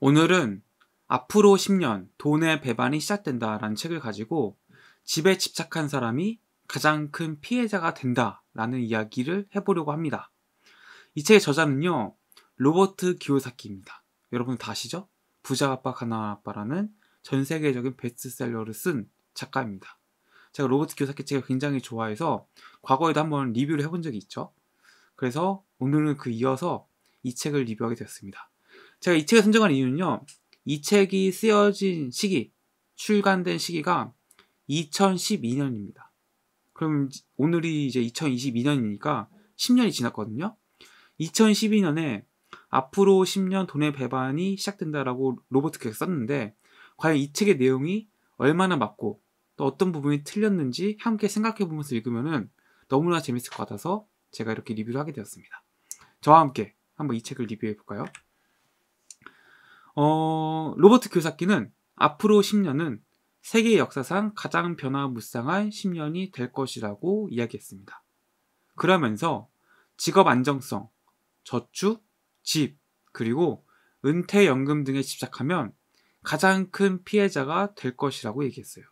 오늘은 앞으로 10년 돈의 배반이 시작된다라는 책을 가지고 집에 집착한 사람이 가장 큰 피해자가 된다라는 이야기를 해보려고 합니다. 이 책의 저자는요, 로버트 기요사키입니다. 여러분 다 아시죠? 부자 아빠 가난한 아빠라는 전 세계적인 베스트셀러를 쓴 작가입니다. 제가 로버트 기요사키 책을 굉장히 좋아해서 과거에도 한번 리뷰를 해본 적이 있죠. 그래서 오늘은 그 이어서 이 책을 리뷰하게 되었습니다. 제가 이 책을 선정한 이유는요. 이 책이 쓰여진 시기, 출간된 시기가 2012년입니다. 그럼 오늘이 이제 2022년이니까 10년이 지났거든요. 2012년에 앞으로 10년 돈의 배반이 시작된다라고 로버트께서 썼는데 과연 이 책의 내용이 얼마나 맞고 또 어떤 부분이 틀렸는지 함께 생각해 보면서 읽으면 너무나 재밌을 것 같아서 제가 이렇게 리뷰를 하게 되었습니다. 저와 함께 한번 이 책을 리뷰해 볼까요? 어, 로버트 교사키는 앞으로 10년은 세계 역사상 가장 변화무쌍한 10년이 될 것이라고 이야기했습니다. 그러면서 직업 안정성, 저축, 집, 그리고 은퇴연금 등에 집착하면 가장 큰 피해자가 될 것이라고 얘기했어요.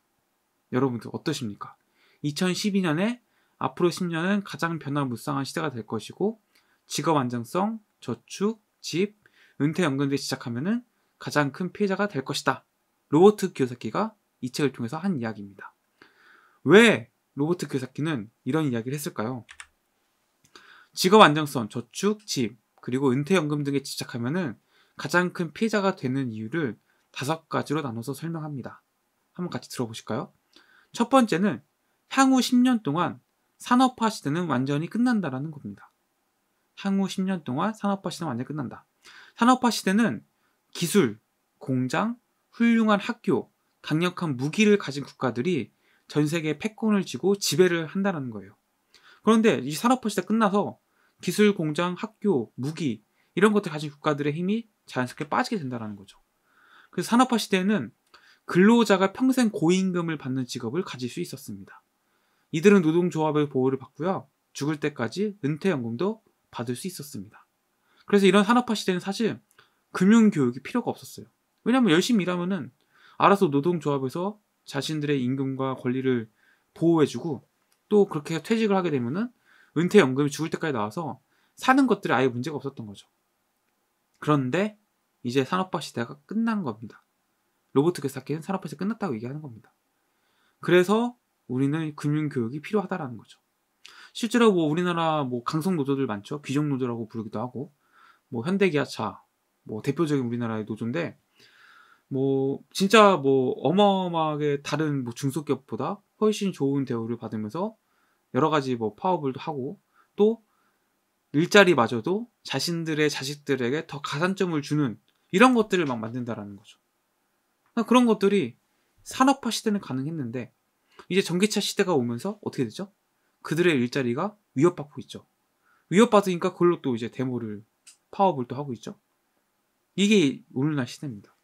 여러분들 어떠십니까? 2012년에 앞으로 10년은 가장 변화무쌍한 시대가 될 것이고 직업 안정성, 저축, 집, 은퇴연금 등에 집착하면은 가장 큰 피해자가 될 것이다. 로버트 기요사키가 이 책을 통해서 한 이야기입니다. 왜 로버트 기요사키는 이런 이야기를 했을까요? 직업 안정성, 저축, 집, 그리고 은퇴연금 등에 집착하면은 가장 큰 피해자가 되는 이유를 다섯 가지로 나눠서 설명합니다. 한번 같이 들어보실까요? 첫 번째는 향후 10년 동안 산업화 시대는 완전히 끝난다라는 겁니다. 향후 10년 동안 산업화 시대는 완전히 끝난다. 산업화 시대는 기술, 공장, 훌륭한 학교, 강력한 무기를 가진 국가들이 전 세계 패권을 쥐고 지배를 한다는 거예요. 그런데 이 산업화 시대 끝나서 기술, 공장, 학교, 무기 이런 것들 가진 국가들의 힘이 자연스럽게 빠지게 된다는 거죠. 그래서 산업화 시대에는 근로자가 평생 고임금을 받는 직업을 가질 수 있었습니다. 이들은 노동조합의 보호를 받고요. 죽을 때까지 은퇴연금도 받을 수 있었습니다. 그래서 이런 산업화 시대는 사실 금융 교육이 필요가 없었어요. 왜냐면 열심히 일하면은 알아서 노동조합에서 자신들의 임금과 권리를 보호해주고 또 그렇게 퇴직을 하게 되면은 은퇴연금이 죽을 때까지 나와서 사는 것들이 아예 문제가 없었던 거죠. 그런데 이제 산업화 시대가 끝난 겁니다. 로트괴사기는 산업화 시대 끝났다고 얘기하는 겁니다. 그래서 우리는 금융교육이 필요하다라는 거죠. 실제로 뭐 우리나라 뭐 강성 노조들 많죠. 귀족 노조라고 부르기도 하고, 뭐 현대기아차, 뭐 대표적인 우리나라의 노조인데 뭐 진짜 뭐 어마어마하게 다른 뭐 중소기업보다 훨씬 좋은 대우를 받으면서 여러 가지 뭐 파업을 하고 또 일자리마저도 자신들의 자식들에게 더 가산점을 주는 이런 것들을 막 만든다라는 거죠. 아, 그런 것들이 산업화 시대는 가능했는데 이제 전기차 시대가 오면서 어떻게 되죠? 그들의 일자리가 위협받고 있죠. 위협받으니까 그걸로 또 이제 데모를 파업을 또 하고 있죠. 이게 오늘날 시대입니다.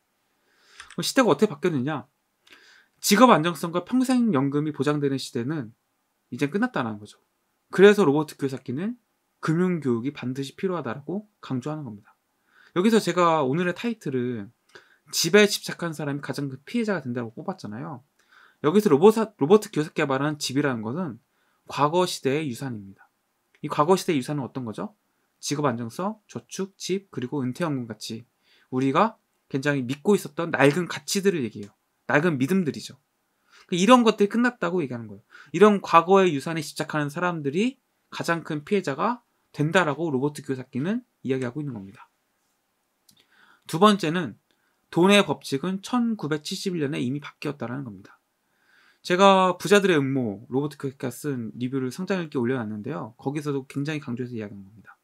시대가 어떻게 바뀌었느냐? 직업 안정성과 평생 연금이 보장되는 시대는 이제 끝났다는 거죠. 그래서 로버트교사 쌓기는 금융 교육이 반드시 필요하다고 강조하는 겁니다. 여기서 제가 오늘의 타이틀은 집에 집착한 사람이 가장 큰 피해자가 된다고 뽑았잖아요. 여기서 로봇, 로버트 교사께 말하는 집이라는 것은 과거 시대의 유산입니다. 이 과거 시대의 유산은 어떤 거죠? 직업 안정성, 저축, 집, 그리고 은퇴연금 같이 우리가 굉장히 믿고 있었던 낡은 가치들을 얘기해요. 낡은 믿음들이죠. 그러니까 이런 것들이 끝났다고 얘기하는 거예요. 이런 과거의 유산에 집착하는 사람들이 가장 큰 피해자가 된다라고 로버트 교사키는 이야기하고 있는 겁니다. 두 번째는 돈의 법칙은 1971년에 이미 바뀌었다라는 겁니다. 제가 부자들의 음모 로버트 교사키가 쓴 리뷰를 성장 읽기 올려놨는데요. 거기서도 굉장히 강조해서 이야기한 겁니다.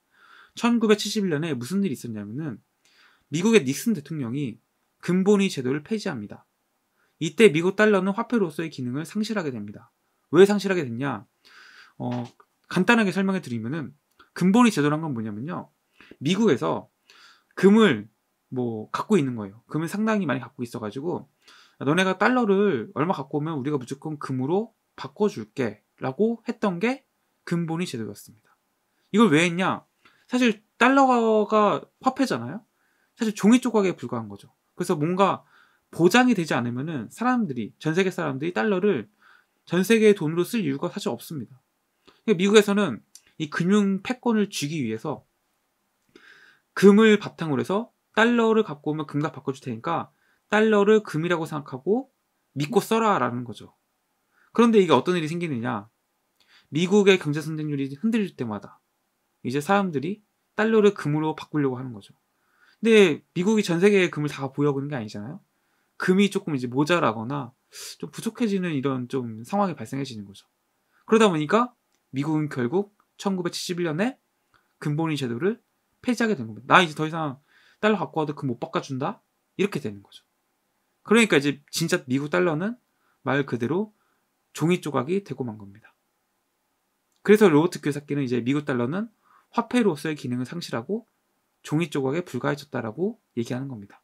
1971년에 무슨 일이 있었냐면은 미국의 닉슨 대통령이 근본위 제도를 폐지합니다. 이때 미국 달러는 화폐로서의 기능을 상실하게 됩니다. 왜 상실하게 됐냐? 어, 간단하게 설명해 드리면은 근본위 제도란 건 뭐냐면요. 미국에서 금을 뭐 갖고 있는 거예요. 금을 상당히 많이 갖고 있어가지고 너네가 달러를 얼마 갖고 오면 우리가 무조건 금으로 바꿔줄게라고 했던 게 근본위 제도였습니다. 이걸 왜 했냐? 사실 달러가 화폐잖아요. 사실 종이 조각에 불과한 거죠. 그래서 뭔가 보장이 되지 않으면은 사람들이 전 세계 사람들이 달러를 전 세계의 돈으로 쓸 이유가 사실 없습니다. 그러니까 미국에서는 이 금융 패권을 쥐기 위해서 금을 바탕으로 해서 달러를 갖고 오면 금값 바꿔줄 테니까 달러를 금이라고 생각하고 믿고 써라라는 거죠. 그런데 이게 어떤 일이 생기느냐? 미국의 경제 성장률이 흔들릴 때마다 이제 사람들이 달러를 금으로 바꾸려고 하는 거죠. 근데 미국이 전 세계의 금을 다 보유하고 있는 게 아니잖아요. 금이 조금 이제 모자라거나 좀 부족해지는 이런 좀 상황이 발생해지는 거죠. 그러다 보니까 미국은 결국 1971년에 금본위 제도를 폐지하게 된 겁니다. 나 이제 더 이상 달러 갖고 와도 금 못 바꿔준다? 이렇게 되는 거죠. 그러니까 이제 진짜 미국 달러는 말 그대로 종이 조각이 되고 만 겁니다. 그래서 로버트 교사께는 이제 미국 달러는 화폐로서의 기능을 상실하고 종이 조각에 불과해졌다라고 얘기하는 겁니다.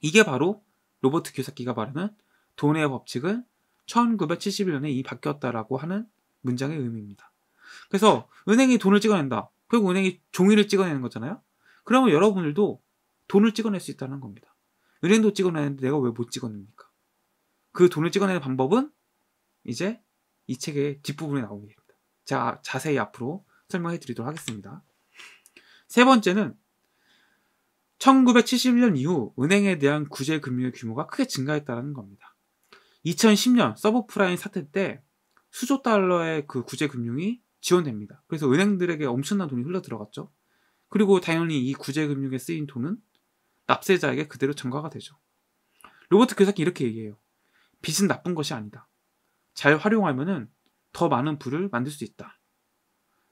이게 바로 로버트 교사키가 말하는 돈의 법칙은 1971년에 이 바뀌었다라고 하는 문장의 의미입니다. 그래서 은행이 돈을 찍어낸다. 그리고 은행이 종이를 찍어내는 거잖아요. 그러면 여러분들도 돈을 찍어낼 수 있다는 겁니다. 은행도 찍어내는데 내가 왜 못 찍어냅니까? 그 돈을 찍어내는 방법은 이제 이 책의 뒷부분에 나오게 됩니다. 제 자세히 앞으로 설명해 드리도록 하겠습니다. 세 번째는 1971년 이후 은행에 대한 구제 금융의 규모가 크게 증가했다는 겁니다. 2010년 서브프라임 사태 때 수조 달러의 그 구제 금융이 지원됩니다. 그래서 은행들에게 엄청난 돈이 흘러 들어갔죠. 그리고 당연히 이 구제 금융에 쓰인 돈은 납세자에게 그대로 전가가 되죠. 로버트 교사기 이렇게 얘기해요. 빚은 나쁜 것이 아니다. 잘활용하면더 많은 부를 만들 수 있다.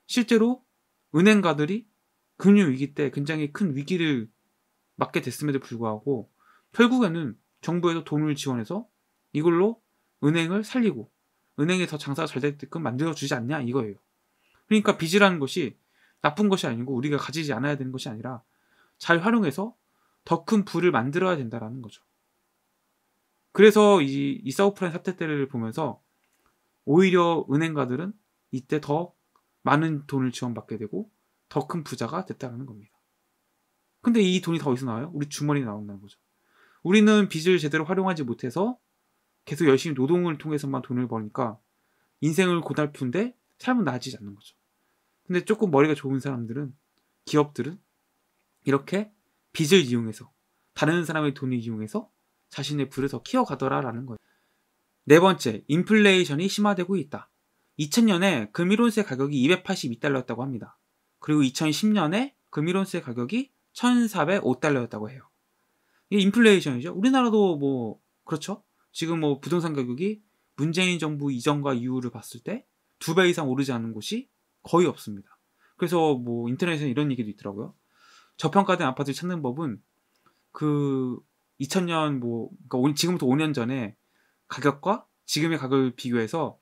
실제로 은행가들이 금융위기 때 굉장히 큰 위기를 맞게 됐음에도 불구하고 결국에는 정부에서 돈을 지원해서 이걸로 은행을 살리고 은행에 더 장사가 잘 되게끔 만들어주지 않냐 이거예요. 그러니까 빚이라는 것이 나쁜 것이 아니고 우리가 가지지 않아야 되는 것이 아니라 잘 활용해서 더 큰 부를 만들어야 된다라는 거죠. 그래서 이, 이 서브프라임 사태 때를 보면서 오히려 은행가들은 이때 더 많은 돈을 지원받게 되고 더큰 부자가 됐다는 겁니다. 근데 이 돈이 다 어디서 나와요? 우리 주머니에 나온다는 거죠. 우리는 빚을 제대로 활용하지 못해서 계속 열심히 노동을 통해서만 돈을 버니까 인생을 고달픈데 삶은 나아지지 않는 거죠. 근데 조금 머리가 좋은 사람들은 기업들은 이렇게 빚을 이용해서 다른 사람의 돈을 이용해서 자신의 부를 더 키워가더라라는 거예요. 네 번째, 인플레이션이 심화되고 있다. 2000년에 금일온세 가격이 282달러였다고 합니다. 그리고 2010년에 금일온스의 가격이 1,405달러였다고 해요. 이게 인플레이션이죠. 우리나라도 뭐 그렇죠. 지금 뭐 부동산 가격이 문재인 정부 이전과 이후를 봤을 때 두 배 이상 오르지 않는 곳이 거의 없습니다. 그래서 뭐 인터넷에 이런 얘기도 있더라고요. 저평가된 아파트를 찾는 법은 그 2000년 뭐 그러니까 지금부터 5년 전에 가격과 지금의 가격을 비교해서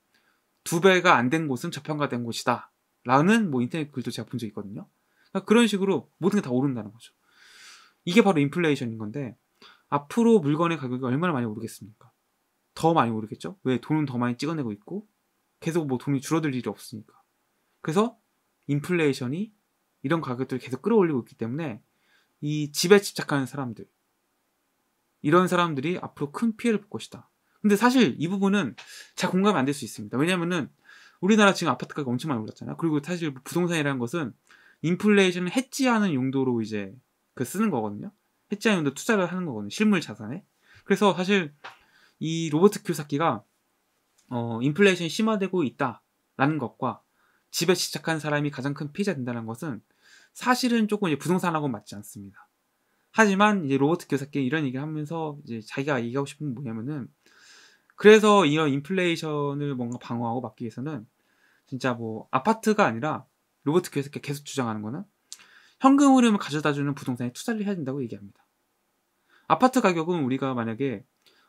두 배가 안 된 곳은 저평가된 곳이다. 라는 뭐 인터넷 글도 제가 본 적이 있거든요. 그러니까 그런 식으로 모든 게 다 오른다는 거죠. 이게 바로 인플레이션인 건데 앞으로 물건의 가격이 얼마나 많이 오르겠습니까? 더 많이 오르겠죠? 왜 돈은 더 많이 찍어내고 있고 계속 뭐 돈이 줄어들 일이 없으니까. 그래서 인플레이션이 이런 가격들을 계속 끌어올리고 있기 때문에 이 집에 집착하는 사람들 이런 사람들이 앞으로 큰 피해를 볼 것이다. 근데 사실 이 부분은 잘 공감이 안 될 수 있습니다. 왜냐면은 우리나라 지금 아파트 가격 엄청 많이 올랐잖아요. 그리고 사실 부동산이라는 것은 인플레이션을 해지하는 용도로 이제 그 쓰는 거거든요. 해지하는 용도 투자를 하는 거거든요. 실물 자산에. 그래서 사실 이 로버트 키사키가 어, 인플레이션이 심화되고 있다라는 것과 집에 집착한 사람이 가장 큰 피해자 된다는 것은 사실은 조금 이제 부동산하고 맞지 않습니다. 하지만 이제 로버트 교사키는 이런 얘기를 하면서 이제 자기가 얘기하고 싶은 게 뭐냐면은 그래서 이런 인플레이션을 뭔가 방어하고 막기 위해서는 진짜 뭐 아파트가 아니라 로버트 교수께 계속 주장하는 거는 현금 흐름을 가져다주는 부동산에 투자를 해야 된다고 얘기합니다. 아파트 가격은 우리가 만약에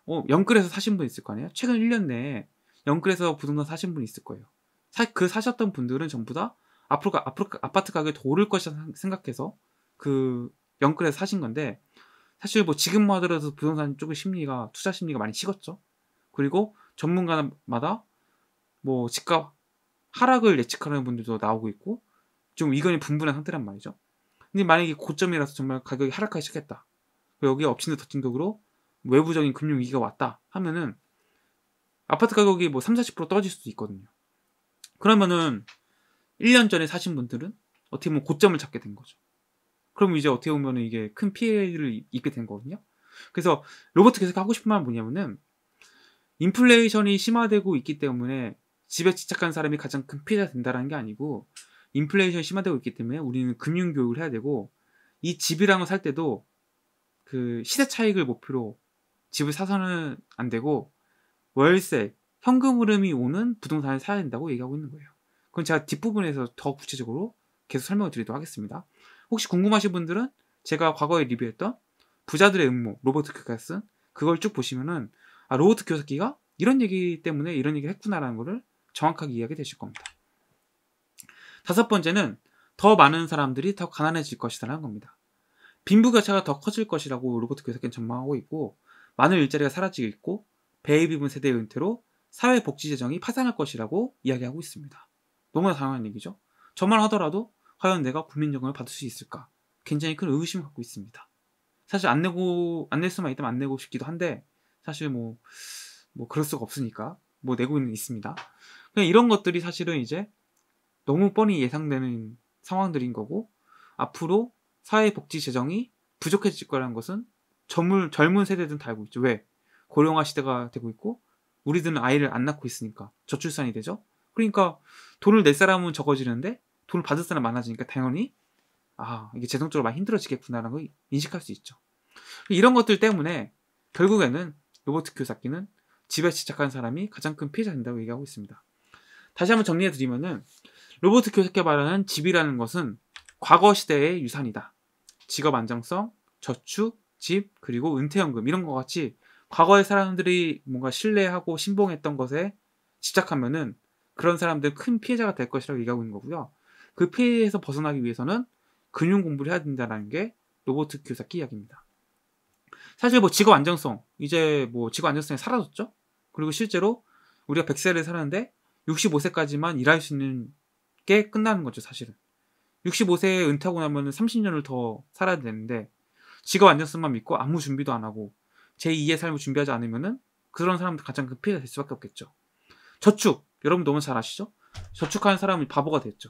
어, 영끌에서 사신 분 있을 거 아니에요? 최근 1년 내에 영끌에서 부동산 사신 분 있을 거예요. 사, 그 사셨던 분들은 전부 다 앞으로, 앞으로 아파트 가격이 더 오를 것이라 생각해서 그 영끌에서 사신 건데 사실 뭐 지금 하더라도 부동산 쪽의 심리가 투자 심리가 많이 식었죠. 그리고 전문가마다 뭐 집값 하락을 예측하는 분들도 나오고 있고 좀 의견이 분분한 상태란 말이죠. 근데 만약에 고점이라서 정말 가격이 하락하기 시작했다. 여기에 엎친 데덮진 덕으로 외부적인 금융 위기가 왔다 하면은 아파트 가격이 뭐 3, 40% 떨어질 수도 있거든요. 그러면은 1년 전에 사신 분들은 어떻게 보면 고점을 잡게 된 거죠. 그럼 이제 어떻게 보면 이게 큰 피해를 입게 된 거거든요. 그래서 로버트 계속 하고 싶은 말은 뭐냐면은 인플레이션이 심화되고 있기 때문에 집에 집착한 사람이 가장 큰 피해자 된다는 게 아니고 인플레이션이 심화되고 있기 때문에 우리는 금융 교육을 해야 되고 이 집이랑을 살 때도 그 시세 차익을 목표로 집을 사서는 안 되고 월세, 현금 흐름이 오는 부동산을 사야 된다고 얘기하고 있는 거예요. 그건 제가 뒷부분에서 더 구체적으로 계속 설명을 드리도록 하겠습니다. 혹시 궁금하신 분들은 제가 과거에 리뷰했던 부자들의 음모 로버트 크가 쓴 그걸 쭉 보시면은 아, 로버트 교사기가 이런 얘기 때문에 이런 얘기 했구나라는 것을 정확하게 이해하게 되실 겁니다. 다섯 번째는 더 많은 사람들이 더 가난해질 것이라는 겁니다. 빈부격차가 더 커질 것이라고 로버트 교사께는 전망하고 있고 많은 일자리가 사라지고 있고 베이비분 세대의 은퇴로 사회복지재정이 파산할 것이라고 이야기하고 있습니다. 너무나 당연한 얘기죠. 저만 하더라도 과연 내가 국민연금을 받을 수 있을까? 굉장히 큰 의심을 갖고 있습니다. 사실 안 내고 안 낼 수만 있다면 안 내고 싶기도 한데 사실 뭐, 뭐, 그럴 수가 없으니까, 뭐, 내고는 있습니다. 그냥 이런 것들이 사실은 이제 너무 뻔히 예상되는 상황들인 거고, 앞으로 사회복지 재정이 부족해질 거라는 것은 젊은, 젊은 세대들은 다 알고 있죠. 왜? 고령화 시대가 되고 있고, 우리들은 아이를 안 낳고 있으니까 저출산이 되죠. 그러니까 돈을 낼 사람은 적어지는데 돈을 받을 사람 많아지니까 당연히 아 이게 재정적으로 많이 힘들어지겠구나라는 걸 인식할 수 있죠. 이런 것들 때문에 결국에는 로버트 교사키는 집에 집착한 사람이 가장 큰 피해자 된다고 얘기하고 있습니다. 다시 한번 정리해 드리면은 로버트 교사키가 말하는 집이라는 것은 과거 시대의 유산이다. 직업 안정성, 저축, 집, 그리고 은퇴연금 이런 것 같이 과거의 사람들이 뭔가 신뢰하고 신봉했던 것에 집착하면은 그런 사람들 큰 피해자가 될 것이라고 얘기하고 있는 거고요. 그 피해에서 벗어나기 위해서는 금융 공부를 해야 된다는게 로버트 교사키 이야기입니다. 사실 뭐 직업 안정성 이제 뭐 직업 안정성이 사라졌죠. 그리고 실제로 우리가 100세를 사는데 65세까지만 일할 수 있는 게 끝나는 거죠, 사실은. 65세에 은퇴하고 나면 30년을 더 살아야 되는데 직업 안정성만 믿고 아무 준비도 안 하고 제2의 삶을 준비하지 않으면은 그런 사람들 가장 큰 피해가 될 수밖에 없겠죠. 저축 여러분 너무 잘 아시죠? 저축하는 사람이 바보가 됐죠.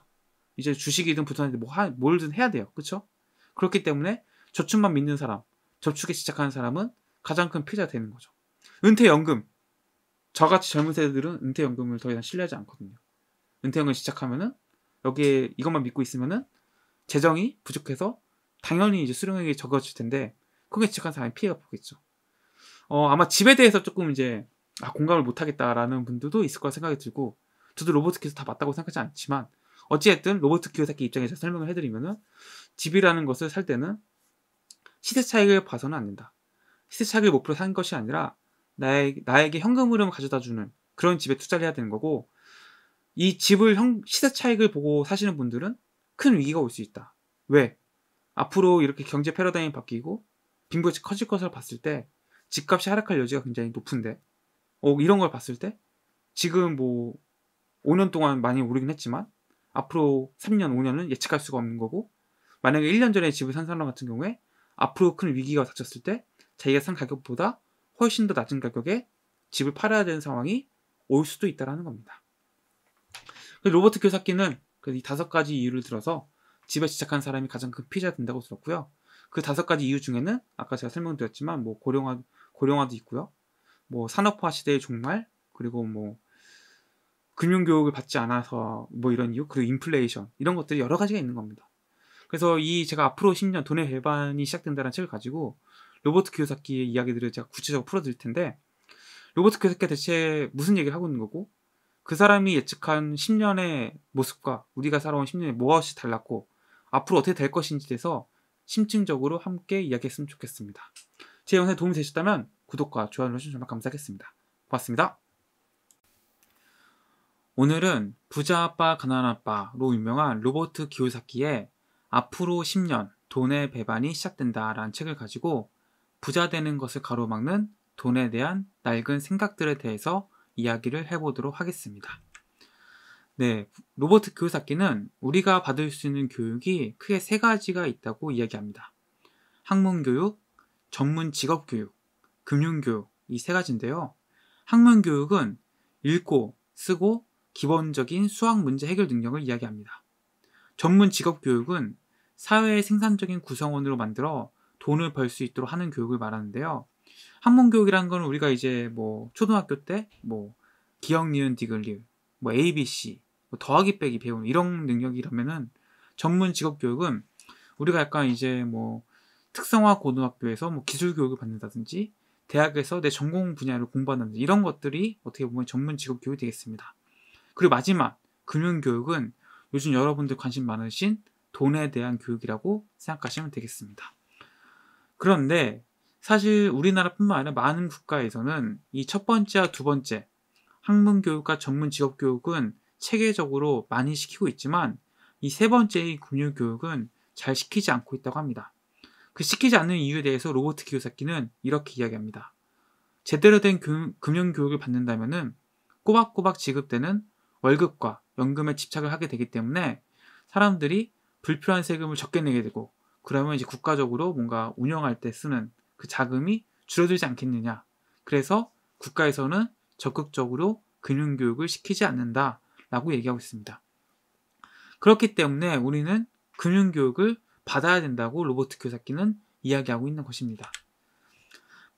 이제 주식이든 부동산이든 뭐 하, 뭘든 해야 돼요, 그렇죠? 그렇기 때문에 저축만 믿는 사람 저축에 시작하는 사람은 가장 큰 피해자 되는 거죠. 은퇴연금. 저같이 젊은 세대들은 은퇴연금을 더 이상 신뢰하지 않거든요. 은퇴연금 시작하면은 여기에 이것만 믿고 있으면은 재정이 부족해서 당연히 이제 수령액이 적어질 텐데 크게 집착한 사람이 피해가 보겠죠. 어, 아마 집에 대해서 조금 이제 아, 공감을 못하겠다라는 분들도 있을 거라 생각이 들고 저도 로버트 키워서 다 맞다고 생각하지 않지만 어찌됐든 로버트 키오사키 입장에서 설명을 해드리면은 집이라는 것을 살 때는 시세 차익을 봐서는 안 된다. 시세 차익을 목표로 산 것이 아니라 나에, 나에게 현금 흐름 을 가져다 주는 그런 집에 투자를 해야 되는 거고 이 집을 형, 시세 차익을 보고 사시는 분들은 큰 위기가 올 수 있다. 왜? 앞으로 이렇게 경제 패러다임이 바뀌고 빈부가 커질 것을 봤을 때 집값이 하락할 여지가 굉장히 높은데 어, 이런 걸 봤을 때 지금 뭐 5년 동안 많이 오르긴 했지만 앞으로 3년, 5년은 예측할 수가 없는 거고 만약에 1년 전에 집을 산 사람 같은 경우에 앞으로 큰 위기가 닥쳤을 때 자기가 산 가격보다 훨씬 더 낮은 가격에 집을 팔아야 되는 상황이 올 수도 있다라는 겁니다. 로버트 교사키는 이 다섯 가지 이유를 들어서 집에 집착한 사람이 가장 큰 피해자 된다고 들었고요. 그 다섯 가지 이유 중에는 아까 제가 설명드렸지만 뭐 고령화 고령화도 있고요. 뭐 산업화 시대의 종말 그리고 뭐 금융 교육을 받지 않아서 뭐 이런 이유 그리고 인플레이션 이런 것들이 여러 가지가 있는 겁니다. 그래서 이 제가 앞으로 10년 돈의 배반이 시작된다는 책을 가지고 로버트 기요사키의 이야기들을 제가 구체적으로 풀어드릴 텐데 로버트 기요사키가 대체 무슨 얘기를 하고 있는 거고 그 사람이 예측한 10년의 모습과 우리가 살아온 10년이 무엇이 달랐고 앞으로 어떻게 될 것인지 에 대해서 심층적으로 함께 이야기했으면 좋겠습니다. 제 영상에 도움이 되셨다면 구독과 좋아요 눌러주시면 정말 감사하겠습니다. 고맙습니다. 오늘은 부자 아빠 가난한 아빠로 유명한 로버트 기요사키의 앞으로 10년 돈의 배반이 시작된다라는 책을 가지고 부자 되는 것을 가로막는 돈에 대한 낡은 생각들에 대해서 이야기를 해보도록 하겠습니다. 네, 로버트 교사키는 우리가 받을 수 있는 교육이 크게 세 가지가 있다고 이야기합니다. 학문 교육, 전문 직업 교육, 금융 교육 이 세 가지인데요. 학문 교육은 읽고 쓰고 기본적인 수학 문제 해결 능력을 이야기합니다. 전문 직업 교육은 사회의 생산적인 구성원으로 만들어 돈을 벌 수 있도록 하는 교육을 말하는데요. 학문 교육이라는 건 우리가 이제 뭐 초등학교 때 뭐 기억 니은 디귿 리을 뭐 ABC 뭐 더하기 빼기 배우는 이런 능력이라면은 전문 직업 교육은 우리가 약간 이제 뭐 특성화 고등학교에서 뭐 기술 교육을 받는다든지 대학에서 내 전공 분야를 공부한다든지 이런 것들이 어떻게 보면 전문 직업 교육이 되겠습니다. 그리고 마지막 금융 교육은 요즘 여러분들 관심 많으신 돈에 대한 교육이라고 생각하시면 되겠습니다. 그런데 사실 우리나라뿐만 아니라 많은 국가에서는 이 첫 번째와 두 번째 학문 교육과 전문 직업 교육은 체계적으로 많이 시키고 있지만 이 세 번째의 금융 교육은 잘 시키지 않고 있다고 합니다. 그 시키지 않는 이유에 대해서 로버트 기요사키는 이렇게 이야기합니다. 제대로 된 금융 교육을 받는다면 꼬박꼬박 지급되는 월급과 연금에 집착을 하게 되기 때문에 사람들이 불필요한 세금을 적게 내게 되고 그러면 이제 국가적으로 뭔가 운영할 때 쓰는 그 자금이 줄어들지 않겠느냐. 그래서 국가에서는 적극적으로 금융 교육을 시키지 않는다라고 얘기하고 있습니다. 그렇기 때문에 우리는 금융 교육을 받아야 된다고 로버트 교사키는 이야기하고 있는 것입니다.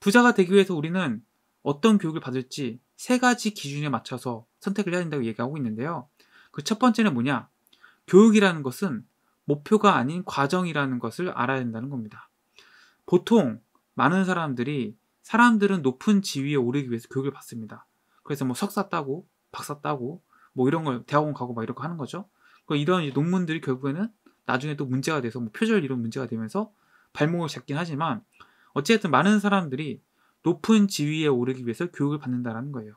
부자가 되기 위해서 우리는 어떤 교육을 받을지 세 가지 기준에 맞춰서 선택을 해야 된다고 얘기하고 있는데요. 그첫 번째는 뭐냐? 교육이라는 것은 목표가 아닌 과정이라는 것을 알아야 된다는 겁니다. 보통 많은 사람들이 사람들은 높은 지위에 오르기 위해서 교육을 받습니다. 그래서 뭐 석사 따고 박사 따고 뭐 이런 걸 대학원 가고 막 이렇게 하는 거죠. 이런 논문들이 결국에는 나중에 또 문제가 돼서 뭐 표절 이런 문제가 되면서 발목을 잡긴 하지만 어쨌든 많은 사람들이 높은 지위에 오르기 위해서 교육을 받는다라는 거예요.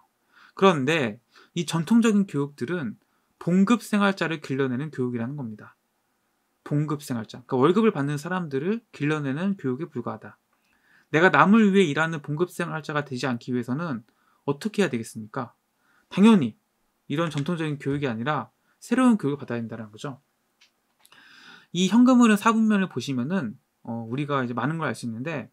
그런데 이 전통적인 교육들은 봉급 생활자를 길러내는 교육이라는 겁니다. 봉급 생활자. 그러니까 월급을 받는 사람들을 길러내는 교육에 불과하다. 내가 남을 위해 일하는 봉급 생활자가 되지 않기 위해서는 어떻게 해야 되겠습니까? 당연히 이런 전통적인 교육이 아니라 새로운 교육을 받아야 된다는 거죠. 이 현금흐름 사분면을 보시면은 어, 우리가 이제 많은 걸 알 수 있는데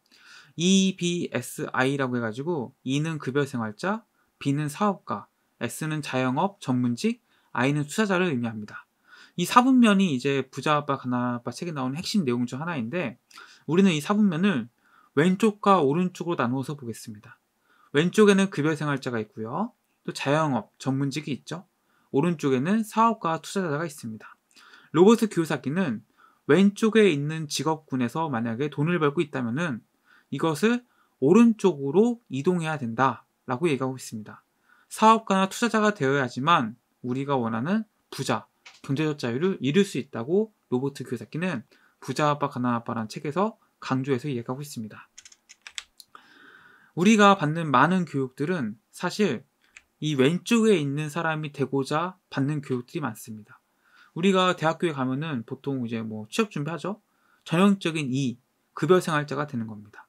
EBSI라고 해가지고 E는 급여 생활자, B는 사업가, S는 자영업 전문직, 아이는 투자자를 의미합니다. 이 사분면이 이제 부자 아빠 가나 아빠 책에 나오는 핵심 내용 중 하나인데 우리는 이 사분면을 왼쪽과 오른쪽으로 나누어서 보겠습니다. 왼쪽에는 급여 생활자가 있고요. 또 자영업, 전문직이 있죠. 오른쪽에는 사업가 투자자가 있습니다. 로버트 기요사키는 왼쪽에 있는 직업군에서 만약에 돈을 벌고 있다면은 이것을 오른쪽으로 이동해야 된다라고 얘기하고 있습니다. 사업가나 투자자가 되어야지만 하 우리가 원하는 부자, 경제적 자유를 이룰 수 있다고 로버트 교사키는 부자 아빠 가난 아빠란 책에서 강조해서 이야기하고 있습니다. 우리가 받는 많은 교육들은 사실 이 왼쪽에 있는 사람이 되고자 받는 교육들이 많습니다. 우리가 대학교에 가면은 보통 이제 뭐 취업 준비하죠. 전형적인 이 급여 생활자가 되는 겁니다.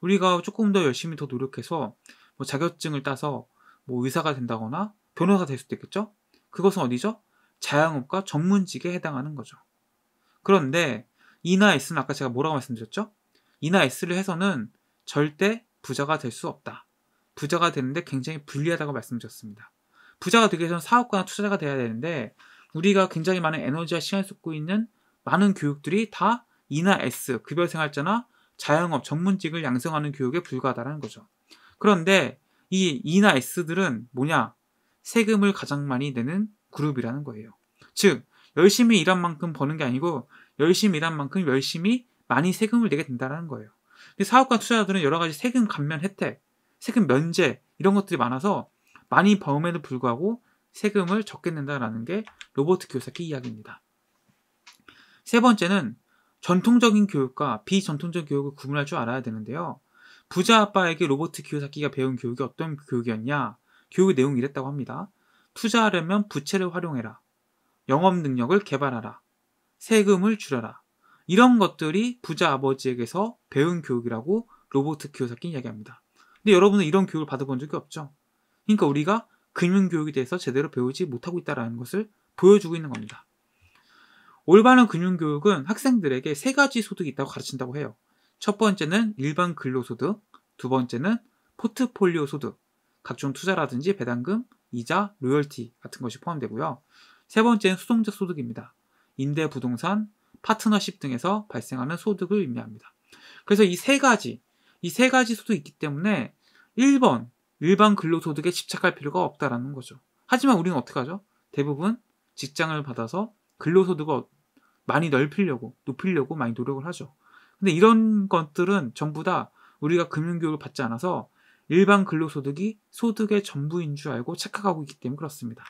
우리가 조금 더 열심히 더 노력해서 뭐 자격증을 따서 뭐 의사가 된다거나 변호사 될 수도 있겠죠. 그것은 어디죠? 자영업과 전문직에 해당하는 거죠. 그런데 이나 S는 아까 제가 뭐라고 말씀드렸죠? 이나 S를 해서는 절대 부자가 될 수 없다. 부자가 되는데 굉장히 불리하다고 말씀드렸습니다. 부자가 되기 위해서는 사업가나 투자자가 돼야 되는데 우리가 굉장히 많은 에너지와 시간을 쏟고 있는 많은 교육들이 다 이나 S, 급여생활자나 자영업, 전문직을 양성하는 교육에 불과하다는 거죠. 그런데 이 이나 S들은 뭐냐? 세금을 가장 많이 내는 그룹이라는 거예요. 즉, 열심히 일한 만큼 버는 게 아니고 열심히 일한 만큼 열심히 많이 세금을 내게 된다는 거예요. 근데 사업가 투자자들은 여러 가지 세금 감면 혜택, 세금 면제 이런 것들이 많아서 많이 범에도 불구하고 세금을 적게 낸다라는 게 로버트 교사키 이야기입니다. 세 번째는 전통적인 교육과 비전통적 교육을 구분할 줄 알아야 되는데요. 부자 아빠에게 로버트 기요사키가 배운 교육이 어떤 교육이었냐? 교육 내용이 이랬다고 합니다. 투자하려면 부채를 활용해라. 영업 능력을 개발하라. 세금을 줄여라. 이런 것들이 부자 아버지에게서 배운 교육이라고 로버트 키오사키 이야기합니다. 근데 여러분은 이런 교육을 받아본 적이 없죠. 그러니까 우리가 금융교육에 대해서 제대로 배우지 못하고 있다는 것을 보여주고 있는 겁니다. 올바른 금융교육은 학생들에게 세 가지 소득이 있다고 가르친다고 해요. 첫 번째는 일반 근로소득, 두 번째는 포트폴리오 소득, 각종 투자라든지 배당금, 이자, 로열티 같은 것이 포함되고요. 세 번째는 수동적 소득입니다. 임대, 부동산, 파트너십 등에서 발생하는 소득을 의미합니다. 그래서 이 세 가지, 이 세 가지 소득이 있기 때문에 1번 일반 근로소득에 집착할 필요가 없다라는 거죠. 하지만 우리는 어떻게 하죠? 대부분 직장을 받아서 근로소득을 많이 넓히려고, 높이려고 많이 노력을 하죠. 근데 이런 것들은 전부 다 우리가 금융교육을 받지 않아서 일반 근로소득이 소득의 전부인 줄 알고 착각하고 있기 때문에 그렇습니다.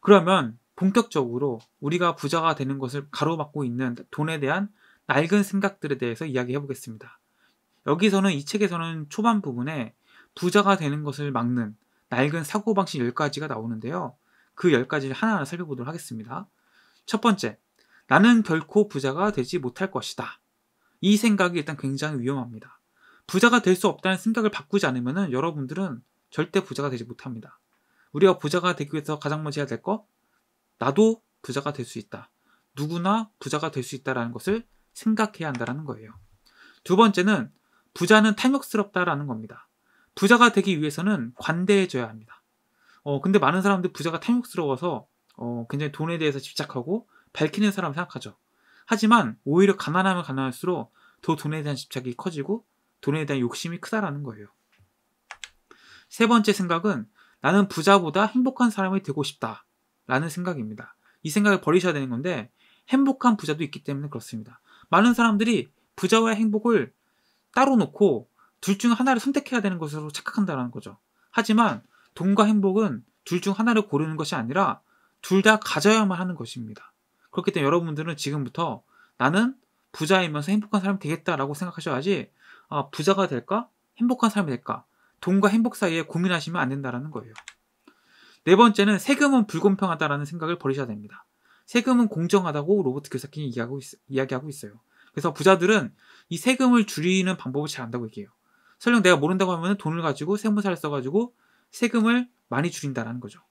그러면 본격적으로 우리가 부자가 되는 것을 가로막고 있는 돈에 대한 낡은 생각들에 대해서 이야기해 보겠습니다. 여기서는 이 책에서는 초반 부분에 부자가 되는 것을 막는 낡은 사고방식 10가지가 나오는데요. 그 10가지를 하나하나 살펴보도록 하겠습니다. 첫 번째, 나는 결코 부자가 되지 못할 것이다. 이 생각이 일단 굉장히 위험합니다. 부자가 될 수 없다는 생각을 바꾸지 않으면 여러분들은 절대 부자가 되지 못합니다. 우리가 부자가 되기 위해서 가장 먼저 해야 될 거, 나도 부자가 될 수 있다. 누구나 부자가 될 수 있다라는 것을 생각해야 한다는 거예요. 두 번째는 부자는 탐욕스럽다라는 겁니다. 부자가 되기 위해서는 관대해져야 합니다. 어, 근데 많은 사람들 부자가 탐욕스러워서 어, 굉장히 돈에 대해서 집착하고 밝히는 사람 을 생각하죠. 하지만 오히려 가난하면 가난할수록 더 돈에 대한 집착이 커지고 돈에 대한 욕심이 크다라는 거예요. 세 번째 생각은 나는 부자보다 행복한 사람이 되고 싶다. 라는 생각입니다. 이 생각을 버리셔야 되는 건데, 행복한 부자도 있기 때문에 그렇습니다. 많은 사람들이 부자와 행복을 따로 놓고 둘 중 하나를 선택해야 되는 것으로 착각한다는 거죠. 하지만 돈과 행복은 둘 중 하나를 고르는 것이 아니라 둘 다 가져야만 하는 것입니다. 그렇기 때문에 여러분들은 지금부터 나는 부자이면서 행복한 사람이 되겠다라고 생각하셔야지 아, 부자가 될까? 행복한 사람이 될까? 돈과 행복 사이에 고민하시면 안된다는 거예요. 네 번째는 세금은 불공평하다는 생각을 버리셔야 됩니다. 세금은 공정하다고 로버트 교사킨이 이야기하고, 있, 어요 그래서 부자들은 이 세금을 줄이는 방법을 잘 안다고 얘기해요. 설령 내가 모른다고 하면 돈을 가지고 세무사를 써가지고 세금을 많이 줄인다라는 거죠.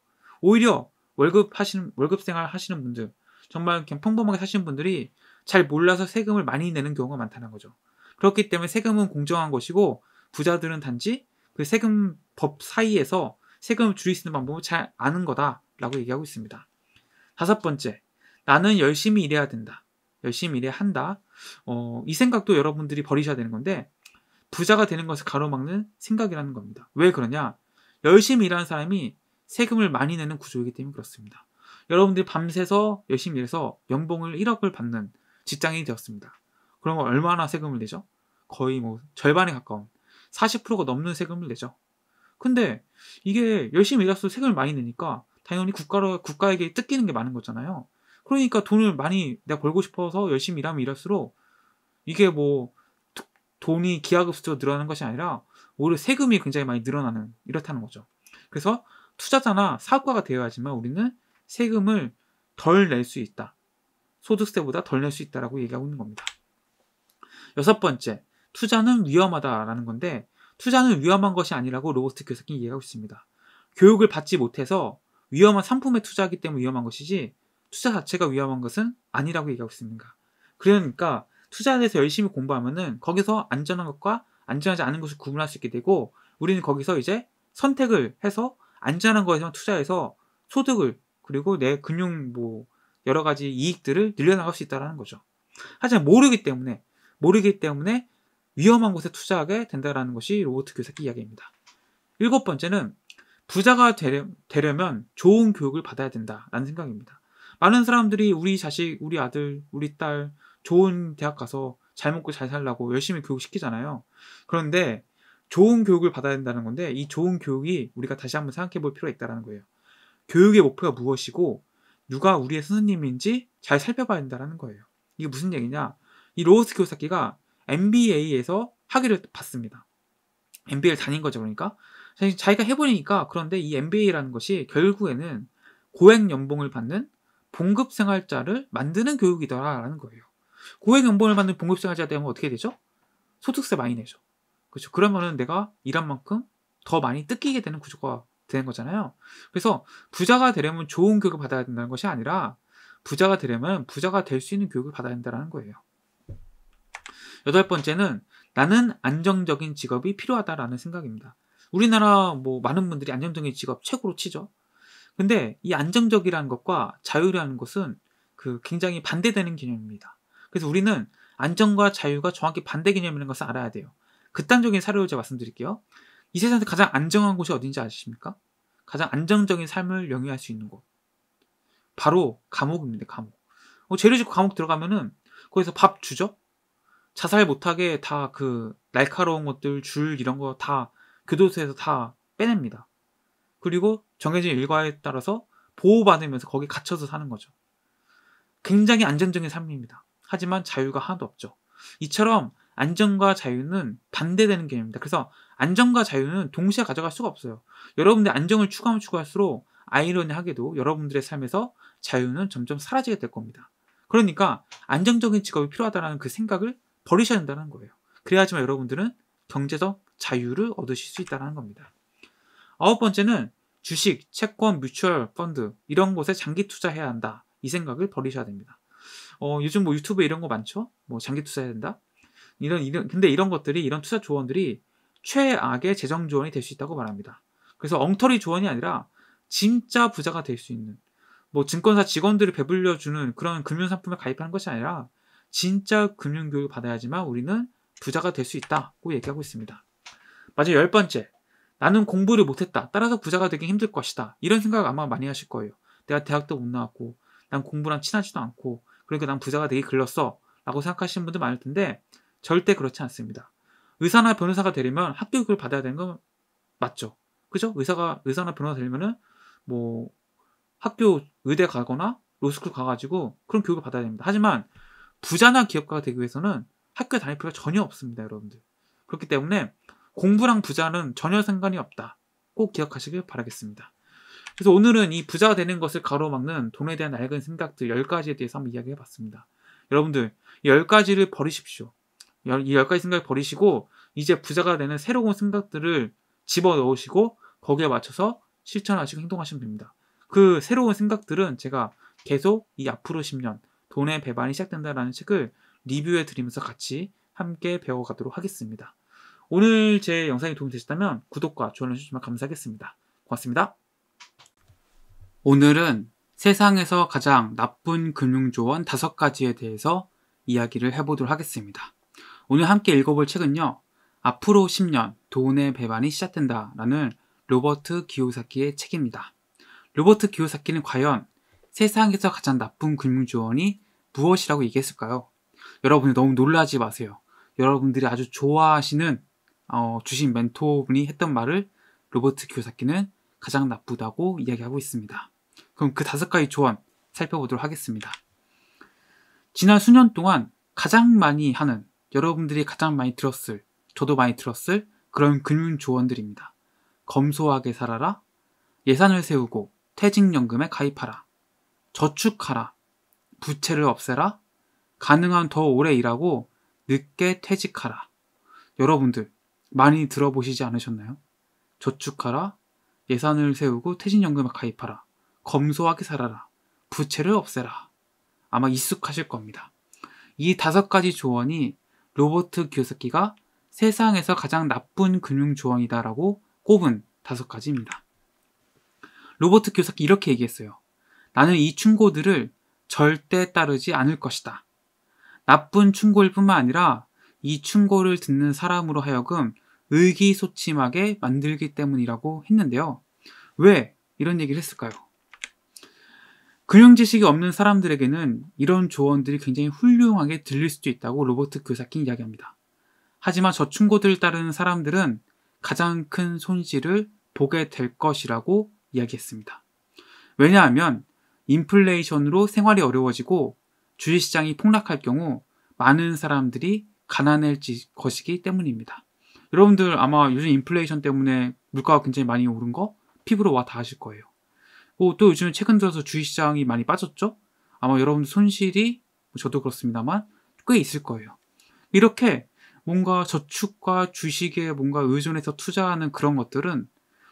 오히려 월급 하시는 월급 생활 하시는 분들 정말 그냥 평범하게 사시는 분들이 잘 몰라서 세금을 많이 내는 경우가 많다는 거죠. 그렇기 때문에 세금은 공정한 것이고 부자들은 단지 그 세금법 사이에서 세금을 줄일 수 있는 방법을 잘 아는 거다라고 얘기하고 있습니다. 다섯 번째, 나는 열심히 일해야 된다. 열심히 일해야 한다. 어, 이 생각도 여러분들이 버리셔야 되는 건데 부자가 되는 것을 가로막는 생각이라는 겁니다. 왜 그러냐? 열심히 일하는 사람이 세금을 많이 내는 구조이기 때문에 그렇습니다. 여러분들이 밤새서 열심히 일해서 연봉을 1억을 받는 직장인이 되었습니다. 그런 걸 얼마나 세금을 내죠? 거의 뭐 절반에 가까운 40%가 넘는 세금을 내죠. 근데 이게 열심히 일할수록 세금을 많이 내니까 당연히 국가로, 국가에게 뜯기는 게 많은 거잖아요. 그러니까 돈을 많이 내가 벌고 싶어서 열심히 일하면 일할수록 이게 뭐 돈이 기하급수적으로 늘어나는 것이 아니라 오히려 세금이 굉장히 많이 늘어나는 이렇다는 거죠. 그래서 투자자나 사업가가 되어야지만 우리는 세금을 덜 낼 수 있다. 소득세보다 덜 낼 수 있다라고 얘기하고 있는 겁니다. 여섯 번째, 투자는 위험하다라는 건데 투자는 위험한 것이 아니라고 로버트 교수님 이해하고 있습니다. 교육을 받지 못해서 위험한 상품에 투자하기 때문에 위험한 것이지 투자 자체가 위험한 것은 아니라고 얘기하고 있습니다. 그러니까 투자에 대해서 열심히 공부하면은 거기서 안전한 것과 안전하지 않은 것을 구분할 수 있게 되고 우리는 거기서 이제 선택을 해서 안전한 것에서만 투자해서 소득을 그리고 내 금융 뭐 여러 가지 이익들을 늘려나갈 수 있다라는 거죠. 하지만 모르기 때문에 모르기 때문에 위험한 곳에 투자하게 된다라는 것이 로버트 교사기 이야기입니다. 일곱 번째는 부자가 되려, 면 좋은 교육을 받아야 된다라는 생각입니다. 많은 사람들이 우리 자식, 우리 아들, 우리 딸 좋은 대학 가서 잘 먹고 잘 살라고 열심히 교육시키잖아요. 그런데 좋은 교육을 받아야 된다는 건데 이 좋은 교육이 우리가 다시 한번 생각해 볼 필요가 있다는 거예요. 교육의 목표가 무엇이고 누가 우리의 선생님인지 잘 살펴봐야 된다는 거예요. 이게 무슨 얘기냐? 이로스 키오사키가 MBA에서 학위를 받습니다. MBA를 다닌 거죠, 그러니까. 자기가 해보니까 그런데 이 MBA라는 것이 결국에는 고액 연봉을 받는 봉급 생활자를 만드는 교육이다라는 거예요. 고액 연봉을 받는 봉급 생활자 되면 어떻게 되죠? 소득세 많이 내죠. 그렇죠. 그러면은 내가 일한 만큼 더 많이 뜯기게 되는 구조가 되는 거잖아요. 그래서 부자가 되려면 좋은 교육을 받아야 된다는 것이 아니라 부자가 되려면 부자가 될 수 있는 교육을 받아야 된다는 거예요. 여덟 번째는 나는 안정적인 직업이 필요하다라는 생각입니다. 우리나라 뭐 많은 분들이 안정적인 직업 최고로 치죠. 근데 이 안정적이라는 것과 자유라는 것은 그 굉장히 반대되는 개념입니다. 그래서 우리는 안정과 자유가 정확히 반대 개념이라는 것을 알아야 돼요. 극단적인 사례로 제가 말씀드릴게요. 이 세상에서 가장 안정한 곳이 어딘지 아십니까? 가장 안정적인 삶을 영위할 수 있는 곳. 바로 감옥입니다, 감옥. 어, 재래식 감옥 들어가면은 거기서 밥 주죠? 자살 못하게 다 그 날카로운 것들, 줄 이런 거 다 교도소에서 다 빼냅니다. 그리고 정해진 일과에 따라서 보호받으면서 거기 갇혀서 사는 거죠. 굉장히 안정적인 삶입니다. 하지만 자유가 하나도 없죠. 이처럼 안전과 자유는 반대되는 개념입니다. 그래서 안전과 자유는 동시에 가져갈 수가 없어요. 여러분들 안정을 추구하면 추구할수록 아이러니하게도 여러분들의 삶에서 자유는 점점 사라지게 될 겁니다. 그러니까 안정적인 직업이 필요하다는그 생각을 버리셔야 된다는 거예요. 그래야지만 여러분들은 경제적 자유를 얻으실 수 있다는 겁니다. 아홉 번째는 주식, 채권, 뮤추얼 펀드 이런 곳에 장기 투자해야 한다. 이 생각을 버리셔야 됩니다. 어, 요즘 뭐 유튜브 에 이런 거 많죠? 뭐 장기 투자해야 된다. 이런 이런 근데 이런 것들이 이런 투자 조언들이 최악의 재정 조언이 될 수 있다고 말합니다. 그래서 엉터리 조언이 아니라 진짜 부자가 될 수 있는 뭐 증권사 직원들을 배불려 주는 그런 금융 상품에 가입하는 것이 아니라 진짜 금융교육을 받아야지만 우리는 부자가 될 수 있다고 얘기하고 있습니다. 마지막 열 번째, 나는 공부를 못했다. 따라서 부자가 되기 힘들 것이다. 이런 생각 아마 많이 하실 거예요. 내가 대학도 못 나왔고, 난 공부랑 친하지도 않고, 그러니까 난 부자가 되기 글렀어. 라고 생각하시는 분들 많을 텐데, 절대 그렇지 않습니다. 의사나 변호사가 되려면 학교 교육을 받아야 되는 건 맞죠. 그죠? 의사가, 의사나 변호사 되려면은, 뭐, 학교, 의대 가거나, 로스쿨 가가지고, 그런 교육을 받아야 됩니다. 하지만, 부자나 기업가가 되기 위해서는 학교 다닐 필요가 전혀 없습니다, 여러분들. 그렇기 때문에 공부랑 부자는 전혀 상관이 없다. 꼭 기억하시길 바라겠습니다. 그래서 오늘은 이 부자가 되는 것을 가로막는 돈에 대한 낡은 생각들 10가지에 대해서 한번 이야기해 봤습니다. 여러분들, 10가지를 버리십시오. 이 10가지 생각을 버리시고, 이제 부자가 되는 새로운 생각들을 집어 넣으시고, 거기에 맞춰서 실천하시고 행동하시면 됩니다. 그 새로운 생각들은 제가 계속 이 앞으로 10년, 돈의 배반이 시작된다라는 책을 리뷰해 드리면서 같이 함께 배워가도록 하겠습니다. 오늘 제 영상이 도움이 되셨다면 구독과 좋아요 해주시면 감사하겠습니다. 고맙습니다. 오늘은 세상에서 가장 나쁜 금융조언 5가지에 대해서 이야기를 해보도록 하겠습니다. 오늘 함께 읽어볼 책은요. 앞으로 10년 돈의 배반이 시작된다 라는 로버트 기요사키의 책입니다. 로버트 기요사키는 과연 세상에서 가장 나쁜 금융지원이 무엇이라고 얘기했을까요? 여러분이 너무 놀라지 마세요. 여러분들이 아주 좋아하시는 어, 주신 멘토분이 했던 말을 로버트 교사키는 가장 나쁘다고 이야기하고 있습니다. 그럼 그 다섯 가지 조언 살펴보도록 하겠습니다. 지난 수년 동안 가장 많이 하는 여러분들이 가장 많이 들었을 저도 많이 들었을 그런 금융 조언들입니다. 검소하게 살아라, 예산을 세우고 퇴직연금에 가입하라, 저축하라, 부채를 없애라, 가능한 더 오래 일하고 늦게 퇴직하라. 여러분들 많이 들어보시지 않으셨나요? 저축하라, 예산을 세우고 퇴직연금 을 가입하라, 검소하게 살아라, 부채를 없애라. 아마 익숙하실 겁니다. 이 다섯 가지 조언이 로버트 기요사키가 세상에서 가장 나쁜 금융 조언이다라고 꼽은 다섯 가지입니다. 로버트 기요사키 이렇게 얘기했어요. 나는 이 충고들을 절대 따르지 않을 것이다. 나쁜 충고일 뿐만 아니라 이 충고를 듣는 사람으로 하여금 의기소침하게 만들기 때문이라고 했는데요. 왜 이런 얘기를 했을까요? 금융 지식이 없는 사람들에게는 이런 조언들이 굉장히 훌륭하게 들릴 수도 있다고 로버트 교사킨 이야기합니다. 하지만 저 충고들을 따르는 사람들은 가장 큰 손실을 보게 될 것이라고 이야기했습니다. 왜냐하면 인플레이션으로 생활이 어려워지고 주식시장이 폭락할 경우 많은 사람들이 가난할 것이기 때문입니다. 여러분들 아마 요즘 인플레이션 때문에 물가가 굉장히 많이 오른 거 피부로 와 닿으실 거예요. 뭐 또 요즘 최근 들어서 주식시장이 많이 빠졌죠? 아마 여러분들 손실이 뭐 저도 그렇습니다만 꽤 있을 거예요. 이렇게 뭔가 저축과 주식에 뭔가 의존해서 투자하는 그런 것들은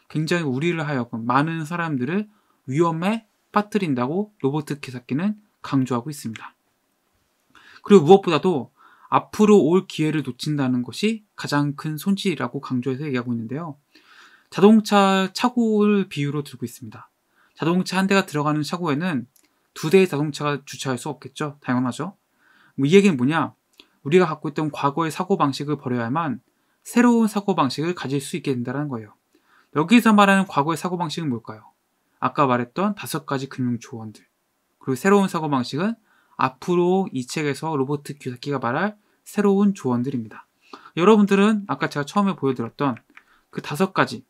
굉장히 우리를 하여금 많은 사람들을 위험에 빠뜨린다고 로버트 키사키는 강조하고 있습니다. 그리고 무엇보다도 앞으로 올 기회를 놓친다는 것이 가장 큰 손실이라고 강조해서 얘기하고 있는데요. 자동차 차고를 비유로 들고 있습니다. 자동차 한 대가 들어가는 차고에는 두 대의 자동차가 주차할 수 없겠죠. 당연하죠. 뭐이 얘기는 뭐냐? 우리가 갖고 있던 과거의 사고방식을 버려야만 새로운 사고방식을 가질 수 있게 된다는 거예요. 여기서 말하는 과거의 사고방식은 뭘까요? 아까 말했던 다섯 가지 금융 조언들. 그리고 새로운 사고방식은 앞으로 이 책에서 로버트 규사키가 말할 새로운 조언들입니다. 여러분들은 아까 제가 처음에 보여드렸던 그 다섯 가지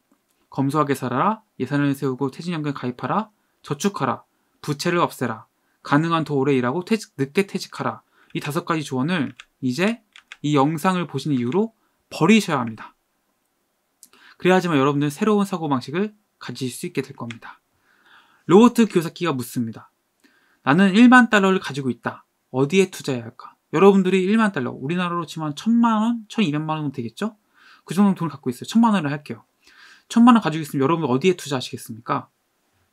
검소하게 살아라, 예산을 세우고 퇴직연금 가입하라, 저축하라, 부채를 없애라, 가능한 더 오래 일하고 퇴직, 늦게 퇴직하라 이 다섯 가지 조언을 이제 이 영상을 보신 이후로 버리셔야 합니다. 그래야지만 여러분들 은 새로운 사고방식을 가질 수 있게 될 겁니다. 로버트 교사키가 묻습니다. 나는 1만 달러를 가지고 있다. 어디에 투자해야 할까? 여러분들이 1만 달러, 우리나라로 치면 1천만 원, 1,200만 원 되겠죠? 그 정도 돈을 갖고 있어요. 1천만 원을 할게요. 1천만 원 가지고 있으면 여러분들 어디에 투자하시겠습니까?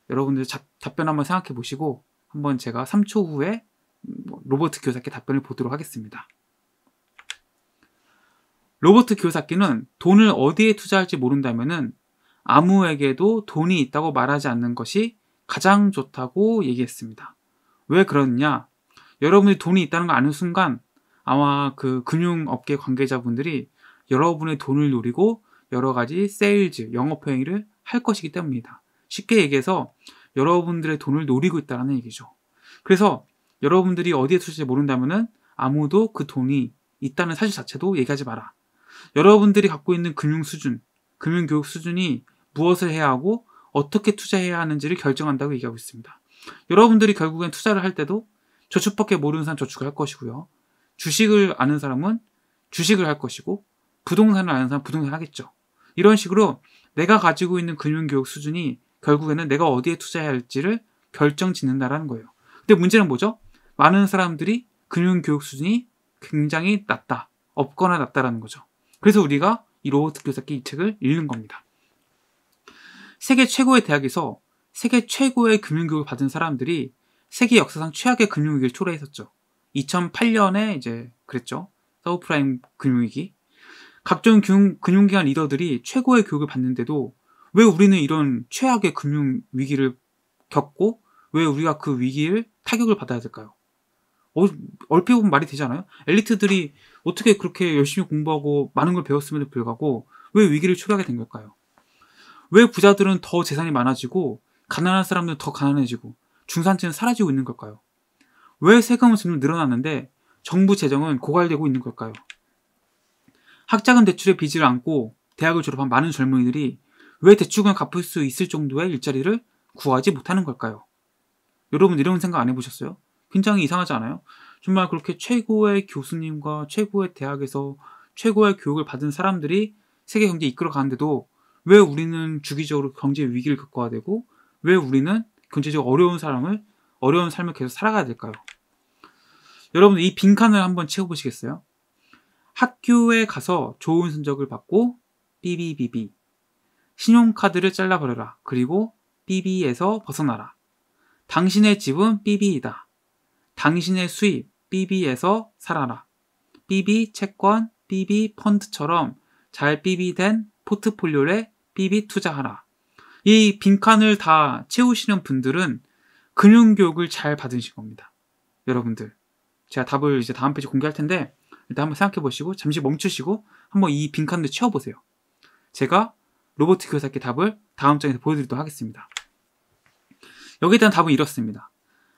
여러분들 자, 답변 한번 생각해 보시고 한번 제가 3초 후에 뭐 로버트 교사께 답변을 보도록 하겠습니다. 로버트 교사키는 돈을 어디에 투자할지 모른다면 아무에게도 돈이 있다고 말하지 않는 것이 가장 좋다고 얘기했습니다. 왜 그러느냐? 여러분이 돈이 있다는 걸 아는 순간 아마 그 금융업계 관계자분들이 여러분의 돈을 노리고 여러 가지 세일즈, 영업 행위를 할 것이기 때문이다. 쉽게 얘기해서 여러분들의 돈을 노리고 있다는 얘기죠. 그래서 여러분들이 어디에 투자할지 모른다면 아무도 그 돈이 있다는 사실 자체도 얘기하지 마라. 여러분들이 갖고 있는 금융 수준, 금융 교육 수준이 무엇을 해야 하고 어떻게 투자해야 하는지를 결정한다고 얘기하고 있습니다. 여러분들이 결국엔 투자를 할 때도 저축밖에 모르는 사람 저축을 할 것이고요. 주식을 아는 사람은 주식을 할 것이고 부동산을 아는 사람 부동산 하겠죠. 이런 식으로 내가 가지고 있는 금융교육 수준이 결국에는 내가 어디에 투자해야 할지를 결정 짓는다라는 거예요. 근데 문제는 뭐죠? 많은 사람들이 금융교육 수준이 굉장히 낮다, 없거나 낮다라는 거죠. 그래서 우리가 이로버교사기이 책을 읽는 겁니다. 세계 최고의 대학에서 세계 최고의 금융교육을 받은 사람들이 세계 역사상 최악의 금융위기를 초래했었죠. 2008년에 이제 그랬죠. 서브프라임 금융위기. 각종 금융, 기관 리더들이 최고의 교육을 받는데도 왜 우리는 이런 최악의 금융위기를 겪고 왜 우리가 그 위기를 타격을 받아야 될까요? 어, 얼핏 보면 말이 되잖아요. 엘리트들이 어떻게 그렇게 열심히 공부하고 많은 걸 배웠음에도 불구하고 왜 위기를 초래하게 된 걸까요? 왜 부자들은 더 재산이 많아지고 가난한 사람들은 더 가난해지고 중산층은 사라지고 있는 걸까요? 왜 세금은 점점 늘어났는데 정부 재정은 고갈되고 있는 걸까요? 학자금 대출에 빚을 안고 대학을 졸업한 많은 젊은이들이 왜 대출금을 갚을 수 있을 정도의 일자리를 구하지 못하는 걸까요? 여러분 이런 생각 안 해보셨어요? 굉장히 이상하지 않아요? 정말 그렇게 최고의 교수님과 최고의 대학에서 최고의 교육을 받은 사람들이 세계 경제 이끌어 가는데도 왜 우리는 주기적으로 경제 위기를 겪어야 되고왜 우리는 경제적 어려운 사람을 어려운 삶을 계속 살아가야 될까요? 여러분 이 빈칸을 한번 채워보시겠어요? 학교에 가서 좋은 성적을 받고 삐비비비 신용카드를 잘라버려라 그리고 삐비에서 벗어나라 당신의 집은 삐비이다 당신의 수입 삐비에서 살아라 삐비 채권 삐비 펀드처럼 잘 삐비된 포트폴리오를 BB 투자하라. 이 빈칸을 다 채우시는 분들은 금융교육을 잘 받으신 겁니다. 여러분들. 제가 답을 이제 다음 페이지 공개할 텐데 일단 한번 생각해 보시고 잠시 멈추시고 한번 이 빈칸도 채워보세요. 제가 로버트 교사께 답을 다음 장에서 보여드리도록 하겠습니다. 여기에 대한 답은 이렇습니다.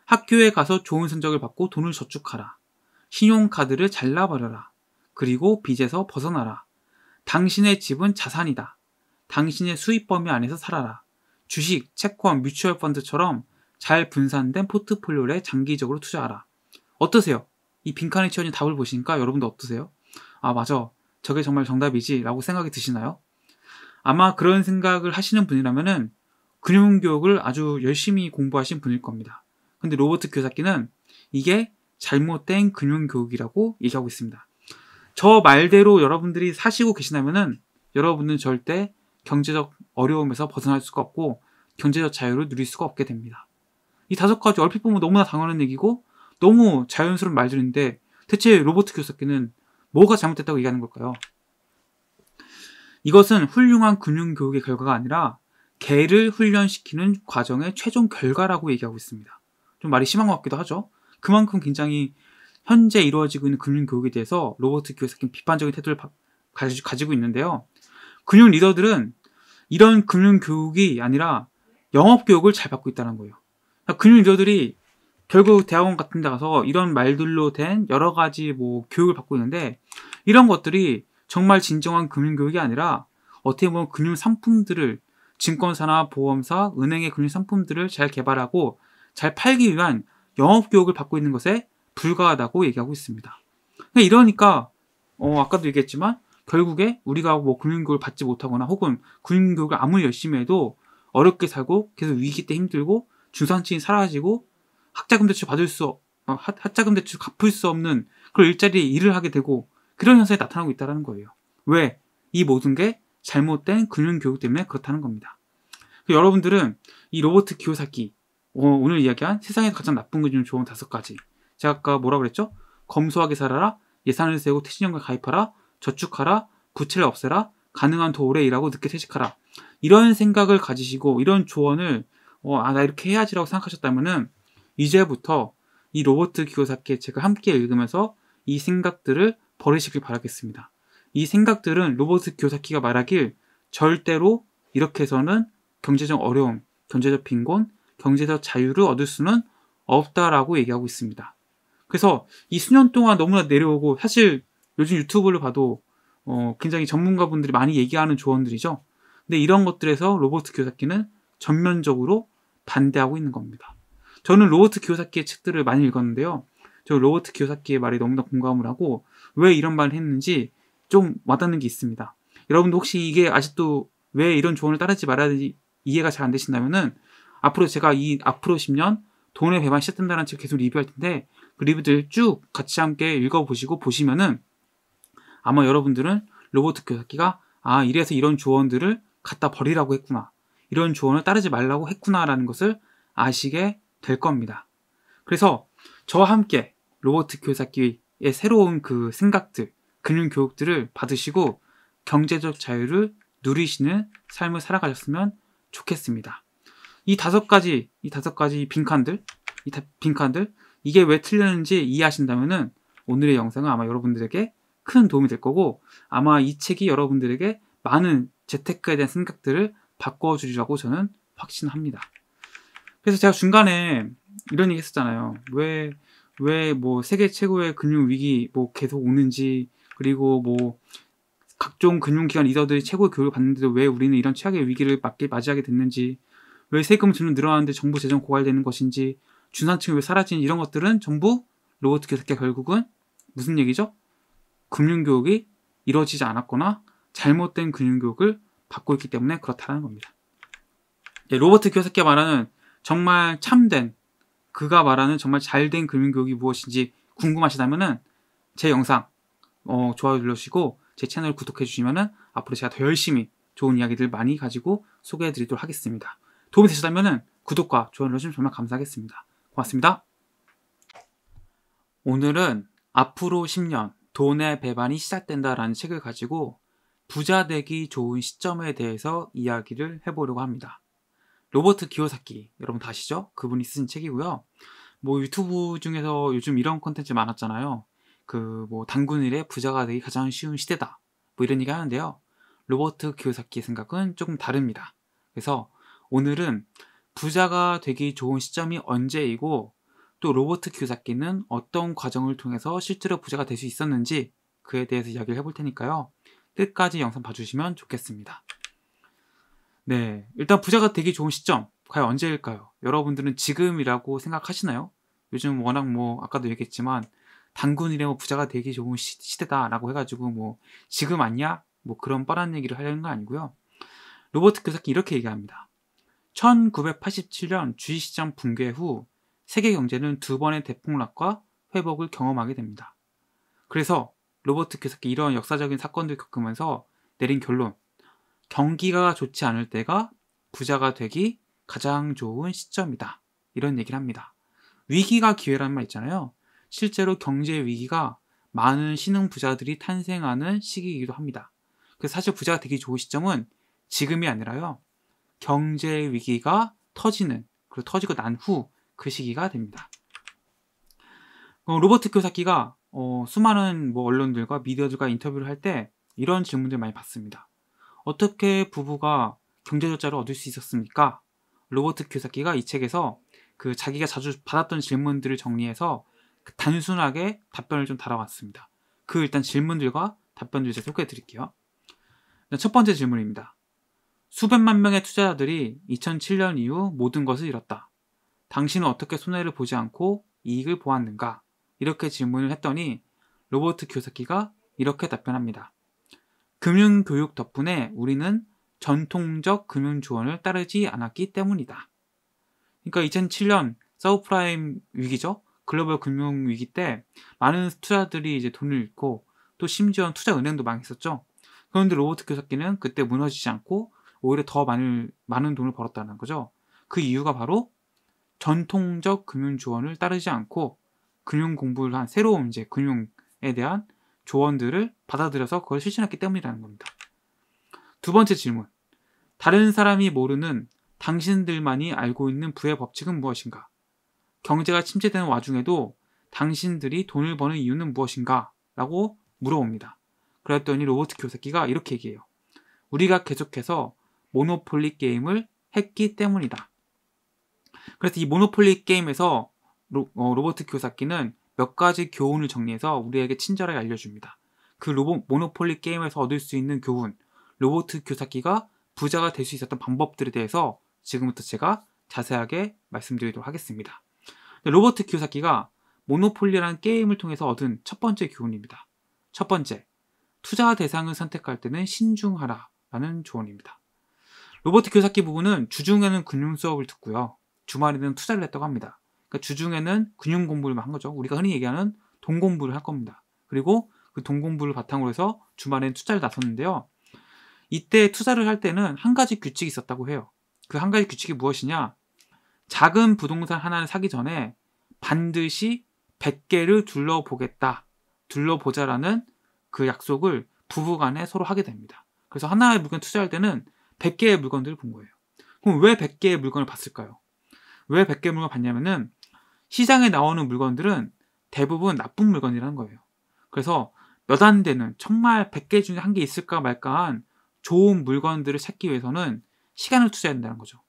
학교에 가서 좋은 성적을 받고 돈을 저축하라. 신용카드를 잘라버려라. 그리고 빚에서 벗어나라. 당신의 집은 자산이다. 당신의 수입 범위 안에서 살아라. 주식, 채권, 뮤추얼 펀드처럼 잘 분산된 포트폴리오에 장기적으로 투자하라. 어떠세요? 이 빈칸의 치원이 답을 보시니까 여러분도 어떠세요? 아, 맞아. 저게 정말 정답이지. 라고 생각이 드시나요? 아마 그런 생각을 하시는 분이라면은 금융교육을 아주 열심히 공부하신 분일 겁니다. 근데 로버트 교사키는 이게 잘못된 금융교육이라고 얘기하고 있습니다. 저 말대로 여러분들이 사시고 계시다면은 여러분은 절대 경제적 어려움에서 벗어날 수가 없고 경제적 자유를 누릴 수가 없게 됩니다. 이 다섯 가지 얼핏 보면 너무나 당연한 얘기고 너무 자연스러운 말들인데 대체 로버트 교수께는 뭐가 잘못됐다고 얘기하는 걸까요? 이것은 훌륭한 금융교육의 결과가 아니라 개를 훈련시키는 과정의 최종 결과라고 얘기하고 있습니다. 좀 말이 심한 것 같기도 하죠. 그만큼 굉장히 현재 이루어지고 있는 금융교육에 대해서 로버트 교수께는 비판적인 태도를 가지고 있는데요. 금융 리더들은 이런 금융 교육이 아니라 영업 교육을 잘 받고 있다는 거예요. 그러니까 금융 유저들이 결국 대학원 같은 데 가서 이런 말들로 된 여러 가지 뭐 교육을 받고 있는데 이런 것들이 정말 진정한 금융 교육이 아니라 어떻게 보면 금융 상품들을 증권사나 보험사, 은행의 금융 상품들을 잘 개발하고 잘 팔기 위한 영업 교육을 받고 있는 것에 불과하다고 얘기하고 있습니다. 그러니까 이러니까 어, 아까도 얘기했지만 결국에 우리가 뭐 국민교육을 받지 못하거나 혹은 국민교육을 아무리 열심히 해도 어렵게 살고 계속 위기 때 힘들고 중산층이 사라지고 학자금 대출 받을 수 하, 어, 학자금 대출 갚을 수 없는 그런 일자리에 일을 하게 되고 그런 현상이 나타나고 있다는 거예요. 왜? 이 모든 게 잘못된 금융교육 때문에 그렇다는 겁니다. 여러분들은 이 로버트 기호사키 어, 오늘 이야기한 세상에 가장 나쁜 기준 좋은 다섯 가지 제가 아까 뭐라 그랬죠? 검소하게 살아라, 예산을 세우고 퇴직연금 가입하라, 저축하라, 구체를 없애라, 가능한 더 오래 일하고 늦게 퇴직하라. 이런 생각을 가지시고 이런 조언을 어, 아, 나 이렇게 해야지라고 생각하셨다면은 이제부터 이 로버트 기요사께 제가 함께 읽으면서 이 생각들을 버리시길 바라겠습니다. 이 생각들은 로버트 기요사키가 말하길 절대로 이렇게 해서는 경제적 어려움, 경제적 빈곤, 경제적 자유를 얻을 수는 없다라고 얘기하고 있습니다. 그래서 이 수년 동안 너무나 내려오고 사실 요즘 유튜브를 봐도 어, 굉장히 전문가분들이 많이 얘기하는 조언들이죠. 근데 이런 것들에서 로버트 교사키는 전면적으로 반대하고 있는 겁니다. 저는 로버트 교사키의 책들을 많이 읽었는데요. 저 로버트 교사키의 말이 너무나 공감을 하고 왜 이런 말을 했는지 좀 와닿는 게 있습니다. 여러분도 혹시 이게 아직도 왜 이런 조언을 따르지 말아야 되지 이해가 잘 안 되신다면은 앞으로 제가 이 앞으로 10년 돈의 배반 시작된다는 책 계속 리뷰할 텐데 그 리뷰들 쭉 같이 함께 읽어보시고 보시면은 아마 여러분들은 로버트 교사키가 아 이래서 이런 조언들을 갖다 버리라고 했구나 이런 조언을 따르지 말라고 했구나라는 것을 아시게 될 겁니다. 그래서 저와 함께 로버트 교사키의 새로운 그 생각들, 금융 교육들을 받으시고 경제적 자유를 누리시는 삶을 살아가셨으면 좋겠습니다. 이 다섯 가지, 이 다섯 가지 빈칸들, 이 빈칸들 이게 왜 틀렸는지 이해하신다면 오늘의 영상은 아마 여러분들에게 큰 도움이 될 거고 아마 이 책이 여러분들에게 많은 재테크에 대한 생각들을 바꿔주리라고 저는 확신합니다. 그래서 제가 중간에 이런 얘기 했었잖아요. 왜, 왜 뭐 세계 최고의 금융위기 뭐 계속 오는지, 그리고 뭐 각종 금융기관 리더들이 최고의 교육을 받는데도 왜 우리는 이런 최악의 위기를 맞게 맞이하게 됐는지, 왜 세금 주는 늘어나는데 정부 재정 고갈되는 것인지, 중산층이 왜사라진 이런 것들은 전부 로버트 교수께 결국은 무슨 얘기죠? 금융교육이 이루어지지 않았거나 잘못된 금융교육을 받고 있기 때문에 그렇다는 겁니다. 예, 로버트 교사께 말하는 정말 참된 그가 말하는 정말 잘된 금융교육이 무엇인지 궁금하시다면 제 영상 어, 좋아요 눌러주시고 제 채널 구독해 주시면 앞으로 제가 더 열심히 좋은 이야기들 많이 가지고 소개해 드리도록 하겠습니다. 도움이 되셨다면 구독과 좋아요 눌러주시면 정말 감사하겠습니다. 고맙습니다. 오늘은 앞으로 10년 돈의 배반이 시작된다라는 책을 가지고 부자 되기 좋은 시점에 대해서 이야기를 해보려고 합니다. 로버트 기요사키 여러분 다시죠 아 그분이 쓴 책이고요. 뭐 유튜브 중에서 요즘 이런 컨텐츠 많았잖아요. 그 뭐단군일에 부자가 되기 가장 쉬운 시대다. 뭐 이런 얘기 하는데요. 로버트 기요사키의 생각은 조금 다릅니다. 그래서 오늘은 부자가 되기 좋은 시점이 언제이고 또 로버트 큐사키는 어떤 과정을 통해서 실제로 부자가 될 수 있었는지 그에 대해서 이야기를 해볼 테니까요. 끝까지 영상 봐주시면 좋겠습니다. 네, 일단 부자가 되기 좋은 시점, 과연 언제일까요? 여러분들은 지금이라고 생각하시나요? 요즘 워낙 뭐, 아까도 얘기했지만, 단군이래 뭐 부자가 되기 좋은 시, 대다라고 해가지고 뭐, 지금 아니야? 뭐 그런 뻔한 얘기를 하려는 거 아니고요. 로버트 교사키 이렇게 얘기합니다. 1987년 주식시장 붕괴 후 세계 경제는 두 번의 대폭락과 회복을 경험하게 됩니다. 그래서 로버트께서 이런 역사적인 사건들 을 겪으면서 내린 결론, 경기가 좋지 않을 때가 부자가 되기 가장 좋은 시점이다. 이런 얘기를 합니다. 위기가 기회라는 말 있잖아요. 실제로 경제 위기가 많은 신흥 부자들이 탄생하는 시기이기도 합니다. 그래서 사실 부자가 되기 좋은 시점은 지금이 아니라요. 경제 위기가 터지는, 그리고 터지고 난후 그 시기가 됩니다. 어, 로버트 교사키가 어, 수많은 뭐 언론들과 미디어들과 인터뷰를 할 때 이런 질문들 많이 받습니다. 어떻게 부부가 경제적자를 얻을 수 있었습니까? 로버트 교사키가 이 책에서 그 자기가 자주 받았던 질문들을 정리해서 그 단순하게 답변을 좀 달아왔습니다. 그 일단 질문들과 답변들 제가 소개해 드릴게요. 네, 첫 번째 질문입니다. 수백만 명의 투자자들이 2007년 이후 모든 것을 잃었다. 당신은 어떻게 손해를 보지 않고 이익을 보았는가? 이렇게 질문을 했더니 로버트 교사키가 이렇게 답변합니다. 금융교육 덕분에 우리는 전통적 금융지원을 따르지 않았기 때문이다. 그러니까 2007년 서브프라임 위기죠. 글로벌 금융위기 때 많은 투자들이 이제 돈을 잃고 또 심지어 투자 은행도 망했었죠. 그런데 로버트 교사기는 그때 무너지지 않고 오히려 더 많은, 많은 돈을 벌었다는 거죠. 그 이유가 바로 전통적 금융 조언을 따르지 않고 금융 공부를 한 새로운 이제 금융에 대한 조언들을 받아들여서 그걸 실천했기 때문이라는 겁니다. 두 번째 질문. 다른 사람이 모르는 당신들만이 알고 있는 부의 법칙은 무엇인가? 경제가 침체되는 와중에도 당신들이 돈을 버는 이유는 무엇인가? 라고 물어봅니다. 그랬더니 로버트 교사끼가 이렇게 얘기해요. 우리가 계속해서 모노폴리 게임을 했기 때문이다. 그래서 이 모노폴리 게임에서 로, 어, 로버트 교사키는몇 가지 교훈을 정리해서 우리에게 친절하게 알려줍니다. 그 로봇 모노폴리 게임에서 얻을 수 있는 교훈, 로버트 교사키가 부자가 될 수 있었던 방법들에 대해서 지금부터 제가 자세하게 말씀드리도록 하겠습니다. 네, 로버트 교사키가 모노폴리라는 게임을 통해서 얻은 첫 번째 교훈입니다. 첫 번째, 투자 대상을 선택할 때는 신중하라라는 조언입니다. 로버트 교사키 부부는 주중에는 금융 수업을 듣고요. 주말에는 투자를 했다고 합니다. 그러니까 주중에는 금융 공부를 한 거죠. 우리가 흔히 얘기하는 돈 공부를 할 겁니다. 그리고 그 돈 공부를 바탕으로 해서 주말에는 투자를 나섰는데요. 이때 투자를 할 때는 한 가지 규칙이 있었다고 해요. 그 한 가지 규칙이 무엇이냐? 작은 부동산 하나를 사기 전에 반드시 100개를 둘러보겠다. 둘러보자라는 그 약속을 부부 간에 서로 하게 됩니다. 그래서 하나의 물건 투자할 때는 100개의 물건들을 본 거예요. 그럼 왜 100개의 물건을 봤을까요? 왜 100개 물건 봤냐면은 시장에 나오는 물건들은 대부분 나쁜 물건이라는 거예요. 그래서 몇 안 되는 정말 100개 중에 한 개 있을까 말까한 좋은 물건들을 찾기 위해서는 시간을 투자해야 된다는 거죠.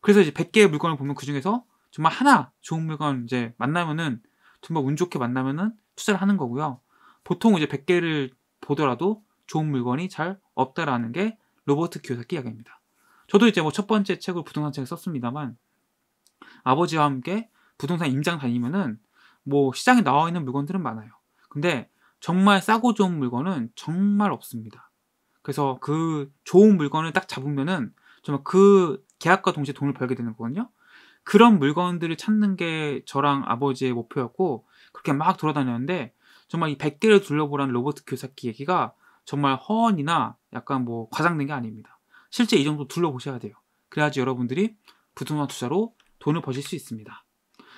그래서 이제 100개의 물건을 보면 그 중에서 정말 하나 좋은 물건 이제 만나면은 정말 운 좋게 만나면은 투자를 하는 거고요. 보통 이제 100개를 보더라도 좋은 물건이 잘 없다라는 게 로버트 기호사키 이야기입니다. 저도 이제 뭐 첫 번째 책을 부동산 책을 썼습니다만 아버지와 함께 부동산 임장 다니면은 뭐 시장에 나와 있는 물건들은 많아요. 근데 정말 싸고 좋은 물건은 정말 없습니다. 그래서 그 좋은 물건을 딱 잡으면은 정말 그 계약과 동시에 돈을 벌게 되는 거거든요. 그런 물건들을 찾는 게 저랑 아버지의 목표였고 그렇게 막 돌아다녔는데 정말 이 100개를 둘러보라는 로버트 교사키 얘기가 정말 허언이나 약간 뭐 과장된 게 아닙니다. 실제 이 정도 둘러보셔야 돼요. 그래야지 여러분들이 부동산 투자로 돈을 버실 수 있습니다.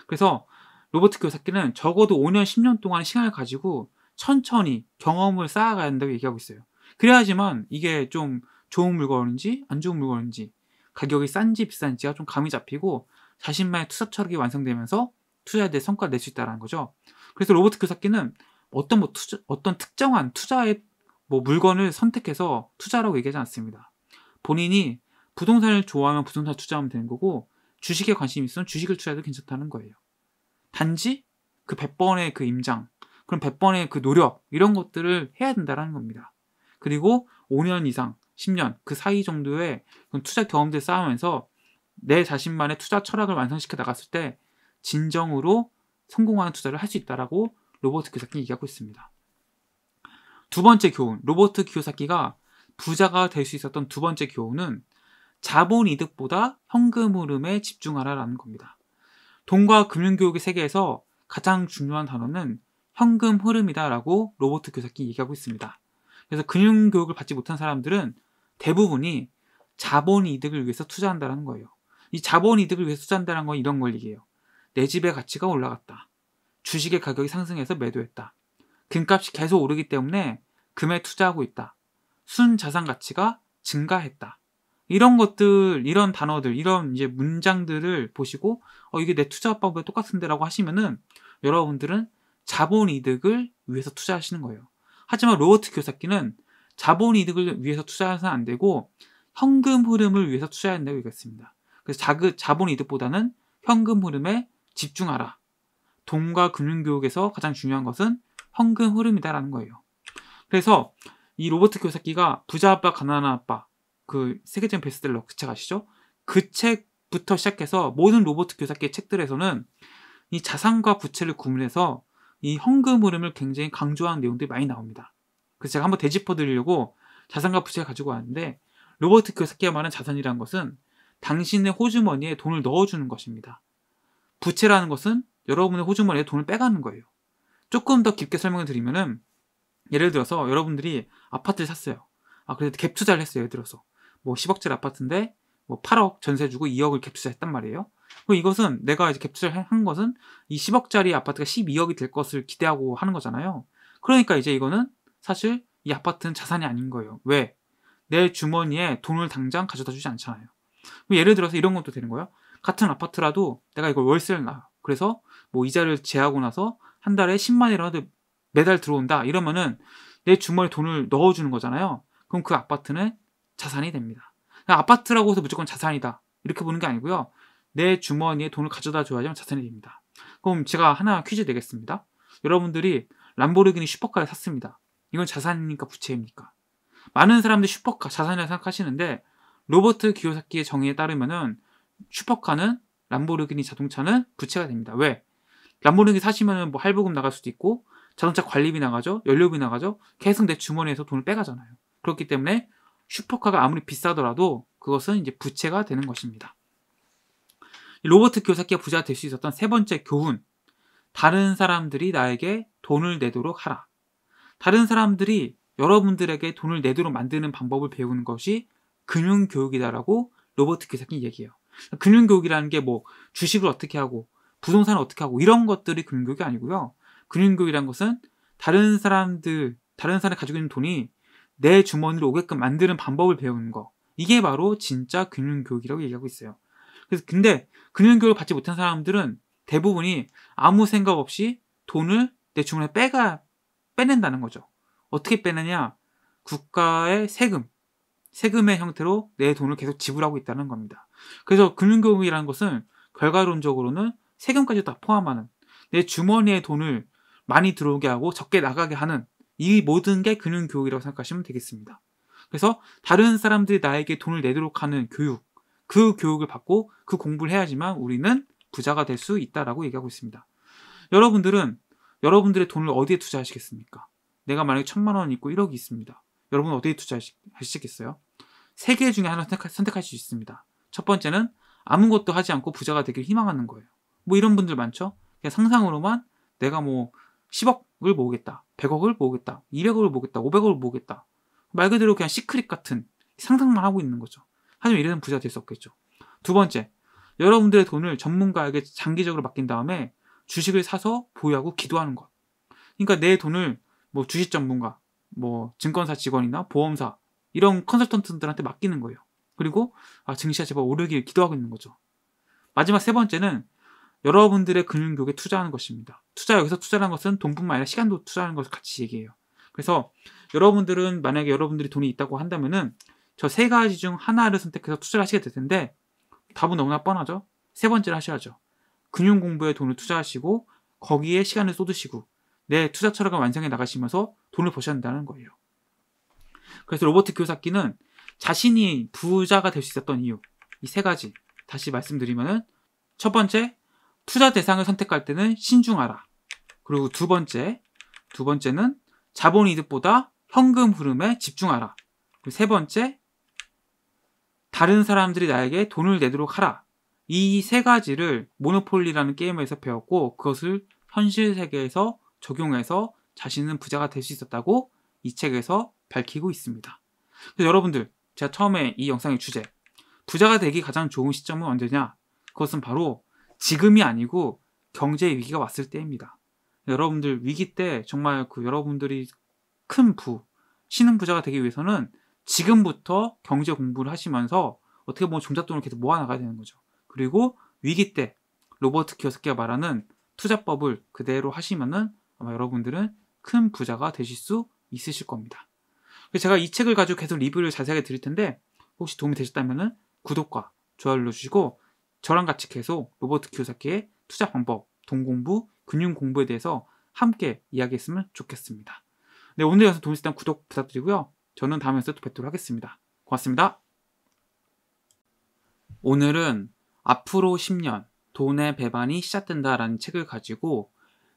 그래서 로버트 교사키는 적어도 5년, 10년 동안 시간을 가지고 천천히 경험을 쌓아가야 한다고 얘기하고 있어요. 그래야지만 이게 좀 좋은 물건인지 안 좋은 물건인지 가격이 싼지 비싼지가 좀 감이 잡히고 자신만의 투자 철학이 완성되면서 투자에 대해 성과를 낼 수 있다는 거죠. 그래서 로버트 교사키는 어떤 뭐 투자, 어떤 특정한 투자의 뭐 물건을 선택해서 투자라고 얘기하지 않습니다. 본인이 부동산을 좋아하면 부동산 투자하면 되는 거고 주식에 관심 있으면 주식을 투자해도 괜찮다는 거예요. 단지 그 100번의 그 임장, 그럼 100번의 그 노력, 이런 것들을 해야 된다는 겁니다. 그리고 5년 이상, 10년, 그 사이 정도의 투자 경험들 쌓으면서 내 자신만의 투자 철학을 완성시켜 나갔을 때 진정으로 성공하는 투자를 할 수 있다라고 로버트 교사키 얘기하고 있습니다. 두 번째 교훈, 로버트 교사키가 부자가 될 수 있었던 두 번째 교훈은 자본 이득보다 현금 흐름에 집중하라라는 겁니다. 돈과 금융교육의 세계에서 가장 중요한 단어는 현금 흐름이다라고 로버트 교사기 얘기하고 있습니다. 그래서 금융교육을 받지 못한 사람들은 대부분이 자본 이득을 위해서 투자한다는 거예요. 이 자본 이득을 위해서 투자한다는 건 이런 권리예요. 내 집의 가치가 올라갔다. 주식의 가격이 상승해서 매도했다. 금값이 계속 오르기 때문에 금에 투자하고 있다. 순 자산 가치가 증가했다. 이런 것들, 이런 단어들, 이런 이제 문장들을 보시고, 어, 이게 내 투자 방법과 똑같은데라고 하시면은 여러분들은 자본 이득을 위해서 투자하시는 거예요. 하지만 로버트 교사기는 자본 이득을 위해서 투자해서는 안 되고 현금 흐름을 위해서 투자해야 된다고 얘기했습니다. 그래서 자그, 자본 이득보다는 현금 흐름에 집중하라. 돈과 금융 교육에서 가장 중요한 것은 현금 흐름이다라는 거예요. 그래서 이 로버트 교사기가 부자 아빠, 가난한 아빠, 그 세계적인 베스트셀러 그 책 아시죠? 그 책부터 시작해서 모든 로버트 교사께 책들에서는 이 자산과 부채를 구분해서 이 현금 흐름을 굉장히 강조한 내용들이 많이 나옵니다. 그래서 제가 한번 되짚어 드리려고 자산과 부채를 가지고 왔는데 로버트 교사께가 말한 자산이라는 것은 당신의 호주머니에 돈을 넣어주는 것입니다. 부채라는 것은 여러분의 호주머니에 돈을 빼가는 거예요. 조금 더 깊게 설명을 드리면은 예를 들어서 여러분들이 아파트를 샀어요. 아, 그래도 갭 투자를 했어요. 예를 들어서. 뭐 10억짜리 아파트인데 뭐 8억 전세 주고 2억을 갭투자했단 말이에요. 그리고 이것은 내가 이제 갭투자를 한 것은 이 10억짜리 아파트가 12억이 될 것을 기대하고 하는 거잖아요. 그러니까 이제 이거는 사실 이 아파트는 자산이 아닌 거예요. 왜? 내 주머니에 돈을 당장 가져다 주지 않잖아요. 예를 들어서 이런 것도 되는 거예요. 같은 아파트라도 내가 이걸 월세를 나. 그래서 뭐 이자를 제하고 나서 한 달에 10만이라도 매달 들어온다. 이러면은 내 주머니에 돈을 넣어주는 거잖아요. 그럼 그 아파트는 자산이 됩니다. 그러니까 아파트라고 해서 무조건 자산이다. 이렇게 보는 게 아니고요. 내 주머니에 돈을 가져다 줘야 자산이 됩니다. 그럼 제가 하나 퀴즈 내겠습니다. 여러분들이 람보르기니 슈퍼카를 샀습니다. 이건 자산입니까? 부채입니까? 많은 사람들이 슈퍼카, 자산이라고 생각하시는데 로버트 기요사키의 정의에 따르면은 슈퍼카는 람보르기니 자동차는 부채가 됩니다. 왜? 람보르기니 사시면은 뭐 할부금 나갈 수도 있고 자동차 관리비 나가죠. 연료비 나가죠. 계속 내 주머니에서 돈을 빼가잖아요. 그렇기 때문에 슈퍼카가 아무리 비싸더라도 그것은 이제 부채가 되는 것입니다. 로버트 교사께 부자가 될 수 있었던 세 번째 교훈. 다른 사람들이 나에게 돈을 내도록 하라. 다른 사람들이 여러분들에게 돈을 내도록 만드는 방법을 배우는 것이 금융교육이다라고 로버트 교사께 얘기해요. 금융교육이라는 게 뭐 주식을 어떻게 하고 부동산을 어떻게 하고 이런 것들이 금융교육이 아니고요. 금융교육이란 것은 다른 사람들, 다른 사람이 가지고 있는 돈이 내 주머니로 오게끔 만드는 방법을 배우는 거. 이게 바로 진짜 금융교육이라고 얘기하고 있어요. 그래서 근데 금융교육을 받지 못한 사람들은 대부분이 아무 생각 없이 돈을 내 주머니에 빼가, 빼낸다는 거죠. 어떻게 빼내냐? 국가의 세금, 세금의 형태로 내 돈을 계속 지불하고 있다는 겁니다. 그래서 금융교육이라는 것은 결과론적으로는 세금까지 다 포함하는 내 주머니에 돈을 많이 들어오게 하고 적게 나가게 하는 이 모든 게 근육 교육이라고 생각하시면 되겠습니다. 그래서 다른 사람들이 나에게 돈을 내도록 하는 교육, 그 교육을 받고 그 공부를 해야지만 우리는 부자가 될 수 있다라고 얘기하고 있습니다. 여러분들은 여러분들의 돈을 어디에 투자하시겠습니까? 내가 만약에 천만 원 있고 1억이 있습니다. 여러분 은 어디에 투자하시겠어요? 세 개 중에 하나 선택할 수 있습니다. 첫 번째는 아무것도 하지 않고 부자가 되길 희망하는 거예요. 뭐 이런 분들 많죠? 그냥 상상으로만 내가 뭐 10억을 모으겠다. 100억을 모으겠다. 200억을 모으겠다. 500억을 모으겠다. 말 그대로 그냥 시크릿 같은 상상만 하고 있는 거죠. 하지만 이래는 부자 될수 없겠죠. 두 번째, 여러분들의 돈을 전문가에게 장기적으로 맡긴 다음에 주식을 사서 보유하고 기도하는 것. 그러니까 내 돈을 뭐 주식 전문가, 뭐 증권사 직원이나 보험사 이런 컨설턴트들한테 맡기는 거예요. 그리고 아, 증시가 제법 오르길 기도하고 있는 거죠. 마지막 세 번째는 여러분들의 금융교육에 투자하는 것입니다. 투자 여기서 투자하는 것은 돈뿐만 아니라 시간도 투자하는 것을 같이 얘기해요. 그래서 여러분들은 만약에 여러분들이 돈이 있다고 한다면은 저 세 가지 중 하나를 선택해서 투자를 하시게 될 텐데 답은 너무나 뻔하죠. 세 번째를 하셔야죠. 금융 공부에 돈을 투자하시고 거기에 시간을 쏟으시고 내 투자 철학을 완성해 나가시면서 돈을 버셔야 한다는 거예요. 그래서 로버트 교사키는 자신이 부자가 될 수 있었던 이유 이 세 가지 다시 말씀드리면은 첫 번째 투자 대상을 선택할 때는 신중하라. 그리고 두 번째, 두 번째는 자본 이득보다 현금 흐름에 집중하라. 세 번째, 다른 사람들이 나에게 돈을 내도록 하라. 이 세 가지를 모노폴리라는 게임에서 배웠고 그것을 현실 세계에서 적용해서 자신은 부자가 될 수 있었다고 이 책에서 밝히고 있습니다. 여러분들, 제가 처음에 이 영상의 주제 부자가 되기 가장 좋은 시점은 언제냐? 그것은 바로 지금이 아니고 경제 위기가 왔을 때입니다. 여러분들 위기 때 정말 그 여러분들이 큰 부, 신흥 부자가 되기 위해서는 지금부터 경제 공부를 하시면서 어떻게 보면 종잣돈을 계속 모아나가야 되는 거죠. 그리고 위기 때 로버트 키오스키가 말하는 투자법을 그대로 하시면은 아마 여러분들은 큰 부자가 되실 수 있으실 겁니다. 제가 이 책을 가지고 계속 리뷰를 자세하게 드릴 텐데 혹시 도움이 되셨다면 구독과 좋아요 눌러주시고 저랑 같이 계속 로버트 키요사키의 투자 방법, 돈 공부, 금융 공부에 대해서 함께 이야기했으면 좋겠습니다. 네, 오늘 영상 도움이 됐 구독 부탁드리고요. 저는 다음 에서또 뵙도록 하겠습니다. 고맙습니다. 오늘은 앞으로 10년 돈의 배반이 시작된다라는 책을 가지고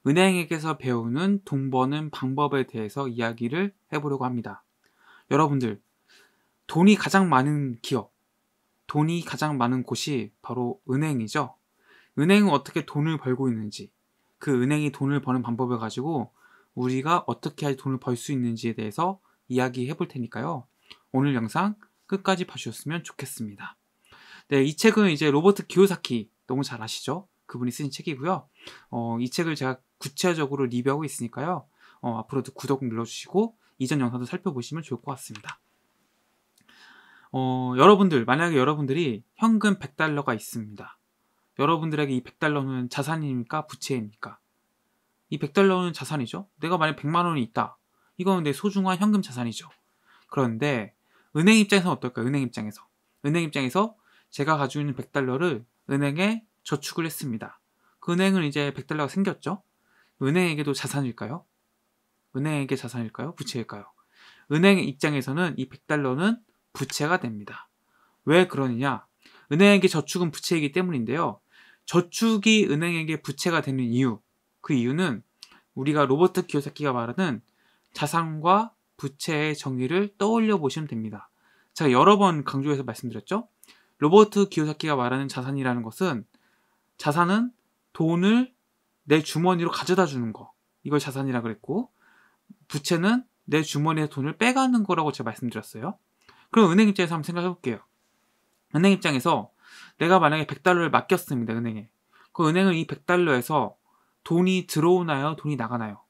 은행에게서 배우는 돈 버는 방법에 대해서 이야기를 해보려고 합니다. 여러분들, 돈이 가장 많은 기업, 돈이 가장 많은 곳이 바로 은행이죠. 은행은 어떻게 돈을 벌고 있는지, 그 은행이 돈을 버는 방법을 가지고 우리가 어떻게 해 돈을 벌 수 있는지에 대해서 이야기해 볼 테니까요. 오늘 영상 끝까지 봐주셨으면 좋겠습니다. 네, 이 책은 이제 로버트 기요사키 너무 잘 아시죠? 그분이 쓴 책이고요. 어, 이 책을 제가 구체적으로 리뷰하고 있으니까요. 어, 앞으로도 구독 눌러주시고 이전 영상도 살펴보시면 좋을 것 같습니다. 어, 여러분들, 만약에 여러분들이 현금 100달러가 있습니다. 여러분들에게 이 100달러는 자산입니까? 부채입니까? 이 100달러는 자산이죠? 내가 만약 100만 원이 있다. 이건 내 소중한 현금 자산이죠. 그런데 은행 입장에서는 어떨까요? 은행 입장에서. 은행 입장에서 제가 가지고 있는 100달러를 은행에 저축을 했습니다. 그 은행은 이제 100달러가 생겼죠? 은행에게도 자산일까요? 은행에게 자산일까요? 부채일까요? 은행 입장에서는 이 100달러는 부채가 됩니다. 왜 그러느냐? 은행에게 저축은 부채이기 때문인데요. 저축이 은행에게 부채가 되는 이유, 그 이유는 우리가 로버트 기요사키가 말하는 자산과 부채의 정의를 떠올려 보시면 됩니다. 제가 여러 번 강조해서 말씀드렸죠. 로버트 기요사키가 말하는 자산이라는 것은 자산은 돈을 내 주머니로 가져다 주는 거. 이걸 자산이라 그랬고 부채는 내 주머니에 돈을 빼가는 거라고 제가 말씀드렸어요. 그럼 은행 입장에서 한번 생각해 볼게요. 은행 입장에서 내가 만약에 100달러를 맡겼습니다. 은행에. 그 은행은 이 100달러에서 돈이 들어오나요? 돈이 나가나요?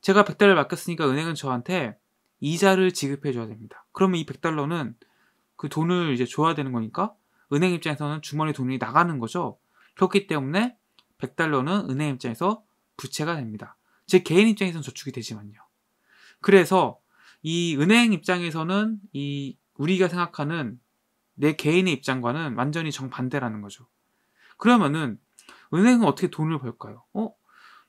제가 100달러를 맡겼으니까 은행은 저한테 이자를 지급해 줘야 됩니다. 그러면 이 100달러는 그 돈을 이제 줘야 되는 거니까 은행 입장에서는 주머니 돈이 나가는 거죠. 그렇기 때문에 100달러는 은행 입장에서 부채가 됩니다. 제 개인 입장에서는 저축이 되지만요. 그래서 이 은행 입장에서는 이 우리가 생각하는 내 개인의 입장과는 완전히 정반대라는 거죠. 그러면은 은행은 어떻게 돈을 벌까요? 어?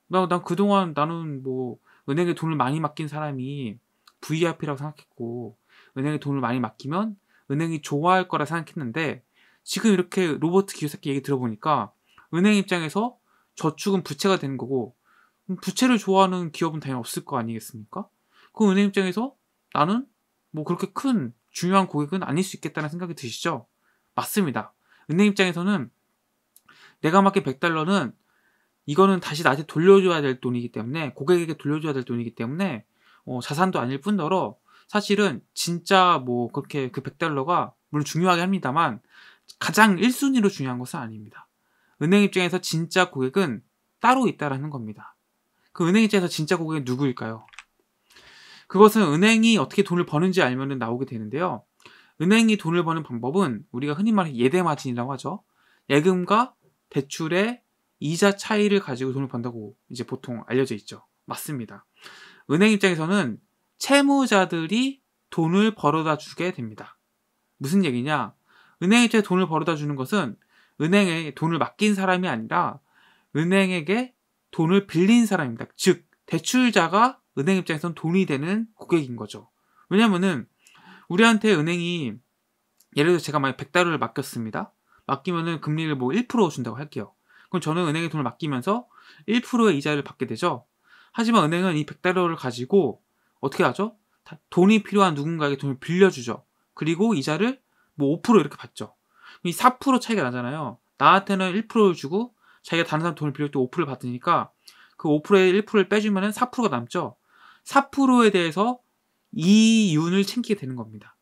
나, 난 그동안 나는 뭐 은행에 돈을 많이 맡긴 사람이 VIP라고 생각했고 은행에 돈을 많이 맡기면 은행이 좋아할 거라 생각했는데 지금 이렇게 로버트 기요사키 얘기 들어보니까 은행 입장에서 저축은 부채가 되는 거고 부채를 좋아하는 기업은 당연히 없을 거 아니겠습니까? 그 은행 입장에서 나는 뭐 그렇게 큰 중요한 고객은 아닐 수 있겠다는 생각이 드시죠? 맞습니다. 은행 입장에서는 내가 맡긴 100달러는 이거는 다시 나한테 돌려줘야 될 돈이기 때문에 고객에게 돌려줘야 될 돈이기 때문에 어, 자산도 아닐 뿐더러 사실은 진짜 뭐 그렇게 그 100달러가 물론 중요하게 합니다만 가장 1순위로 중요한 것은 아닙니다. 은행 입장에서 진짜 고객은 따로 있다라는 겁니다. 그 은행 입장에서 진짜 고객은 누구일까요? 그것은 은행이 어떻게 돈을 버는지 알면 나오게 되는데요. 은행이 돈을 버는 방법은 우리가 흔히 말하는 예대 마진이라고 하죠. 예금과 대출의 이자 차이를 가지고 돈을 번다고 이제 보통 알려져 있죠. 맞습니다. 은행 입장에서는 채무자들이 돈을 벌어다 주게 됩니다. 무슨 얘기냐? 은행 입장에 돈을 벌어다 주는 것은 은행에 돈을 맡긴 사람이 아니라 은행에게 돈을 빌린 사람입니다. 즉, 대출자가 은행 입장에선 돈이 되는 고객인 거죠. 왜냐면은 우리한테 은행이 예를 들어 제가 만약 100달러를 맡겼습니다. 맡기면은 금리를 뭐1% 준다고 할게요. 그럼 저는 은행에 돈을 맡기면서 1%의 이자를 받게 되죠. 하지만 은행은 이 100달러를 가지고 어떻게 하죠? 돈이 필요한 누군가에게 돈을 빌려주죠. 그리고 이자를 뭐 5% 이렇게 받죠. 이 4% 차이가 나잖아요. 나한테는 1%를 주고 자기가 다른 사람 돈을 빌릴 때 5%를 받으니까 그 5%에 1%를 빼주면 4%가 남죠. 4%에 대해서 이윤을 챙기게 되는 겁니다.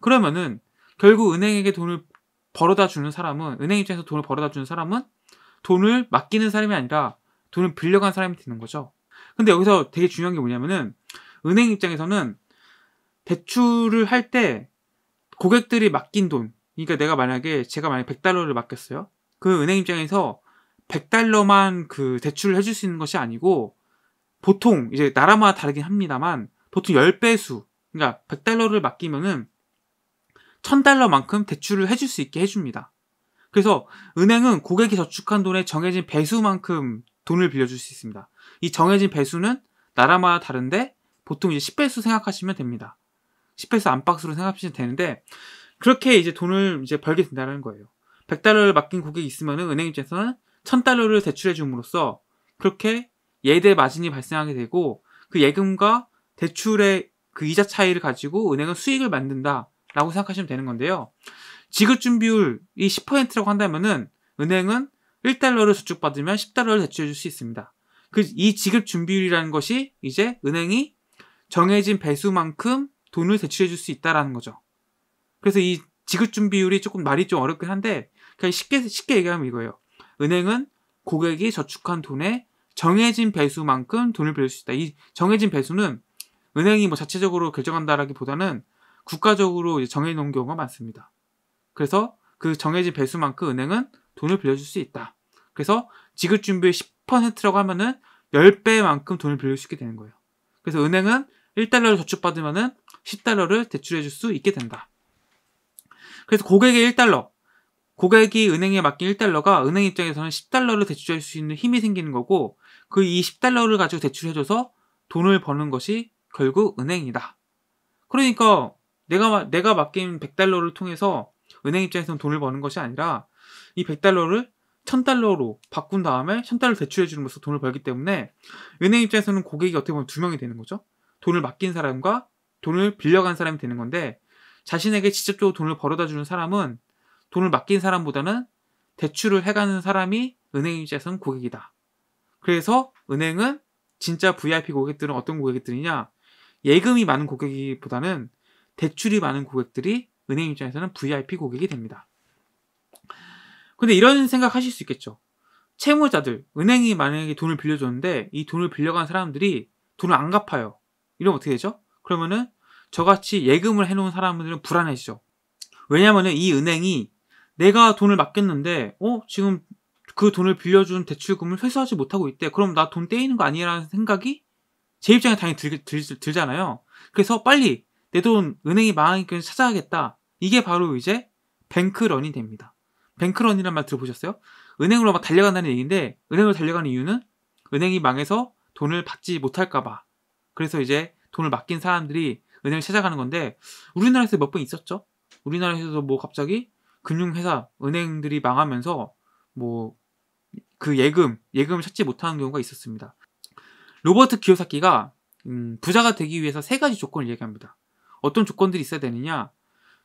그러면은 결국 은행에게 돈을 벌어다 주는 사람은 은행 입장에서 돈을 벌어다 주는 사람은 돈을 맡기는 사람이 아니라 돈을 빌려간 사람이 되는 거죠. 근데 여기서 되게 중요한 게 뭐냐면은 은행 입장에서는 대출을 할 때 고객들이 맡긴 돈 그러니까 내가 만약에 제가 만약에 100달러를 맡겼어요. 그 은행 입장에서 100달러만 그 대출을 해줄 수 있는 것이 아니고 보통 이제 나라마다 다르긴 합니다만 보통 10배수 그러니까 100달러를 맡기면은 1000달러만큼 대출을 해줄 수 있게 해줍니다. 그래서 은행은 고객이 저축한 돈의 정해진 배수만큼 돈을 빌려줄 수 있습니다. 이 정해진 배수는 나라마다 다른데 보통 이제 10배수 생각하시면 됩니다. 10배수 안팎으로 생각하시면 되는데 그렇게 이제 돈을 이제 벌게 된다는 거예요. 100달러를 맡긴 고객이 있으면 은행 입장에서는 1000달러를 대출해 줌으로써 그렇게 예대 마진이 발생하게 되고 그 예금과 대출의 그 이자 차이를 가지고 은행은 수익을 만든다라고 생각하시면 되는 건데요. 지급준비율이 10%라고 한다면은 은행은 1달러를 저축받으면 10달러를 대출해줄 수 있습니다. 그 이 지급준비율이라는 것이 이제 은행이 정해진 배수만큼 돈을 대출해줄 수 있다라는 거죠. 그래서 이 지급준비율이 조금 말이 좀 어렵긴 한데 그냥 쉽게 쉽게 얘기하면 이거예요. 은행은 고객이 저축한 돈의 정해진 배수만큼 돈을 빌릴 수 있다. 이 정해진 배수는 은행이 뭐 자체적으로 결정한다라기보다는 국가적으로 정해 놓은 경우가 많습니다. 그래서 그 정해진 배수만큼 은행은 돈을 빌려줄 수 있다. 그래서 지급 준비의 10%라고 하면은 10배만큼 돈을 빌릴 수 있게 되는 거예요. 그래서 은행은 1달러를 저축받으면은 10달러를 대출해 줄 수 있게 된다. 그래서 고객의 1달러, 고객이 은행에 맡긴 1달러가 은행 입장에서는 10달러를 대출할 수 있는 힘이 생기는 거고 그2 0달러를 가지고 대출해줘서 돈을 버는 것이 결국 은행이다. 그러니까 내가 내가 맡긴 100달러를 통해서 은행 입장에서는 돈을 버는 것이 아니라 이 100달러를 1000달러로 바꾼 다음에 1000달러 대출해 주면서 돈을 벌기 때문에 은행 입장에서는 고객이 어떻게 보면 두 명이 되는 거죠. 돈을 맡긴 사람과 돈을 빌려간 사람이 되는 건데 자신에게 직접적으로 돈을 벌어다 주는 사람은 돈을 맡긴 사람보다는 대출을 해가는 사람이 은행 입장에서는 고객이다. 그래서 은행은 진짜 VIP 고객들은 어떤 고객들이냐? 예금이 많은 고객이보다는 대출이 많은 고객들이 은행 입장에서는 VIP 고객이 됩니다. 근데 이런 생각 하실 수 있겠죠. 채무자들, 은행이 만약에 돈을 빌려줬는데 이 돈을 빌려간 사람들이 돈을 안 갚아요. 이러면 어떻게 되죠? 그러면은 저같이 예금을 해놓은 사람들은 불안해지죠. 왜냐면은 이 은행이 내가 돈을 맡겼는데, 어? 지금 그 돈을 빌려준 대출금을 회수하지 못하고 있대. 그럼 나 돈 떼이는 거 아니라는 생각이 제 입장에 당연히 들, 들, 들잖아요. 그래서 빨리 내 돈 은행이 망하니까 찾아야겠다. 이게 바로 이제 뱅크런이 됩니다. 뱅크런이란 말 들어보셨어요? 은행으로 막 달려간다는 얘기인데 은행으로 달려가는 이유는 은행이 망해서 돈을 받지 못할까봐. 그래서 이제 돈을 맡긴 사람들이 은행을 찾아가는 건데 우리나라에서 몇 번 있었죠. 우리나라에서도 뭐 갑자기 금융회사 은행들이 망하면서 뭐그 예금, 예금을 찾지 못하는 경우가 있었습니다. 로버트 기요사키가 음, 부자가 되기 위해서 세 가지 조건을 얘기합니다. 어떤 조건들이 있어야 되느냐?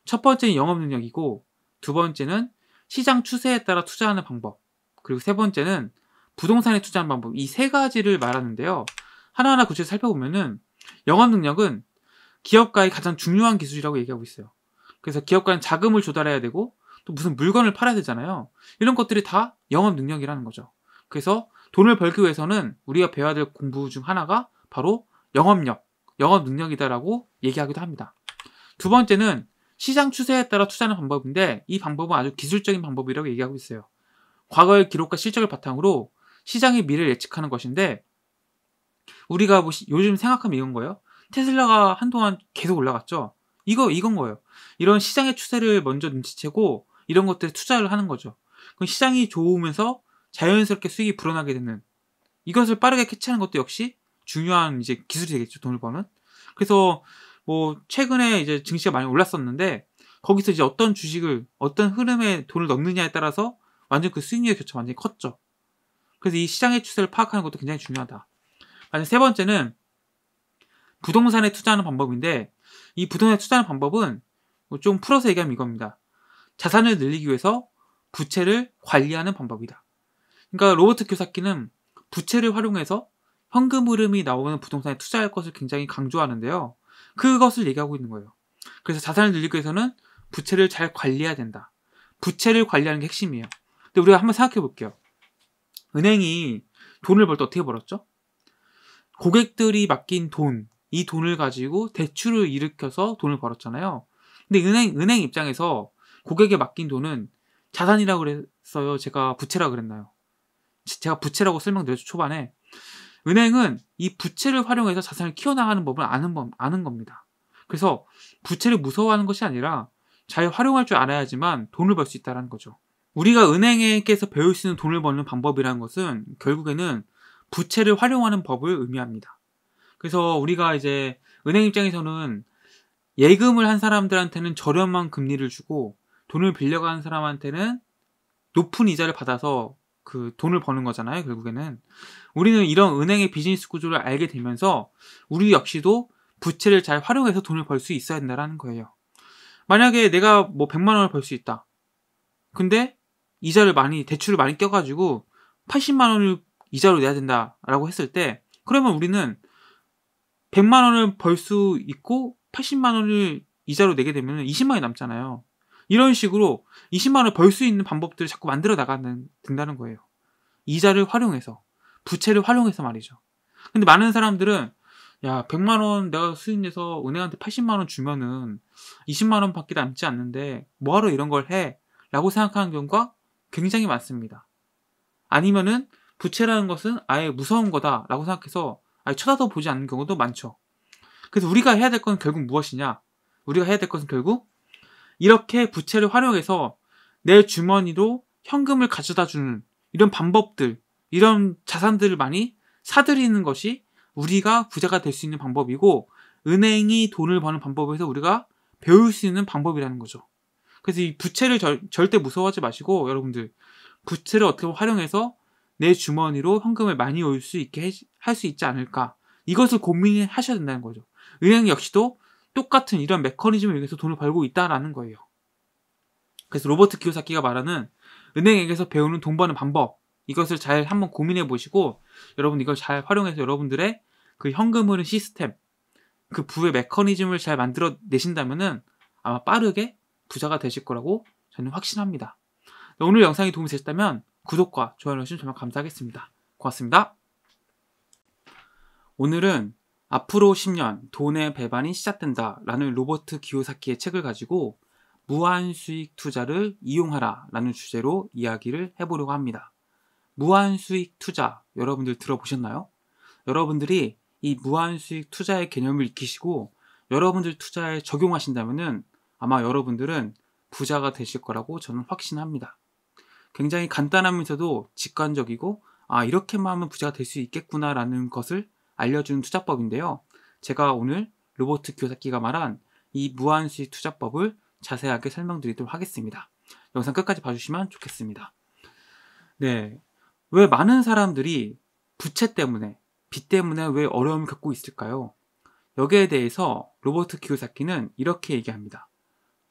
첫 번째는 영업 능력이고, 두 번째는 시장 추세에 따라 투자하는 방법, 그리고 세 번째는 부동산에 투자하는 방법, 이 세 가지를 말하는데요. 하나하나 구체적으로 살펴보면은, 영업 능력은 기업가의 가장 중요한 기술이라고 얘기하고 있어요. 그래서 기업가는 자금을 조달해야 되고, 또 무슨 물건을 팔아야 되잖아요. 이런 것들이 다 영업 능력이라는 거죠. 그래서 돈을 벌기 위해서는 우리가 배워야 될 공부 중 하나가 바로 영업력, 영업 능력이다라고 얘기하기도 합니다. 두 번째는 시장 추세에 따라 투자하는 방법인데 이 방법은 아주 기술적인 방법이라고 얘기하고 있어요. 과거의 기록과 실적을 바탕으로 시장의 미래를 예측하는 것인데 우리가 뭐 요즘 생각하면 이건 거예요. 테슬라가 한동안 계속 올라갔죠. 이거 이건 거예요. 이런 시장의 추세를 먼저 눈치채고 이런 것들에 투자를 하는 거죠. 그럼 시장이 좋으면서 자연스럽게 수익이 불어나게 되는 이것을 빠르게 캐치하는 것도 역시 중요한 이제 기술이 되겠죠. 돈을 버는. 그래서 뭐 최근에 이제 증시가 많이 올랐었는데 거기서 이제 어떤 주식을 어떤 흐름에 돈을 넣느냐에 따라서 완전 그 수익률의 교차 완전히 컸죠. 그래서 이 시장의 추세를 파악하는 것도 굉장히 중요하다. 만약 세 번째는 부동산에 투자하는 방법인데 이 부동산에 투자하는 방법은 좀 풀어서 얘기하면 이겁니다. 자산을 늘리기 위해서 부채를 관리하는 방법이다. 그러니까 로버트 교사키는 부채를 활용해서 현금 흐름이 나오는 부동산에 투자할 것을 굉장히 강조하는데요. 그것을 얘기하고 있는 거예요. 그래서 자산을 늘리기 위해서는 부채를 잘 관리해야 된다. 부채를 관리하는 게 핵심이에요. 근데 우리가 한번 생각해 볼게요. 은행이 돈을 벌 때 어떻게 벌었죠? 고객들이 맡긴 돈, 이 돈을 가지고 대출을 일으켜서 돈을 벌었잖아요. 근데 은행, 은행 입장에서 고객에 맡긴 돈은 자산이라고 그랬어요. 제가 부채라 고 그랬나요? 제가 부채라고 설명드렸죠 초반에 은행은 이 부채를 활용해서 자산을 키워나가는 법을 아는, 법, 아는 겁니다. 그래서 부채를 무서워하는 것이 아니라 잘 활용할 줄 알아야지만 돈을 벌 수 있다는 거죠. 우리가 은행에서 배울 수 있는 돈을 버는 방법이라는 것은 결국에는 부채를 활용하는 법을 의미합니다. 그래서 우리가 이제 은행 입장에서는 예금을 한 사람들한테는 저렴한 금리를 주고 돈을 빌려간 사람한테는 높은 이자를 받아서 그 돈을 버는 거잖아요, 결국에는. 우리는 이런 은행의 비즈니스 구조를 알게 되면서 우리 역시도 부채를 잘 활용해서 돈을 벌 수 있어야 된다는 거예요. 만약에 내가 뭐 100만 원을 벌 수 있다. 근데 이자를 많이 대출을 많이 껴가지고 80만 원을 이자로 내야 된다라고 했을 때 그러면 우리는 100만 원을 벌 수 있고 80만 원을 이자로 내게 되면 20만이 원 남잖아요. 이런 식으로 20만 원벌 수 있는 방법들을 자꾸 만들어 나가는 된다는 거예요. 이자를 활용해서 부채를 활용해서 말이죠. 근데 많은 사람들은 야 100만 원 내가 수입해서 은행한테 80만 원 주면은 20만 원밖에 남지 않는데 뭐하러 이런 걸 해? 라고 생각하는 경우가 굉장히 많습니다. 아니면은 부채라는 것은 아예 무서운 거다 라고 생각해서 아예 쳐다도 보지 않는 경우도 많죠. 그래서 우리가 해야 될 건 결국 무엇이냐? 우리가 해야 될 것은 결국 이렇게 부채를 활용해서 내 주머니로 현금을 가져다 주는 이런 방법들, 이런 자산들을 많이 사들이는 것이 우리가 부자가 될 수 있는 방법이고 은행이 돈을 버는 방법에서 우리가 배울 수 있는 방법이라는 거죠. 그래서 이 부채를 절, 절대 무서워하지 마시고 여러분들 부채를 어떻게 활용해서 내 주머니로 현금을 많이 올 수 있게 할 수 있지 않을까 이것을 고민하셔야 된다는 거죠. 은행 역시도 똑같은 이런 메커니즘을 이용해서 돈을 벌고 있다라는 거예요. 그래서 로버트 기요사키가 말하는 은행에게서 배우는 돈 버는 방법 이것을 잘 한번 고민해 보시고 여러분 이걸 잘 활용해서 여러분들의 그 현금 흐름 시스템 그 부의 메커니즘을 잘 만들어 내신다면은 아마 빠르게 부자가 되실 거라고 저는 확신합니다. 오늘 영상이 도움이 되셨다면 구독과 좋아요 해주시면 정말 감사하겠습니다. 고맙습니다. 오늘은 앞으로 10년 돈의 배반이 시작된다 라는 로버트 기요사키의 책을 가지고 무한 수익 투자를 이용하라 라는 주제로 이야기를 해보려고 합니다. 무한 수익 투자 여러분들 들어보셨나요? 여러분들이 이 무한 수익 투자의 개념을 익히시고 여러분들 투자에 적용하신다면 아마 여러분들은 부자가 되실 거라고 저는 확신합니다. 굉장히 간단하면서도 직관적이고 아 이렇게만 하면 부자가 될 수 있겠구나라는 것을 알려준 투자법인데요. 제가 오늘 로버트 교사키가 말한 이 무한수익 투자법을 자세하게 설명드리도록 하겠습니다. 영상 끝까지 봐주시면 좋겠습니다. 네. 왜 많은 사람들이 부채 때문에, 빚 때문에 왜 어려움을 겪고 있을까요? 여기에 대해서 로버트 기요사키는 이렇게 얘기합니다.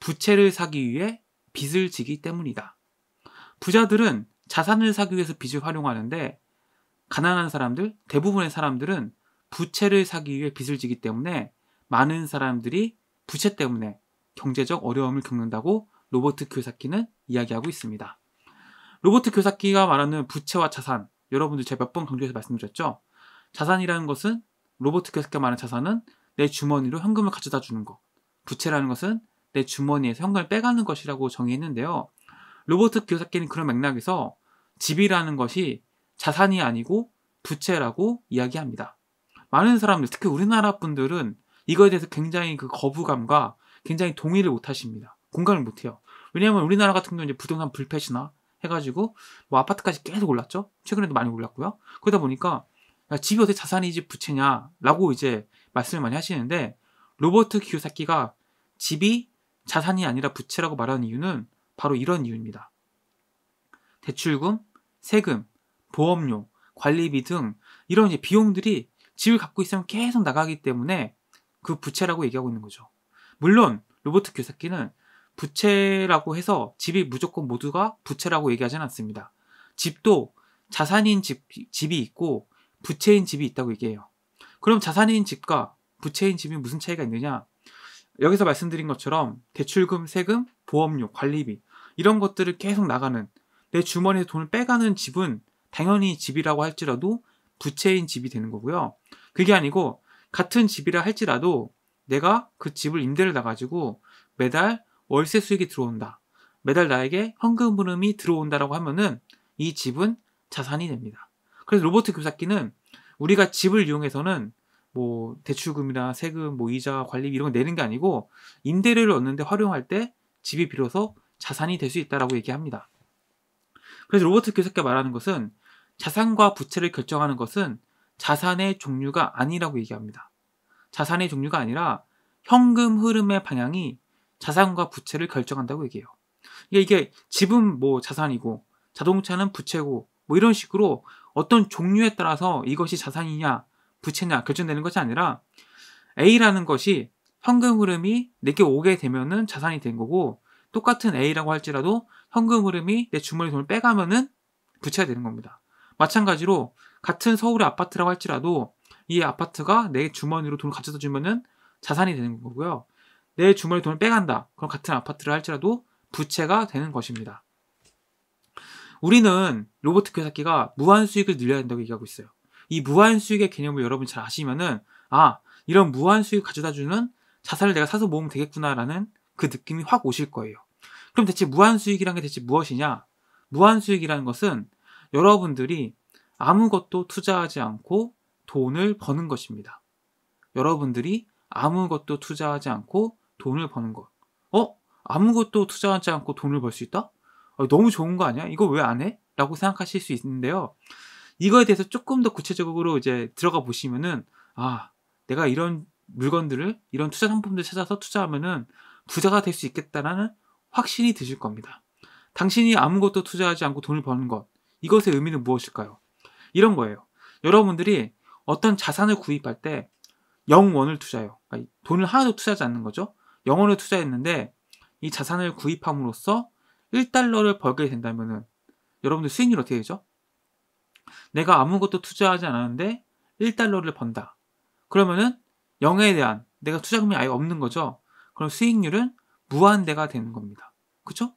부채를 사기 위해 빚을 지기 때문이다. 부자들은 자산을 사기 위해서 빚을 활용하는데 가난한 사람들, 대부분의 사람들은 부채를 사기 위해 빚을 지기 때문에 많은 사람들이 부채 때문에 경제적 어려움을 겪는다고 로버트 교사키는 이야기하고 있습니다. 로버트 교사키가 말하는 부채와 자산, 여러분들 제가 몇 번 강조해서 말씀드렸죠? 자산이라는 것은 로버트 교사키가 말하는 자산은 내 주머니로 현금을 가져다 주는 것, 부채라는 것은 내 주머니에서 현금을 빼가는 것이라고 정의했는데요. 로버트 교사키는 그런 맥락에서 집이라는 것이 자산이 아니고 부채라고 이야기합니다. 많은 사람들, 특히 우리나라 분들은 이거에 대해서 굉장히 그 거부감과 굉장히 동의를 못 하십니다. 공감을 못 해요. 왜냐하면 우리나라 같은 경우는 부동산 불패시나 해가지고 뭐 아파트까지 계속 올랐죠. 최근에도 많이 올랐고요. 그러다 보니까 야, 집이 어떻 자산이지 부채냐라고 이제 말씀을 많이 하시는데 로버트 기요사키가 집이 자산이 아니라 부채라고 말하는 이유는 바로 이런 이유입니다. 대출금, 세금, 보험료, 관리비 등 이런 이제 비용들이 집을 갖고 있으면 계속 나가기 때문에 그 부채라고 얘기하고 있는 거죠. 물론 로버트 교사키는 부채라고 해서 집이 무조건 모두가 부채라고 얘기하진 않습니다. 집도 자산인 집, 집이 있고 부채인 집이 있다고 얘기해요. 그럼 자산인 집과 부채인 집이 무슨 차이가 있느냐? 여기서 말씀드린 것처럼 대출금, 세금, 보험료, 관리비 이런 것들을 계속 나가는 내 주머니에서 돈을 빼가는 집은 당연히 집이라고 할지라도 부채인 집이 되는 거고요. 그게 아니고 같은 집이라 할지라도 내가 그 집을 임대를 나가지고 매달 월세 수익이 들어온다. 매달 나에게 현금 흐름이 들어온다라고 하면은 이 집은 자산이 됩니다. 그래서 로버트 교사기는 우리가 집을 이용해서는 뭐 대출금이나 세금, 뭐 이자, 관리 이런 거 내는 게 아니고 임대료를 얻는데 활용할 때 집이 비로소 자산이 될 수 있다라고 얘기합니다. 그래서 로버트 교사께 말하는 것은 자산과 부채를 결정하는 것은 자산의 종류가 아니라고 얘기합니다. 자산의 종류가 아니라 현금 흐름의 방향이 자산과 부채를 결정한다고 얘기해요. 그러니까 이게 집은 뭐 자산이고 자동차는 부채고 뭐 이런 식으로 어떤 종류에 따라서 이것이 자산이냐 부채냐 결정되는 것이 아니라 A라는 것이 현금 흐름이 내게 오게 되면은 자산이 된 거고 똑같은 A라고 할지라도 현금 흐름이 내 주머니 돈을 빼가면은 부채가 되는 겁니다. 마찬가지로 같은 서울의 아파트라고 할지라도 이 아파트가 내 주머니로 돈을 가져다 주면은 자산이 되는 거고요. 내 주머니 돈을 빼간다. 그럼 같은 아파트를 할지라도 부채가 되는 것입니다. 우리는 로버트 교사키가 무한 수익을 늘려야 된다고 얘기하고 있어요. 이 무한 수익의 개념을 여러분 잘 아시면은 아 이런 무한 수익 가져다주는 자산을 내가 사서 모으면 되겠구나라는 그 느낌이 확 오실 거예요. 그럼 대체 무한 수익이란 게 대체 무엇이냐? 무한 수익이라는 것은 여러분들이 아무것도 투자하지 않고 돈을 버는 것입니다. 여러분들이 아무것도 투자하지 않고 돈을 버는 것. 어? 아무것도 투자하지 않고 돈을 벌 수 있다? 어, 너무 좋은 거 아니야? 이거 왜 안 해? 라고 생각하실 수 있는데요. 이거에 대해서 조금 더 구체적으로 이제 들어가 보시면은, 아, 내가 이런 물건들을, 이런 투자 상품들 찾아서 투자하면은 부자가 될 수 있겠다라는 확신이 드실 겁니다. 당신이 아무것도 투자하지 않고 돈을 버는 것. 이것의 의미는 무엇일까요? 이런 거예요. 여러분들이 어떤 자산을 구입할 때 0원을 투자해요. 그러니까 돈을 하나도 투자하지 않는 거죠. 0원을 투자했는데 이 자산을 구입함으로써 1달러를 벌게 된다면 여러분들 수익률 어떻게 되죠? 내가 아무것도 투자하지 않았는데 1달러를 번다. 그러면은 0에 대한 내가 투자금이 아예 없는 거죠. 그럼 수익률은 무한대가 되는 겁니다. 그쵸?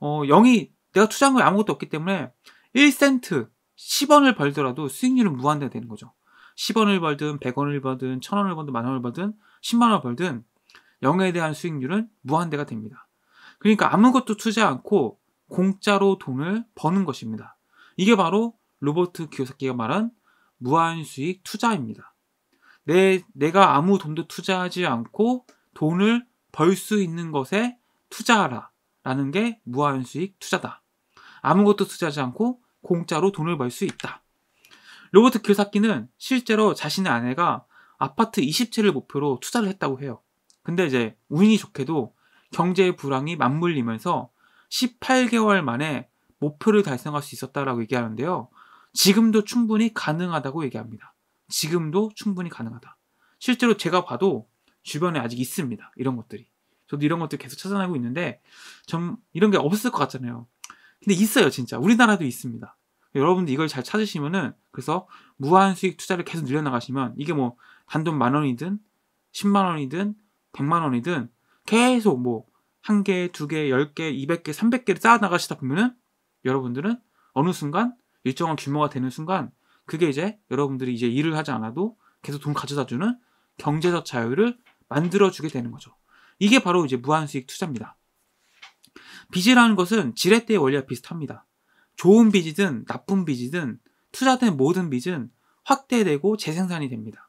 어, 0이 내가 투자금이 아무것도 없기 때문에 1센트 10원을 벌더라도 수익률은 무한대 가 되는 거죠. 10원을 벌든 100원을 벌든 1000원을 벌든 만원을 벌든 10만원을 벌든 0에 대한 수익률은 무한대가 됩니다. 그러니까 아무것도 투자 않고 공짜로 돈을 버는 것입니다. 이게 바로 로버트 기요사키가 말한 무한 수익 투자입니다. 내, 내가 아무 돈도 투자하지 않고 돈을 벌 수 있는 것에 투자하라. 라는 게 무한 수익 투자다. 아무것도 투자하지 않고 공짜로 돈을 벌 수 있다. 로버트 기요사키는 실제로 자신의 아내가 아파트 20채를 목표로 투자를 했다고 해요. 근데 이제 운이 좋게도 경제의 불황이 맞물리면서 18개월 만에 목표를 달성할 수 있었다라고 얘기하는데요. 지금도 충분히 가능하다고 얘기합니다. 지금도 충분히 가능하다. 실제로 제가 봐도 주변에 아직 있습니다. 이런 것들이. 저도 이런 것들 계속 찾아내고 있는데, 좀 이런 게 없을 것 같잖아요. 근데 있어요, 진짜. 우리나라도 있습니다. 여러분들 이걸 잘 찾으시면은 그래서 무한 수익 투자를 계속 늘려나가시면 이게 뭐 단돈 만 원이든 10만 원이든 100만 원이든 계속 뭐 한 개, 두 개, 열개 200개, 300개를 쌓아 나가시다 보면은 여러분들은 어느 순간 일정한 규모가 되는 순간 그게 이제 여러분들이 이제 일을 하지 않아도 계속 돈 가져다 주는 경제적 자유를 만들어 주게 되는 거죠. 이게 바로 이제 무한 수익 투자입니다. 빚이라는 것은 지렛대의 원리와 비슷합니다. 좋은 빚이든 나쁜 빚이든 투자된 모든 빚은 확대되고 재생산이 됩니다.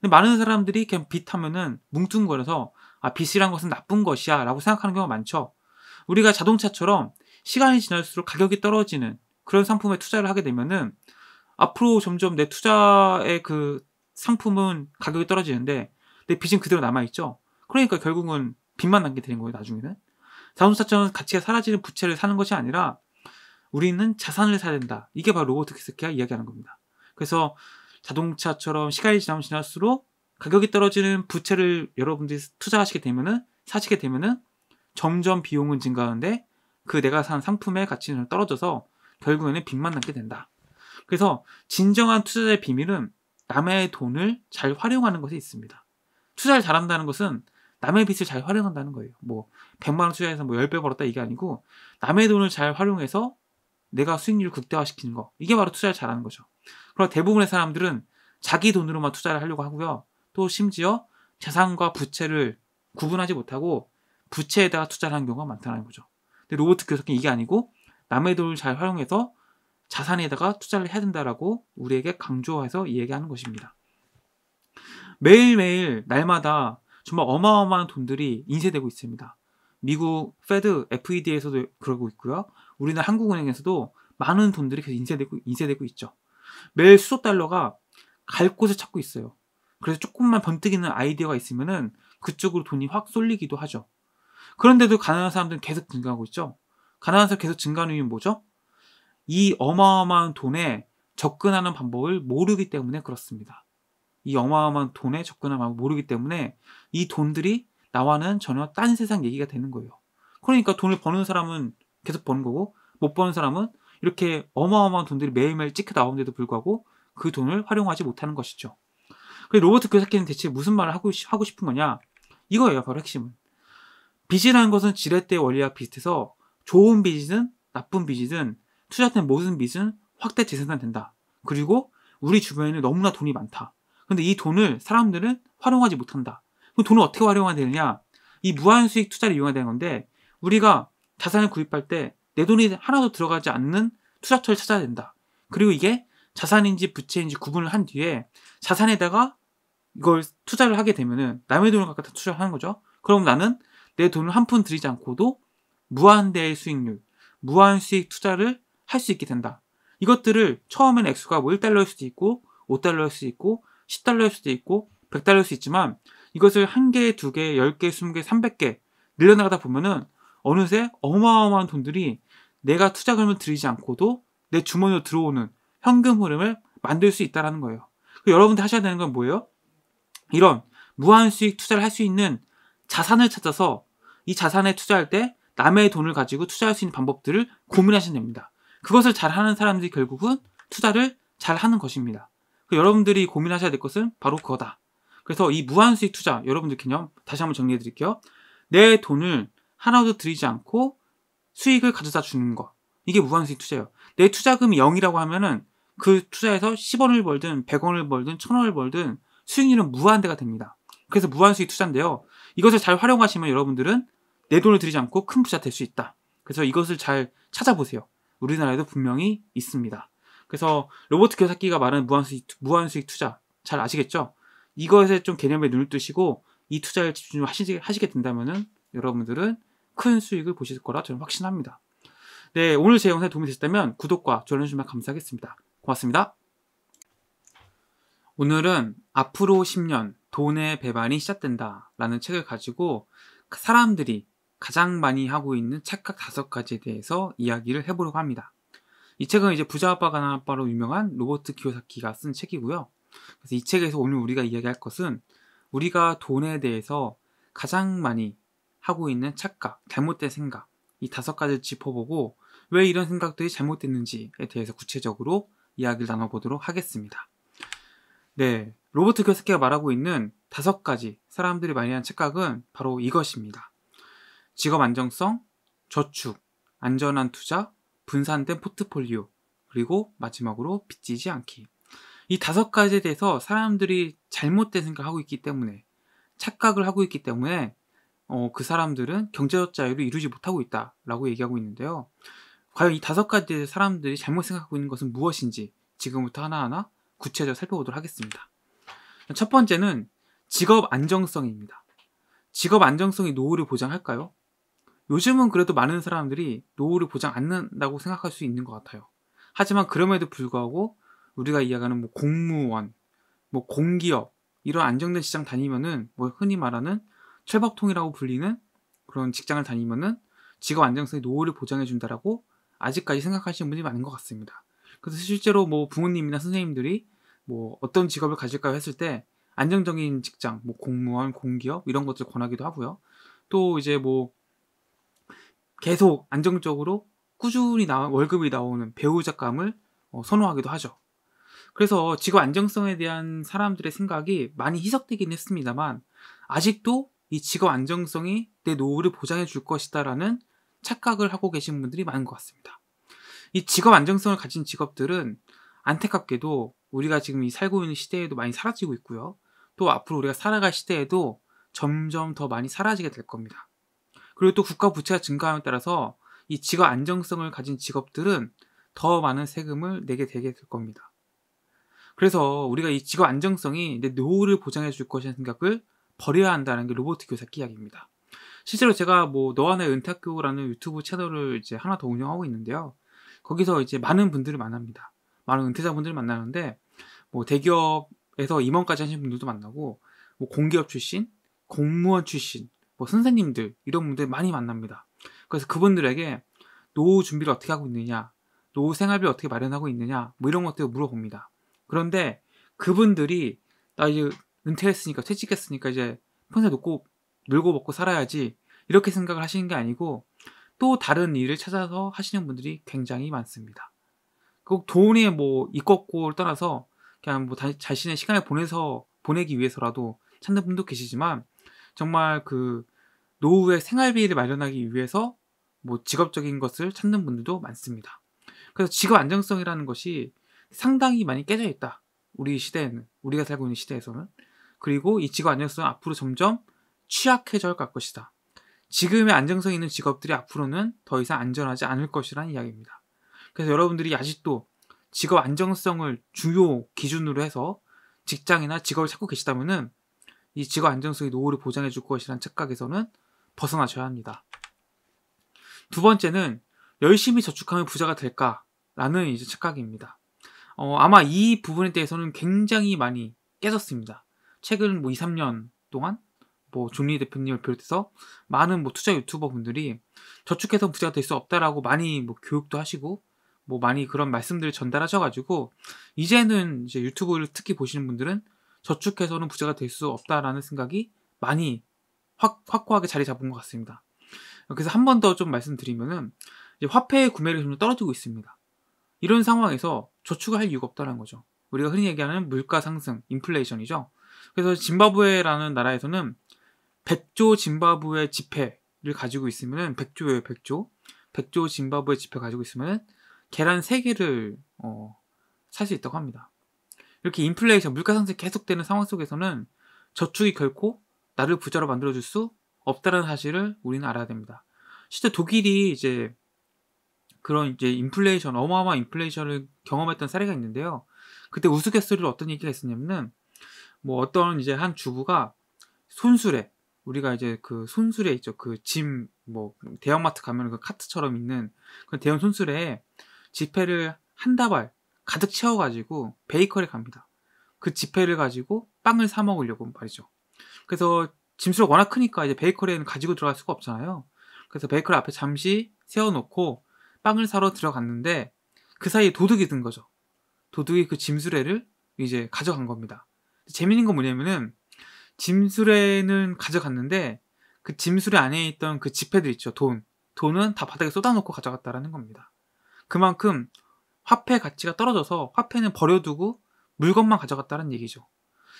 근데 많은 사람들이 그냥 빚하면은 뭉뚱거려서 아 빚이란 것은 나쁜 것이야 라고 생각하는 경우가 많죠. 우리가 자동차처럼 시간이 지날수록 가격이 떨어지는 그런 상품에 투자를 하게 되면은 앞으로 점점 내 투자의 그 상품은 가격이 떨어지는데 내 빚은 그대로 남아있죠. 그러니까 결국은 빚만 남게 되는 거예요, 나중에는. 자동차처럼 가치가 사라지는 부채를 사는 것이 아니라 우리는 자산을 사야 된다. 이게 바로 로보트키스키가 이야기하는 겁니다. 그래서 자동차처럼 시간이 지나면 지날수록 가격이 떨어지는 부채를 여러분들이 투자하시게 되면은 사시게 되면은 점점 비용은 증가하는데 그 내가 산 상품의 가치는 떨어져서 결국에는 빚만 남게 된다. 그래서 진정한 투자의 비밀은 남의 돈을 잘 활용하는 것에 있습니다. 투자를 잘한다는 것은 남의 빚을 잘 활용한다는 거예요. 뭐 100만 원 투자해서 뭐 10배 벌었다 이게 아니고 남의 돈을 잘 활용해서 내가 수익률 을 극대화시키는 거. 이게 바로 투자를 잘하는 거죠. 그러나 대부분의 사람들은 자기 돈으로만 투자를 하려고 하고요. 또 심지어 재산과 부채를 구분하지 못하고 부채에다가 투자를 하는 경우가 많다는 거죠. 근데 로봇 교수님 이게 아니고 남의 돈을 잘 활용해서 자산에다가 투자를 해야 된다라고 우리에게 강조해서 이야기하는 것입니다. 매일매일 날마다 정말 어마어마한 돈들이 인쇄되고 있습니다. 미국 페드 FED에서도 그러고 있고요. 우리나라 한국은행에서도 많은 돈들이 계속 인쇄되고 인쇄되고 있죠. 매일 수소 달러가 갈 곳을 찾고 있어요. 그래서 조금만 번뜩이는 아이디어가 있으면은 그쪽으로 돈이 확 쏠리기도 하죠. 그런데도 가난한 사람들은 계속 증가하고 있죠. 가난한 사람 계속 증가하는 이유는 뭐죠? 이 어마어마한 돈에 접근하는 방법을 모르기 때문에 그렇습니다. 이 어마어마한 돈에 접근하면 모르기 때문에 이 돈들이 나와는 전혀 딴 세상 얘기가 되는 거예요. 그러니까 돈을 버는 사람은 계속 버는 거고 못 버는 사람은 이렇게 어마어마한 돈들이 매일매일 찍혀 나오는데도 불구하고 그 돈을 활용하지 못하는 것이죠. 그래서 로버트 교사키는 대체 무슨 말을 하고, 하고 싶은 거냐? 이거예요, 바로 핵심은. 빚이라는 것은 지렛대 원리와 비슷해서 좋은 빚이든 나쁜 빚이든 투자된 모든 빚은 확대 재생산된다. 그리고 우리 주변에는 너무나 돈이 많다. 근데 이 돈을 사람들은 활용하지 못한다. 그럼 돈을 어떻게 활용해야 되느냐? 이 무한 수익 투자를 이용해야 되는 건데 우리가 자산을 구입할 때 내 돈이 하나도 들어가지 않는 투자처를 찾아야 된다. 그리고 이게 자산인지 부채인지 구분을 한 뒤에 자산에다가 이걸 투자를 하게 되면은 남의 돈을 갖다 투자하는 거죠. 그럼 나는 내 돈을 한 푼 들이지 않고도 무한대의 수익률, 무한 수익 투자를 할 수 있게 된다. 이것들을 처음엔 액수가 뭐 1달러일 수도 있고 5달러일 수도 있고 10달러일 수도 있고 100달러일 수 있지만 이것을 한 개, 두 개, 10개, 20개, 300개 늘려나가다 보면은 어느새 어마어마한 돈들이 내가 투자금을 들이지 않고도 내 주머니로 들어오는 현금 흐름을 만들 수 있다라는 거예요. 그 여러분들 하셔야 되는 건 뭐예요? 이런 무한 수익 투자를 할 수 있는 자산을 찾아서 이 자산에 투자할 때 남의 돈을 가지고 투자할 수 있는 방법들을 고민하시면 됩니다. 그것을 잘 하는 사람들이 결국은 투자를 잘 하는 것입니다. 그 여러분들이 고민하셔야 될 것은 바로 그거다. 그래서 이 무한수익 투자 여러분들 개념 다시 한번 정리해 드릴게요. 내 돈을 하나도 들이지 않고 수익을 가져다 주는 거. 이게 무한수익 투자예요. 내 투자금이 0이라고 하면은 그 투자에서 10원을 벌든 100원을 벌든 1000원을 벌든 수익률은 무한대가 됩니다. 그래서 무한수익 투자인데요. 이것을 잘 활용하시면 여러분들은 내 돈을 들이지 않고 큰 부자 될 수 있다. 그래서 이것을 잘 찾아보세요. 우리나라에도 분명히 있습니다. 그래서 로버트 교사키가 말하는 무한수익, 무한수익 투자 잘 아시겠죠? 이것에 좀 개념에 눈을 뜨시고 이 투자를 집중 하시, 게된다면 여러분들은 큰 수익을 보실 거라 저는 확신합니다. 네, 오늘 제 영상에 도움이 되셨다면 구독과 좋아요 주시면 감사하겠습니다. 고맙습니다. 오늘은 앞으로 10년 돈의 배반이 시작된다 라는 책을 가지고 사람들이 가장 많이 하고 있는 착각 5가지에 대해서 이야기를 해보려고 합니다. 이 책은 이제 부자 아빠 가난 아빠로 유명한 로버트 기요사키가 쓴 책이고요. 그래서 이 책에서 오늘 우리가 이야기할 것은 우리가 돈에 대해서 가장 많이 하고 있는 착각, 잘못된 생각 이 다섯 가지를 짚어보고 왜 이런 생각들이 잘못됐는지에 대해서 구체적으로 이야기를 나눠보도록 하겠습니다. 네, 로버트 교사께가 말하고 있는 다섯 가지 사람들이 많이 하는 착각은 바로 이것입니다. 직업 안정성, 저축, 안전한 투자, 분산된 포트폴리오, 그리고 마지막으로 빚지지 않기. 이 다섯 가지에 대해서 사람들이 잘못된 생각하고 을 있기 때문에 착각을 하고 있기 때문에 어, 그 사람들은 경제적 자유를 이루지 못하고 있다라고 얘기하고 있는데요. 과연 이 다섯 가지 사람들이 잘못 생각하고 있는 것은 무엇인지 지금부터 하나하나 구체적으로 살펴보도록 하겠습니다. 첫 번째는 직업 안정성입니다. 직업 안정성이 노후를 보장할까요? 요즘은 그래도 많은 사람들이 노후를 보장 않는다고 생각할 수 있는 것 같아요. 하지만 그럼에도 불구하고 우리가 이야기하는 뭐 공무원, 뭐 공기업 이런 안정된 시장 다니면은 뭐 흔히 말하는 철밥통이라고 불리는 그런 직장을 다니면은 직업 안정성의 노후를 보장해 준다라고 아직까지 생각하시는 분이 많은 것 같습니다. 그래서 실제로 뭐 부모님이나 선생님들이 뭐 어떤 직업을 가질까요 했을 때 안정적인 직장, 뭐 공무원, 공기업 이런 것들 권하기도 하고요. 또 이제 뭐 계속 안정적으로 꾸준히 나, 월급이 나오는 배우 작감을 어, 선호하기도 하죠. 그래서 직업 안정성에 대한 사람들의 생각이 많이 희석되긴 했습니다만 아직도 이 직업 안정성이 내 노후를 보장해 줄 것이다라는 착각을 하고 계신 분들이 많은 것 같습니다. 이 직업 안정성을 가진 직업들은 안타깝게도 우리가 지금 이 살고 있는 시대에도 많이 사라지고 있고요. 또 앞으로 우리가 살아갈 시대에도 점점 더 많이 사라지게 될 겁니다. 그리고 또 국가 부채가 증가함에 따라서 이 직업 안정성을 가진 직업들은 더 많은 세금을 내게 되게 될 겁니다. 그래서 우리가 이 직업 안정성이 내 노후를 보장해 줄 것이라는 생각을 버려야 한다는 게 로버트 교사기 이야기입니다. 실제로 제가 뭐 너와 나의 은학교라는 유튜브 채널을 이제 하나 더 운영하고 있는데요. 거기서 이제 많은 분들을 만납니다. 많은 은퇴자분들을 만나는데 뭐 대기업에서 임원까지 하신 분들도 만나고 뭐 공기업 출신, 공무원 출신, 뭐 선생님들 이런 분들 많이 만납니다. 그래서 그분들에게 노후 준비를 어떻게 하고 있느냐, 노후 생활비를 어떻게 마련하고 있느냐, 뭐 이런 것들을 물어봅니다. 그런데 그분들이 나 이제 은퇴했으니까 퇴직했으니까 이제 평생 놓고 놀고 먹고 살아야지 이렇게 생각을 하시는 게 아니고 또 다른 일을 찾아서 하시는 분들이 굉장히 많습니다. 꼭돈이뭐 이꺾고를 떠나서 그냥 뭐 자신의 시간을 보내서 보내기 위해서라도 찾는 분도 계시지만 정말 그 노후의 생활비를 마련하기 위해서 뭐 직업적인 것을 찾는 분들도 많습니다. 그래서 직업 안정성이라는 것이 상당히 많이 깨져 있다. 우리 시대에는 우리가 살고 있는 시대에서는 그리고 이 직업 안정성은 앞으로 점점 취약해져 갈 것이다. 지금의 안정성 있는 직업들이 앞으로는 더 이상 안전하지 않을 것이라는 이야기입니다. 그래서 여러분들이 아직도 직업 안정성을 주요 기준으로 해서 직장이나 직업을 찾고 계시다면은 이 직업 안정성이 노후를 보장해 줄 것이라는 착각에서는 벗어나셔야 합니다. 두 번째는 열심히 저축하면 부자가 될까라는 이제 착각입니다. 어, 아마 이 부분에 대해서는 굉장히 많이 깨졌습니다. 최근 뭐 2, 3년 동안 뭐종리 대표님을 비롯해서 많은 뭐 투자 유튜버 분들이 저축해서 부자가 될 수 없다라고 많이 뭐 교육도 하시고 뭐 많이 그런 말씀들을 전달하셔가지고 이제는 이제 유튜브를 특히 보시는 분들은 저축해서는 부자가 될 수 없다라는 생각이 많이 확, 확고하게 자리 잡은 것 같습니다. 그래서 한 번 더 좀 말씀드리면은 화폐의 구매력이좀 떨어지고 있습니다. 이런 상황에서 저축을 할 이유가 없다는 거죠. 우리가 흔히 얘기하는 물가 상승, 인플레이션이죠. 그래서 짐바브웨라는 나라에서는 100조 짐바브웨 지폐를 가지고 있으면은 100조예요, 100조. 100조 짐바브웨 지폐 가지고 있으면은 계란 3개를 어, 살 수 있다고 합니다. 이렇게 인플레이션, 물가 상승이 계속되는 상황 속에서는 저축이 결코 나를 부자로 만들어줄 수 없다는 사실을 우리는 알아야 됩니다. 실제 독일이 이제 그런 이제 인플레이션, 어마어마한 인플레이션을 경험했던 사례가 있는데요. 그때 우스갯소리로 어떤 얘기가 있었냐면은 뭐 어떤 이제 한 주부가 손수레 우리가 이제 그 손수레 있죠. 그 짐 뭐 대형마트 가면 그 카트처럼 있는 그 대형 손수레에 지폐를 한 다발 가득 채워가지고 베이커리 갑니다. 그 지폐를 가지고 빵을 사 먹으려고 말이죠. 그래서 짐수가 워낙 크니까 이제 베이커리에는 가지고 들어갈 수가 없잖아요. 그래서 베이커리 앞에 잠시 세워놓고 빵을 사러 들어갔는데 그 사이에 도둑이 든 거죠. 도둑이 그 짐수레를 이제 가져간 겁니다. 재밌는 건 뭐냐면은 짐수레는 가져갔는데 그 짐수레 안에 있던 그 지폐들 있죠. 돈. 돈은 다 바닥에 쏟아놓고 가져갔다라는 겁니다. 그만큼 화폐 가치가 떨어져서 화폐는 버려두고 물건만 가져갔다는 얘기죠.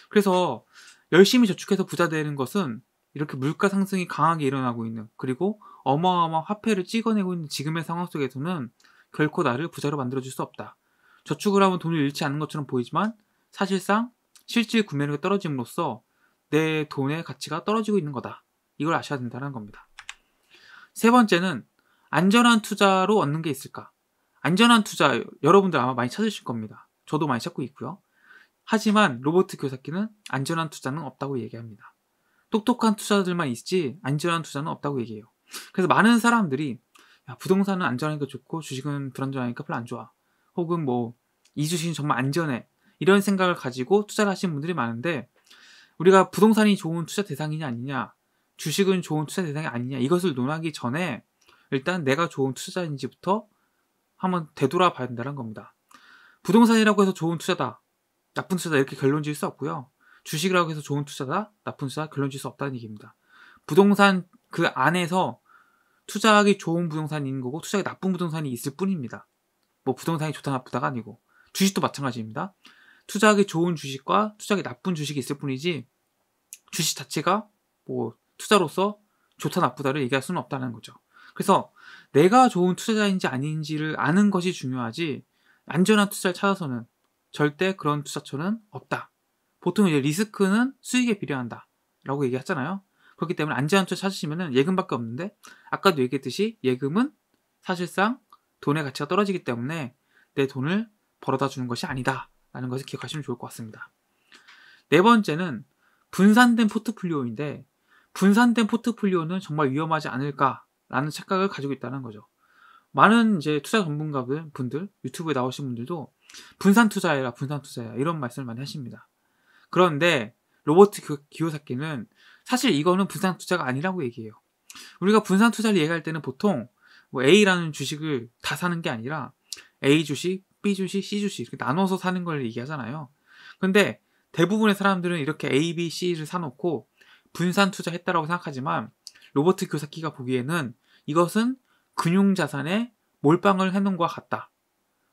그래서 열심히 저축해서 부자 되는 것은 이렇게 물가 상승이 강하게 일어나고 있는 그리고 어마어마한 화폐를 찍어내고 있는 지금의 상황 속에서는 결코 나를 부자로 만들어줄 수 없다. 저축을 하면 돈을 잃지 않는 것처럼 보이지만 사실상 실질 구매력이 떨어짐으로써 내 돈의 가치가 떨어지고 있는 거다. 이걸 아셔야 된다는 겁니다. 세 번째는 안전한 투자로 얻는 게 있을까? 안전한 투자 여러분들 아마 많이 찾으실 겁니다. 저도 많이 찾고 있고요. 하지만 로버트 교사키는 안전한 투자는 없다고 얘기합니다. 똑똑한 투자들만 있지 안전한 투자는 없다고 얘기해요. 그래서 많은 사람들이 야, 부동산은 안전하니까 좋고 주식은 불안전하니까 별로 안 좋아. 혹은 뭐 이 주식은 정말 안전해. 이런 생각을 가지고 투자를 하시는 분들이 많은데 우리가 부동산이 좋은 투자 대상이냐 아니냐 주식은 좋은 투자 대상이 아니냐 이것을 논하기 전에 일단 내가 좋은 투자인지부터 한번 되돌아봐야 된다는 겁니다. 부동산이라고 해서 좋은 투자다. 나쁜 투자다 이렇게 결론 지을 수 없고요. 주식이라고 해서 좋은 투자다, 나쁜 투자다 결론 지을 수 없다는 얘기입니다. 부동산 그 안에서 투자하기 좋은 부동산이 있는 거고 투자하기 나쁜 부동산이 있을 뿐입니다. 뭐 부동산이 좋다 나쁘다가 아니고 주식도 마찬가지입니다. 투자하기 좋은 주식과 투자하기 나쁜 주식이 있을 뿐이지 주식 자체가 뭐 투자로서 좋다 나쁘다를 얘기할 수는 없다는 거죠. 그래서 내가 좋은 투자자인지 아닌지를 아는 것이 중요하지 안전한 투자를 찾아서는 절대 그런 투자처는 없다. 보통 이제 리스크는 수익에 비례한다. 라고 얘기했잖아요 그렇기 때문에 안전한 투자 찾으시면 예금밖에 없는데 아까도 얘기했듯이 예금은 사실상 돈의 가치가 떨어지기 때문에 내 돈을 벌어다 주는 것이 아니다. 라는 것을 기억하시면 좋을 것 같습니다. 네 번째는 분산된 포트폴리오인데 분산된 포트폴리오는 정말 위험하지 않을까라는 착각을 가지고 있다는 거죠. 많은 이제 투자 전문가 분들 유튜브에 나오신 분들도 분산 투자해라, 분산 투자해라 이런 말씀을 많이 하십니다. 그런데 로버트 기요사키는 사실 이거는 분산 투자가 아니라고 얘기해요. 우리가 분산 투자를 얘기할 때는 보통 뭐 A라는 주식을 다 사는 게 아니라 A 주식, B 주식, C 주식 이렇게 나눠서 사는 걸 얘기하잖아요. 근데 대부분의 사람들은 이렇게 A, B, C를 사놓고 분산 투자했다라고 생각하지만 로버트 교사키가 보기에는 이것은 금융자산에 몰빵을 해놓은 것 같다.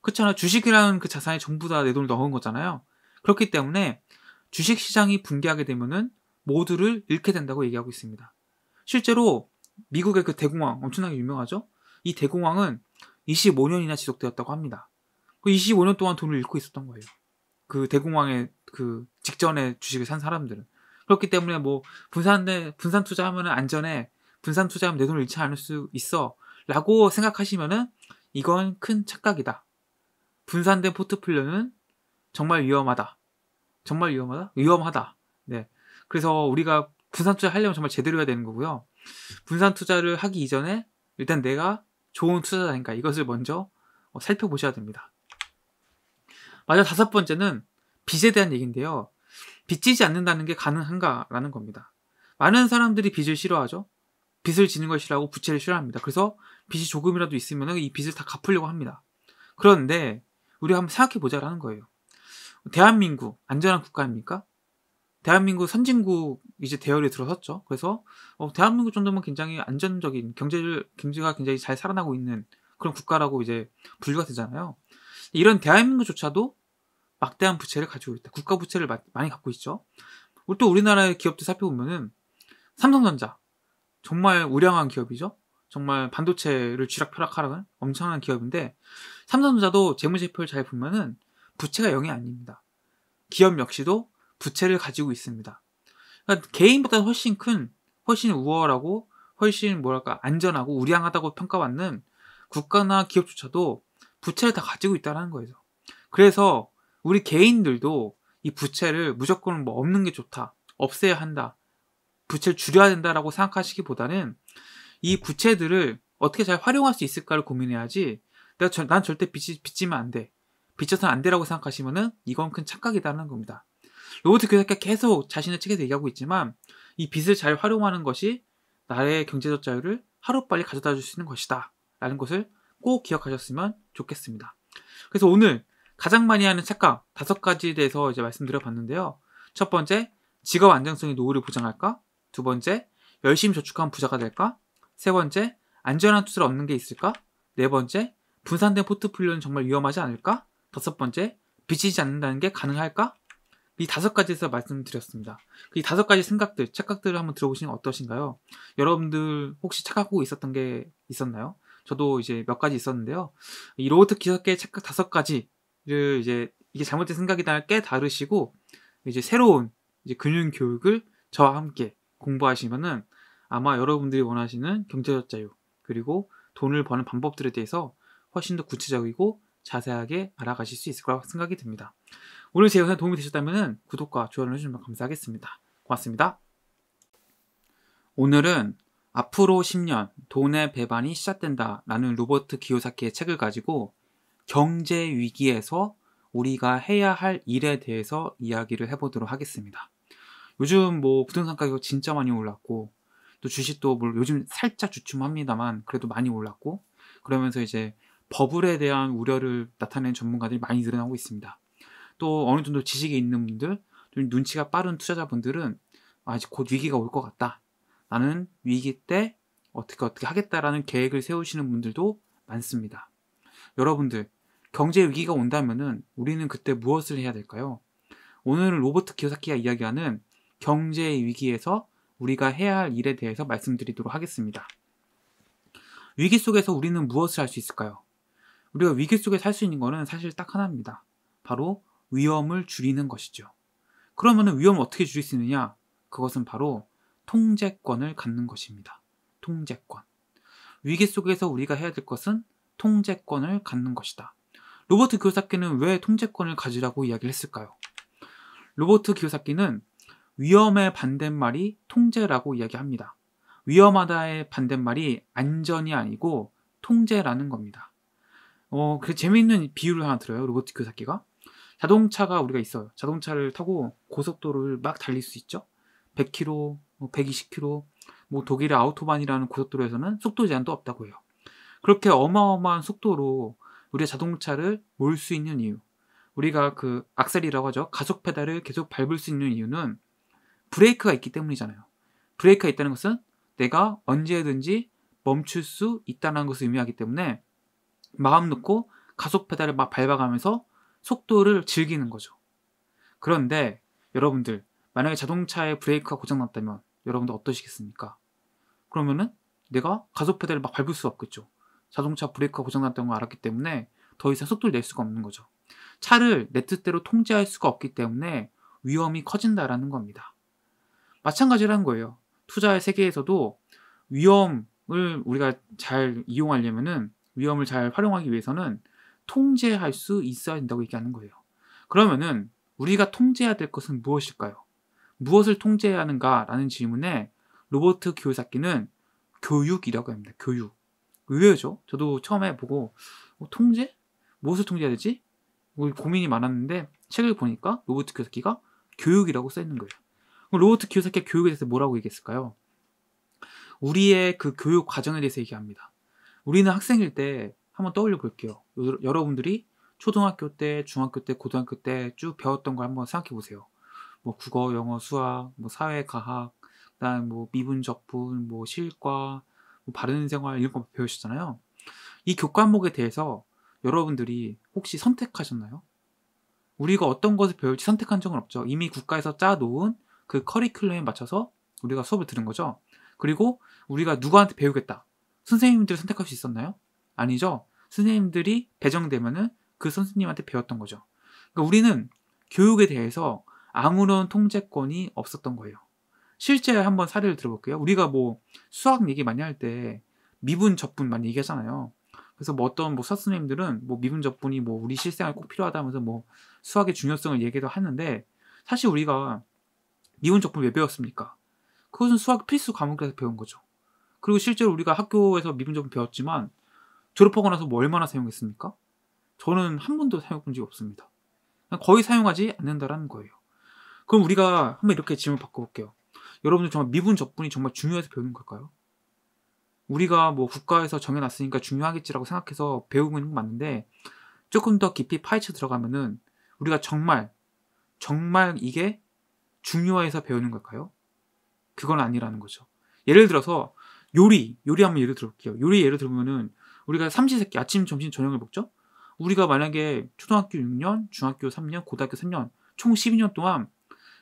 그렇잖아. 주식이라는 그자산이 전부 다 내 돈을 넣은 거잖아요. 그렇기 때문에 주식 시장이 붕괴하게 되면은 모두를 잃게 된다고 얘기하고 있습니다. 실제로 미국의 그 대공황 엄청나게 유명하죠. 이 대공황은 25년이나 지속되었다고 합니다. 그 25년 동안 돈을 잃고 있었던 거예요. 그 대공황의 그 직전에 주식을 산 사람들은 그렇기 때문에 뭐 분산돼 분산 네, 투자하면 은 안전해 분산 투자하면 내 돈을 잃지 않을 수 있어라고 생각하시면은 이건 큰 착각이다. 분산된 포트폴리오는 정말 위험하다. 정말 위험하다? 위험하다. 네. 그래서 우리가 분산 투자 하려면 정말 제대로 해야 되는 거고요. 분산 투자를 하기 이전에 일단 내가 좋은 투자자니까 이것을 먼저 어, 살펴보셔야 됩니다. 맞아 다섯 번째는 빚에 대한 얘기인데요. 빚지지 않는다는 게 가능한가라는 겁니다. 많은 사람들이 빚을 싫어하죠. 빚을 지는 걸 싫어하고 부채를 싫어합니다. 그래서 빚이 조금이라도 있으면 이 빚을 다 갚으려고 합니다. 그런데 우리 한번 생각해 보자라는 거예요. 대한민국 안전한 국가입니까? 대한민국 선진국 이제 대열에 들어섰죠. 그래서 어, 대한민국 정도면 굉장히 안전적인 경제를 경제가 굉장히 잘 살아나고 있는 그런 국가라고 이제 분류가 되잖아요. 이런 대한민국조차도 막대한 부채를 가지고 있다. 국가 부채를 마, 많이 갖고 있죠. 또 우리나라의 기업들 살펴보면은 삼성전자 정말 우량한 기업이죠. 정말 반도체를 쥐락펴락하는 엄청난 기업인데 삼성전자도 재무제표를 잘 보면은 부채가 0이 아닙니다. 기업 역시도 부채를 가지고 있습니다. 그러니까 개인보다 훨씬 큰, 훨씬 우월하고 훨씬 뭐랄까 안전하고 우량하다고 평가받는 국가나 기업조차도 부채를 다 가지고 있다라는 거예요. 그래서 우리 개인들도 이 부채를 무조건 뭐 없는 게 좋다, 없애야 한다, 부채를 줄여야 된다라고 생각하시기보다는 이 부채들을 어떻게 잘 활용할 수 있을까를 고민해야지 내가 저, 난 절대 빚이, 빚지면 안 돼. 빚져서는 안 되라고 생각하시면은 이건 큰 착각이다라는 겁니다. 로버트 교사가 계속 자신의 책에서 얘기하고 있지만 이 빚을 잘 활용하는 것이 나의 경제적 자유를 하루빨리 가져다 줄 수 있는 것이다. 라는 것을 꼭 기억하셨으면 좋겠습니다. 그래서 오늘 가장 많이 하는 착각 다섯 가지에 대해서 이제 말씀드려 봤는데요. 첫 번째, 직업 안정성이 노후를 보장할까? 두 번째, 열심히 저축한 부자가 될까? 세 번째, 안전한 투자를 얻는 게 있을까? 네 번째, 분산된 포트폴리오는 정말 위험하지 않을까? 다섯 번째, 비치지 않는다는 게 가능할까? 이 다섯 가지에서 말씀드렸습니다. 이 다섯 가지 생각들, 착각들을 한번 들어보시면 어떠신가요? 여러분들 혹시 착각하고 있었던 게 있었나요? 저도 이제 몇 가지 있었는데요. 이 로트 기사께 착각 다섯 가지를 이제 이게 잘못된 생각이다 깨달으시고 이제 새로운 이제 금융 교육을 저와 함께 공부하시면은 아마 여러분들이 원하시는 경제적 자유 그리고 돈을 버는 방법들에 대해서 훨씬 더 구체적이고 자세하게 알아가실 수 있을 거라고 생각이 듭니다. 오늘 제 영상 도움이 되셨다면 구독과 좋아요를 해주시면 감사하겠습니다. 고맙습니다. 오늘은 앞으로 10년 돈의 배반이 시작된다 라는 로버트 기요사키의 책을 가지고 경제 위기에서 우리가 해야 할 일에 대해서 이야기를 해보도록 하겠습니다. 요즘 뭐 부동산 가격 진짜 많이 올랐고 또 주식도 뭐 요즘 살짝 주춤합니다만 그래도 많이 올랐고 그러면서 이제 버블에 대한 우려를 나타낸 전문가들이 많이 늘어나고 있습니다. 또 어느 정도 지식이 있는 분들, 좀 눈치가 빠른 투자자분들은 아직 곧 위기가 올 것 같다. 나는 위기 때 어떻게 어떻게 하겠다라는 계획을 세우시는 분들도 많습니다. 여러분들, 경제 위기가 온다면 우리는 그때 무엇을 해야 될까요? 오늘 로버트 기요사키가 이야기하는 경제 위기에서 우리가 해야 할 일에 대해서 말씀드리도록 하겠습니다. 위기 속에서 우리는 무엇을 할 수 있을까요? 우리가 위기 속에 살 수 있는 것은 사실 딱 하나입니다. 바로 위험을 줄이는 것이죠. 그러면 위험을 어떻게 줄일 수 있느냐? 그것은 바로 통제권을 갖는 것입니다. 통제권. 위기 속에서 우리가 해야 될 것은 통제권을 갖는 것이다. 로버트 기요사키는 왜 통제권을 가지라고 이야기를 했을까요? 로버트 기요사키는 위험의 반대말이 통제라고 이야기합니다. 위험하다의 반대말이 안전이 아니고 통제라는 겁니다. 어, 그 재미있는 비유를 하나 들어요. 로버트교사키가 그 자동차가 우리가 있어요. 자동차를 타고 고속도로를 막 달릴 수 있죠. 100km, 120km, 뭐, 뭐 독일의 아우토반이라는 고속도로에서는 속도 제한도 없다고 해요. 그렇게 어마어마한 속도로 우리가 자동차를 몰 수 있는 이유. 우리가 그 악셀이라고 하죠. 가속 페달을 계속 밟을 수 있는 이유는 브레이크가 있기 때문이잖아요. 브레이크가 있다는 것은 내가 언제든지 멈출 수 있다는 것을 의미하기 때문에 마음 놓고 가속 페달을 막 밟아가면서 속도를 즐기는 거죠. 그런데 여러분들 만약에 자동차의 브레이크가 고장났다면 여러분들 어떠시겠습니까? 그러면은 내가 가속 페달을 막 밟을 수 없겠죠. 자동차 브레이크가 고장났다는 걸 알았기 때문에 더 이상 속도를 낼 수가 없는 거죠. 차를 내 뜻대로 통제할 수가 없기 때문에 위험이 커진다라는 겁니다. 마찬가지라는 거예요. 투자의 세계에서도 위험을 우리가 잘 이용하려면은 위험을 잘 활용하기 위해서는 통제할 수 있어야 된다고 얘기하는 거예요. 그러면은 우리가 통제해야 될 것은 무엇일까요? 무엇을 통제해야 하는가라는 질문에 로버트 교사키는 교육이라고 합니다. 교육. 의외죠? 저도 처음에 보고 어, 통제? 무엇을 통제해야 되지? 고민이 많았는데 책을 보니까 로버트 교사키가 교육이라고 써 있는 거예요. 로버트 교사키가 교육에 대해서 뭐라고 얘기했을까요? 우리의 그 교육 과정에 대해서 얘기합니다. 우리는 학생일 때 한번 떠올려 볼게요. 여러분들이 초등학교 때, 중학교 때, 고등학교 때 쭉 배웠던 걸 한번 생각해 보세요. 뭐 국어, 영어, 수학, 뭐 사회, 과학, 그다음 뭐 미분, 적분, 뭐 실과, 뭐 바른 생활 이런 거배우셨잖아요이 교과목에 대해서 여러분들이 혹시 선택하셨나요? 우리가 어떤 것을 배울지 선택한 적은 없죠. 이미 국가에서 짜놓은 그 커리큘럼에 맞춰서 우리가 수업을 들은 거죠. 그리고 우리가 누구한테 배우겠다. 선생님들이 선택할 수 있었나요? 아니죠. 선생님들이 배정되면은 그 선생님한테 배웠던 거죠. 그러니까 우리는 교육에 대해서 아무런 통제권이 없었던 거예요. 실제 한번 사례를 들어볼게요. 우리가 뭐 수학 얘기 많이 할 때 미분 적분 많이 얘기하잖아요. 그래서 뭐 어떤 뭐 수학 선생님들은 뭐 미분 적분이 뭐 우리 실생활꼭 필요하다면서 뭐 수학의 중요성을 얘기도 하는데 사실 우리가 미분 적분 왜 배웠습니까? 그것은 수학 필수 과목에서 배운 거죠. 그리고 실제로 우리가 학교에서 미분적을 배웠지만 졸업하고 나서 뭐 얼마나 사용했습니까? 저는 한 번도 사용한 적이 없습니다. 거의 사용하지 않는다라는 거예요. 그럼 우리가 한번 이렇게 질문 바꿔볼게요. 여러분들 정말 미분 적분이 정말 중요해서 배우는 걸까요? 우리가 뭐 국가에서 정해놨으니까 중요하겠지라고 생각해서 배우고 있는 건 맞는데 조금 더 깊이 파헤쳐 들어가면은 우리가 정말 정말 이게 중요해서 배우는 걸까요? 그건 아니라는 거죠. 예를 들어서 요리, 요리 한번 예를 들어볼게요. 요리 예를 들면은 우리가 삼시세끼 아침, 점심, 저녁을 먹죠? 우리가 만약에 초등학교 6년, 중학교 3년, 고등학교 3년 총 12년 동안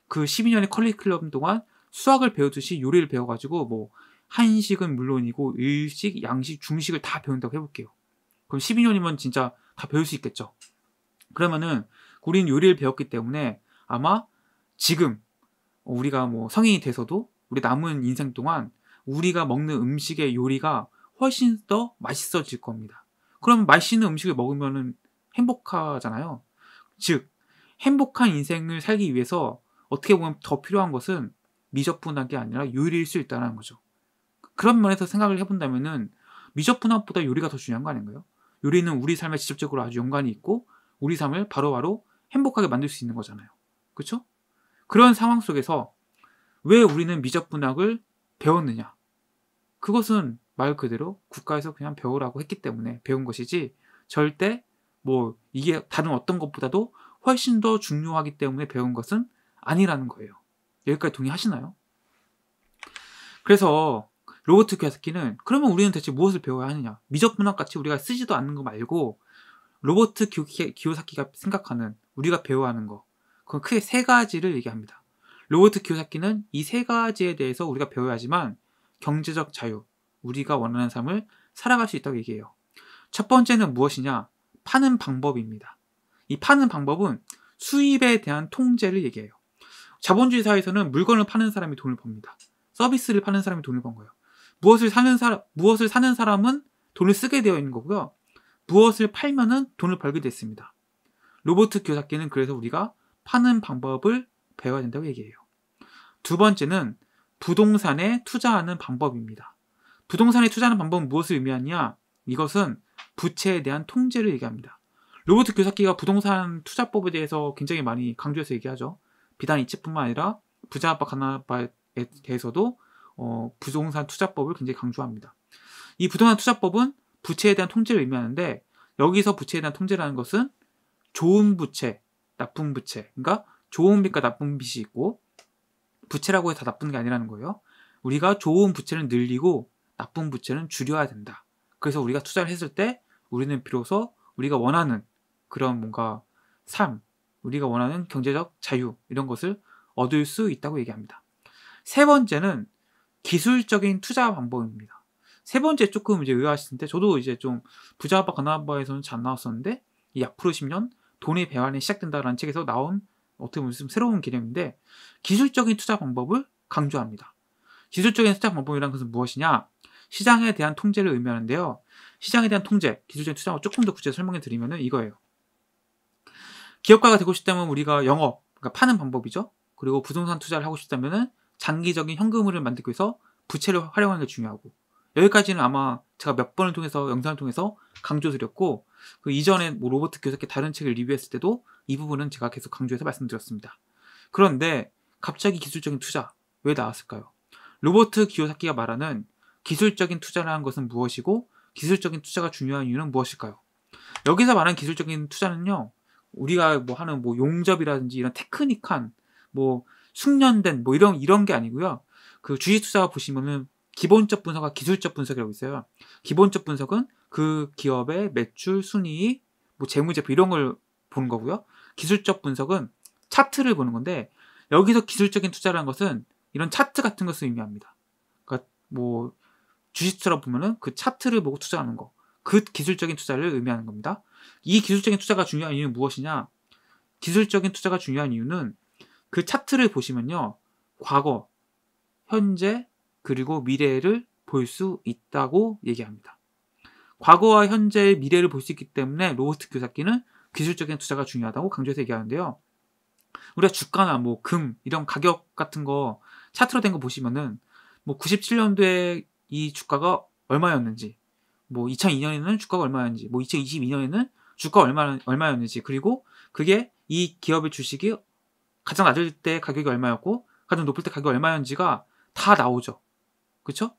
그 12년의 컬리큘럼 동안 수학을 배우듯이 요리를 배워가지고 뭐 한식은 물론이고 일식, 양식, 중식을 다 배운다고 해볼게요. 그럼 12년이면 진짜 다 배울 수 있겠죠. 그러면은 우리는 요리를 배웠기 때문에 아마 지금 우리가 뭐 성인이 돼서도 우리 남은 인생 동안 우리가 먹는 음식의 요리가 훨씬 더 맛있어질 겁니다. 그럼 맛있는 음식을 먹으면 행복하잖아요. 즉, 행복한 인생을 살기 위해서 어떻게 보면 더 필요한 것은 미적분한 게 아니라 요리일 수 있다는 거죠. 그런 면에서 생각을 해본다면은 미적분함보다 요리가 더 중요한 거 아닌가요? 요리는 우리 삶에 직접적으로 아주 연관이 있고 우리 삶을 바로바로 행복하게 만들 수 있는 거잖아요. 그렇죠? 그런 상황 속에서 왜 우리는 미적분학을 배웠느냐? 그것은 말 그대로 국가에서 그냥 배우라고 했기 때문에 배운 것이지 절대 뭐 이게 다른 어떤 것보다도 훨씬 더 중요하기 때문에 배운 것은 아니라는 거예요. 여기까지 동의하시나요? 그래서 로버트 교사키는 그러면 우리는 대체 무엇을 배워야 하느냐? 미적 문학 같이 우리가 쓰지도 않는 거 말고 로버트 기요사키가 생각하는 우리가 배워야 하는 거. 그건 크게 세 가지를 얘기합니다. 로버트 기요사키는 이 세 가지에 대해서 우리가 배워야 하지만 경제적 자유, 우리가 원하는 삶을 살아갈 수 있다고 얘기해요. 첫 번째는 무엇이냐? 파는 방법입니다. 이 파는 방법은 수입에 대한 통제를 얘기해요. 자본주의 사회에서는 물건을 파는 사람이 돈을 법니다. 서비스를 파는 사람이 돈을 번 거예요. 무엇을 사는 사람, 무엇을 사는 사람은 돈을 쓰게 되어 있는 거고요. 무엇을 팔면은 돈을 벌게 됐습니다. 로버트 교사께는 그래서 우리가 파는 방법을 배워야 된다고 얘기해요. 두 번째는 부동산에 투자하는 방법입니다. 부동산에 투자하는 방법은 무엇을 의미하냐? 이것은 부채에 대한 통제를 얘기합니다. 로버트 교사키가 부동산 투자법에 대해서 굉장히 많이 강조해서 얘기하죠. 비단 이치뿐만 아니라 부자 아빠 가나바에 대해서도 어, 부동산 투자법을 굉장히 강조합니다. 이 부동산 투자법은 부채에 대한 통제를 의미하는데 여기서 부채에 대한 통제라는 것은 좋은 부채, 나쁜 부채, 그러니까 좋은 빚과 나쁜 빚이 있고 부채라고 해서 다 나쁜 게 아니라는 거예요. 우리가 좋은 부채는 늘리고 나쁜 부채는 줄여야 된다. 그래서 우리가 투자를 했을 때 우리는 비로소 우리가 원하는 그런 뭔가 삶, 우리가 원하는 경제적 자유 이런 것을 얻을 수 있다고 얘기합니다. 세 번째는 기술적인 투자 방법입니다. 세 번째 조금 이제 의아하시는데 저도 이제 좀 부자 아빠 가나 아빠에서는 잘 나왔었는데 이 앞으로 10년 돈의 배환이 시작된다라는 책에서 나온 어떻게 보면 좀 새로운 개념인데 기술적인 투자 방법을 강조합니다. 기술적인 투자 방법이란 것은 무엇이냐? 시장에 대한 통제를 의미하는데요. 시장에 대한 통제, 기술적인 투자 조금 더 구체적으로 설명해 드리면 이거예요. 기업가가 되고 싶다면 우리가 영업, 그러니까 파는 방법이죠. 그리고 부동산 투자를 하고 싶다면 장기적인 현금을 만들기 위해서 부채를 활용하는 게 중요하고 여기까지는 아마 제가 몇 번을 통해서 영상을 통해서 강조드렸고 그 이전에 뭐 로버트 교수께 다른 책을 리뷰했을 때도 이 부분은 제가 계속 강조해서 말씀드렸습니다. 그런데 갑자기 기술적인 투자 왜 나왔을까요? 로버트 기요사키가 말하는 기술적인 투자라는 것은 무엇이고 기술적인 투자가 중요한 이유는 무엇일까요? 여기서 말하는 기술적인 투자는요. 우리가 뭐 하는 뭐 용접이라든지 이런 테크닉한 뭐 숙련된 뭐 이런 이런 게 아니고요. 그 주식 투자 보시면은 기본적 분석과 기술적 분석이라고 있어요. 기본적 분석은 그 기업의 매출 순이익, 뭐 재무제표 이런 걸 보는 거고요. 기술적 분석은 차트를 보는 건데 여기서 기술적인 투자라는 것은 이런 차트 같은 것을 의미합니다. 그러니까 뭐 주식처럼 보면은 그 차트를 보고 투자하는 거. 그 기술적인 투자를 의미하는 겁니다. 이 기술적인 투자가 중요한 이유는 무엇이냐? 기술적인 투자가 중요한 이유는 그 차트를 보시면요. 과거, 현재, 그리고 미래를 볼 수 있다고 얘기합니다. 과거와 현재의 미래를 볼 수 있기 때문에 로버트 교사기는 기술적인 투자가 중요하다고 강조해서 얘기하는데요. 우리가 주가나 뭐 금 이런 가격 같은 거 차트로 된 거 보시면은 뭐 97년도에 이 주가가 얼마였는지 뭐 2002년에는 주가가 얼마였는지 뭐 2022년에는 주가가 얼마 얼마였는지 그리고 그게 이 기업의 주식이 가장 낮을 때 가격이 얼마였고 가장 높을 때 가격이 얼마였는지가 다 나오죠. 그렇죠?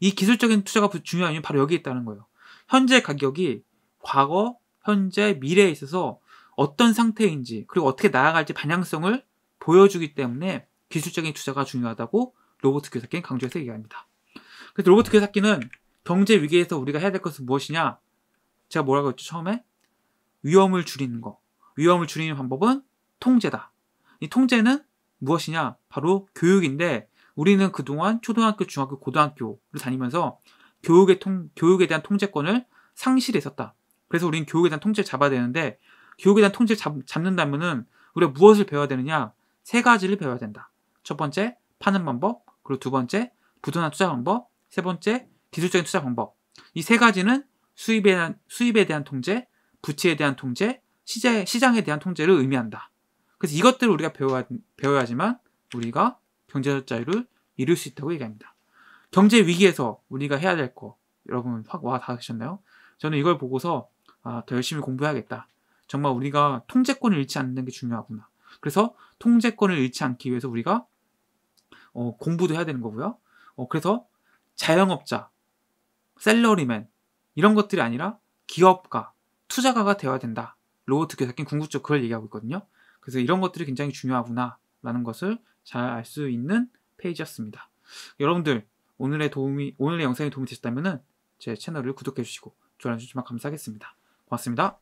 이 기술적인 투자가 중요한 이유는 바로 여기 있다는 거예요. 현재 가격이 과거 현재, 미래에 있어서 어떤 상태인지 그리고 어떻게 나아갈지 방향성을 보여주기 때문에 기술적인 투자가 중요하다고 로트 교사기는 강조해서 얘기합니다. 그래서 로봇 교사기는 경제 위기에서 우리가 해야 될 것은 무엇이냐? 제가 뭐라고 했죠 처음에 위험을 줄이는 거. 위험을 줄이는 방법은 통제다. 이 통제는 무엇이냐? 바로 교육인데 우리는 그동안 초등학교, 중학교, 고등학교를 다니면서 교육의 통, 교육에 대한 통제권을 상실했었다. 그래서 우리는 교육에 대한 통제를 잡아야 되는데 교육에 대한 통제를 잡, 잡는다면은 우리가 무엇을 배워야 되느냐? 세 가지를 배워야 된다. 첫 번째, 파는 방법. 그리고 두 번째, 부도나 투자 방법. 세 번째, 기술적인 투자 방법. 이 세 가지는 수입에 대한, 수입에 대한 통제, 부채에 대한 통제, 시제, 시장에 대한 통제를 의미한다. 그래서 이것들을 우리가 배워야, 배워야지만 우리가 경제적 자유를 이룰 수 있다고 얘기합니다. 경제 위기에서 우리가 해야 될 거, 여러분 확 와닿으셨나요? 저는 이걸 보고서 아, 더 열심히 공부해야겠다. 정말 우리가 통제권을 잃지 않는 게 중요하구나. 그래서 통제권을 잃지 않기 위해서 우리가 어, 공부도 해야 되는 거고요. 어, 그래서 자영업자, 셀러리맨 이런 것들이 아니라 기업가, 투자가가 되어야 된다. 로버트 교사킨 궁극적 그걸 얘기하고 있거든요. 그래서 이런 것들이 굉장히 중요하구나라는 것을 잘 알 수 있는 페이지였습니다. 여러분들 오늘의 도움이 오늘의 영상이 도움이 되셨다면제 채널을 구독해 주시고 좋아요 주시면 감사하겠습니다. 고맙습니다.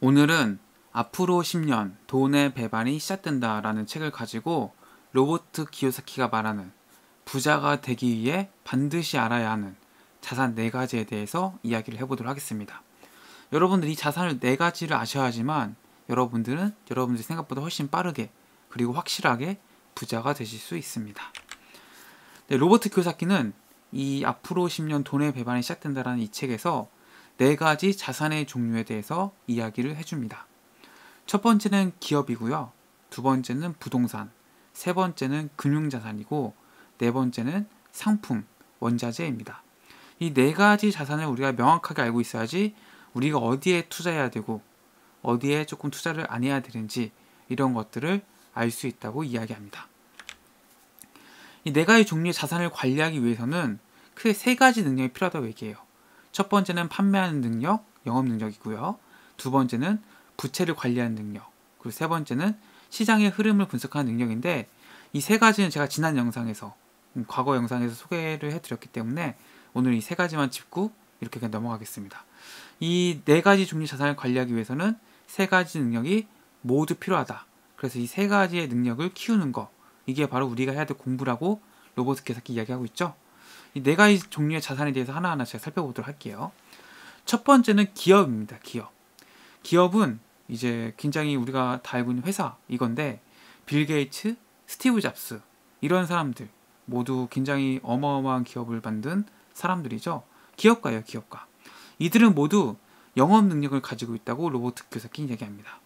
오늘은 앞으로 10년 돈의 배반이 시작된다 라는 책을 가지고 로버트 기요사키가 말하는 부자가 되기 위해 반드시 알아야 하는 자산 4가지에 대해서 이야기를 해보도록 하겠습니다. 여러분들이 자산을 4가지를 아셔야지만 여러분들은 여러분들 생각보다 훨씬 빠르게 그리고 확실하게 부자가 되실 수 있습니다. 네, 로버트 기요사키는 이 앞으로 10년 돈의 배반이 시작된다라는 이 책에서 네 가지 자산의 종류에 대해서 이야기를 해줍니다. 첫 번째는 기업이고요. 두 번째는 부동산, 세 번째는 금융자산이고, 네 번째는 상품, 원자재입니다. 이 네 가지 자산을 우리가 명확하게 알고 있어야지 우리가 어디에 투자해야 되고, 어디에 조금 투자를 안 해야 되는지 이런 것들을 알 수 있다고 이야기합니다. 이 네 가지 종류의 자산을 관리하기 위해서는 크게 세 가지 능력이 필요하다고 얘기해요. 첫 번째는 판매하는 능력, 영업 능력이고요. 두 번째는 부채를 관리하는 능력. 그리고 세 번째는 시장의 흐름을 분석하는 능력인데 이 세 가지는 제가 지난 영상에서 음, 과거 영상에서 소개를 해드렸기 때문에 오늘 이 세 가지만 짚고 이렇게 그냥 넘어가겠습니다. 이 네 가지 종류 자산을 관리하기 위해서는 세 가지 능력이 모두 필요하다. 그래서 이 세 가지의 능력을 키우는 거 이게 바로 우리가 해야 될 공부라고 로봇 계산기 이야기하고 있죠. 네 가지 종류의 자산에 대해서 하나하나 제가 살펴보도록 할게요. 첫 번째는 기업입니다. 기업. 기업은 이제 굉장히 우리가 다 알고 있는 회사 이건데 빌 게이츠, 스티브 잡스 이런 사람들 모두 굉장히 어마어마한 기업을 만든 사람들이죠. 기업가예요, 기업가. 이들은 모두 영업 능력을 가지고 있다고 로버트 교사킨 얘기합니다.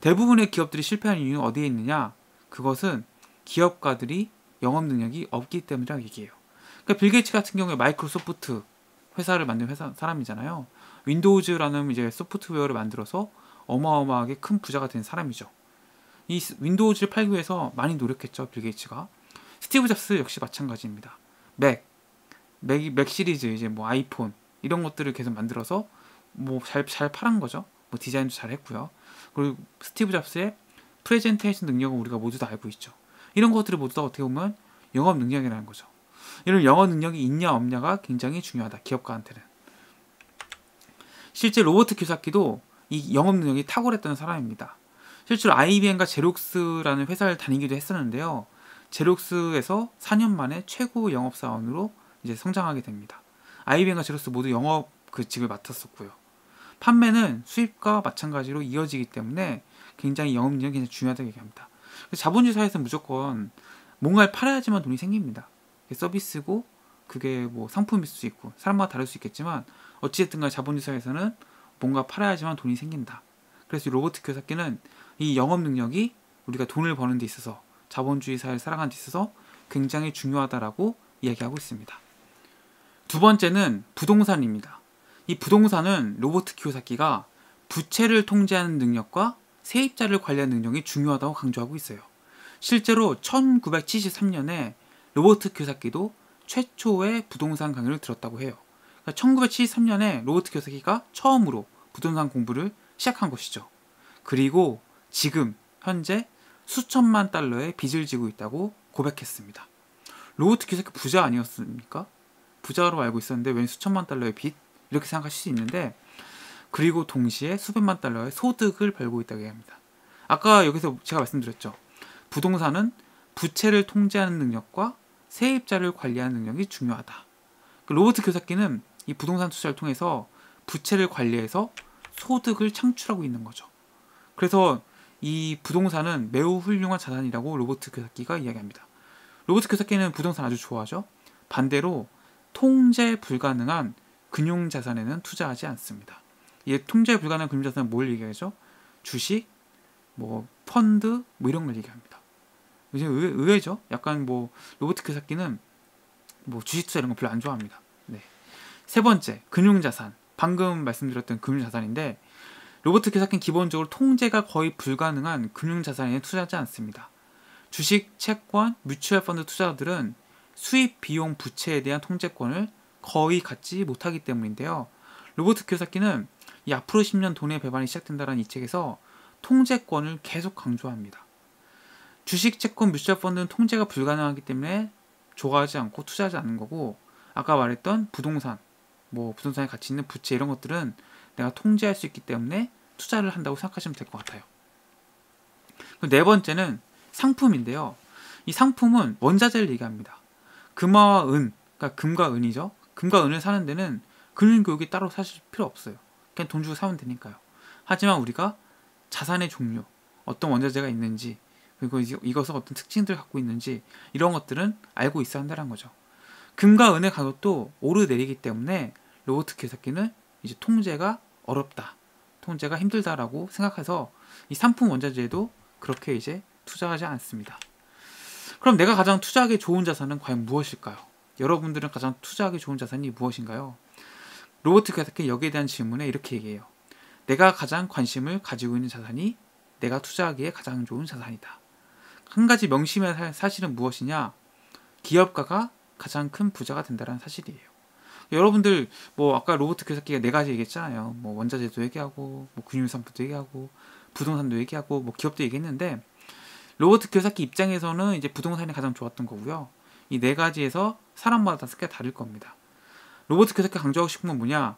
대부분의 기업들이 실패한 이유는 어디에 있느냐? 그것은 기업가들이 영업 능력이 없기 때문이라고 얘기해요. 그러니까 빌 게이츠 같은 경우에 마이크로소프트 회사를 만든 회사 사람이잖아요. 윈도우즈라는 이제 소프트웨어를 만들어서 어마어마하게 큰 부자가 된 사람이죠. 이 윈도우즈를 팔기 위해서 많이 노력했죠, 빌 게이츠가. 스티브 잡스 역시 마찬가지입니다. 맥, 맥, 맥 시리즈, 이제 뭐 아이폰, 이런 것들을 계속 만들어서 뭐 잘, 잘 팔은 거죠. 뭐 디자인도 잘 했고요. 그리고 스티브 잡스의 프레젠테이션 능력은 우리가 모두 다 알고 있죠. 이런 것들을 모두 다 어떻게 보면 영업 능력이라는 거죠. 이런 영어 능력이 있냐 없냐가 굉장히 중요하다. 기업가한테는. 실제 로버트 교사키도 이 영업 능력이 탁월했던 사람입니다. 실제로 IBM과 제록스라는 회사를 다니기도 했었는데요. 제록스에서 4년 만에 최고 영업사원으로 이제 성장하게 됩니다. IBM과 제록스 모두 영업 그 직을 맡았었고요. 판매는 수입과 마찬가지로 이어지기 때문에 굉장히 영업 능력이 굉장히 중요하다고 얘기합니다. 자본주의 사회에서는 무조건 뭔가를 팔아야지만 돈이 생깁니다. 서비스고 그게 뭐 상품일 수 있고 사람마다 다를 수 있겠지만 어찌됐든 간에 자본주사에서는 뭔가 팔아야지만 돈이 생긴다. 그래서 로봇 교사기는 이 영업 능력이 우리가 돈을 버는 데 있어서 자본주의 사회를 살아가는 데 있어서 굉장히 중요하다라고 이야기하고 있습니다. 두 번째는 부동산입니다. 이 부동산은 로버트 키오사키가 부채를 통제하는 능력과 세입자를 관리하는 능력이 중요하다고 강조하고 있어요. 실제로 1973년에 로버트 교사키도 최초의 부동산 강의를 들었다고 해요. 그러니까 1973년에 로버트 교사키가 처음으로 부동산 공부를 시작한 것이죠. 그리고 지금 현재 수천만 달러의 빚을 지고 있다고 고백했습니다. 로버트 교사키 부자 아니었습니까? 부자로 알고 있었는데 웬 수천만 달러의 빚? 이렇게 생각하실 수 있는데 그리고 동시에 수백만 달러의 소득을 벌고 있다고 합니다. 아까 여기서 제가 말씀드렸죠. 부동산은 부채를 통제하는 능력과 세입자를 관리하는 능력이 중요하다. 그 로버트 교사끼는 이 부동산 투자를 통해서 부채를 관리해서 소득을 창출하고 있는 거죠. 그래서 이 부동산은 매우 훌륭한 자산이라고 로버트 교사끼가 이야기합니다. 로버트 교사끼는 부동산 아주 좋아하죠. 반대로 통제 불가능한 금융 자산에는 투자하지 않습니다. 이 통제 불가능한 금융 자산은 뭘 얘기하죠? 주식, 뭐 펀드, 뭐 이런 걸 얘기합니다. 이제 의외, 죠 약간 뭐 로버트 키사키는 뭐 주식 투자 이런 거 별로 안 좋아합니다. 네. 세 번째 금융 자산. 방금 말씀드렸던 금융 자산인데 로버트 키사키는 기본적으로 통제가 거의 불가능한 금융 자산에 투자하지 않습니다. 주식, 채권, 뮤추얼 펀드 투자들은 수입 비용 부채에 대한 통제권을 거의 갖지 못하기 때문인데요. 로버트 키사키는 이 앞으로 10년 돈의 배반이 시작된다라는 이 책에서 통제권을 계속 강조합니다. 주식, 채권, 뮤추얼 펀드는 통제가 불가능하기 때문에 조가하지 않고 투자하지 않는 거고 아까 말했던 부동산, 뭐 부동산에 가치 있는 부채 이런 것들은 내가 통제할 수 있기 때문에 투자를 한다고 생각하시면 될 것 같아요. 네 번째는 상품인데요. 이 상품은 원자재를 얘기합니다. 금화와 은, 그러니까 금과 은이죠. 금과 은을 사는 데는 금융교육이 따로 사실 필요 없어요. 그냥 돈 주고 사면 되니까요. 하지만 우리가 자산의 종류, 어떤 원자재가 있는지, 그리고 이것은 어떤 특징들을 갖고 있는지 이런 것들은 알고 있어야 한다는 거죠. 금과 은의 가격도 오르내리기 때문에 로보트 계산기는 이제 통제가 어렵다, 통제가 힘들다라고 생각해서 이 상품 원자재도 에 그렇게 이제 투자하지 않습니다. 그럼 내가 가장 투자하기 좋은 자산은 과연 무엇일까요? 여러분들은 가장 투자하기 좋은 자산이 무엇인가요? 로버트 계산기 여기에 대한 질문에 이렇게 얘기해요. 내가 가장 관심을 가지고 있는 자산이 내가 투자하기에 가장 좋은 자산이다. 한 가지 명심해야 할 사실은 무엇이냐? 기업가가 가장 큰 부자가 된다는 사실이에요. 여러분들 뭐 아까 로버트 교사기가 네 가지 얘기했잖아요. 뭐 원자재도 얘기하고 뭐 금융산업도 얘기하고 부동산도 얘기하고 뭐 기업도 얘기했는데 로버트 교사기 입장에서는 이제 부동산이 가장 좋았던 거고요. 이 네 가지에서 사람마다 스케일 다를 겁니다. 로버트 교사기 강조하고 싶은 건 뭐냐?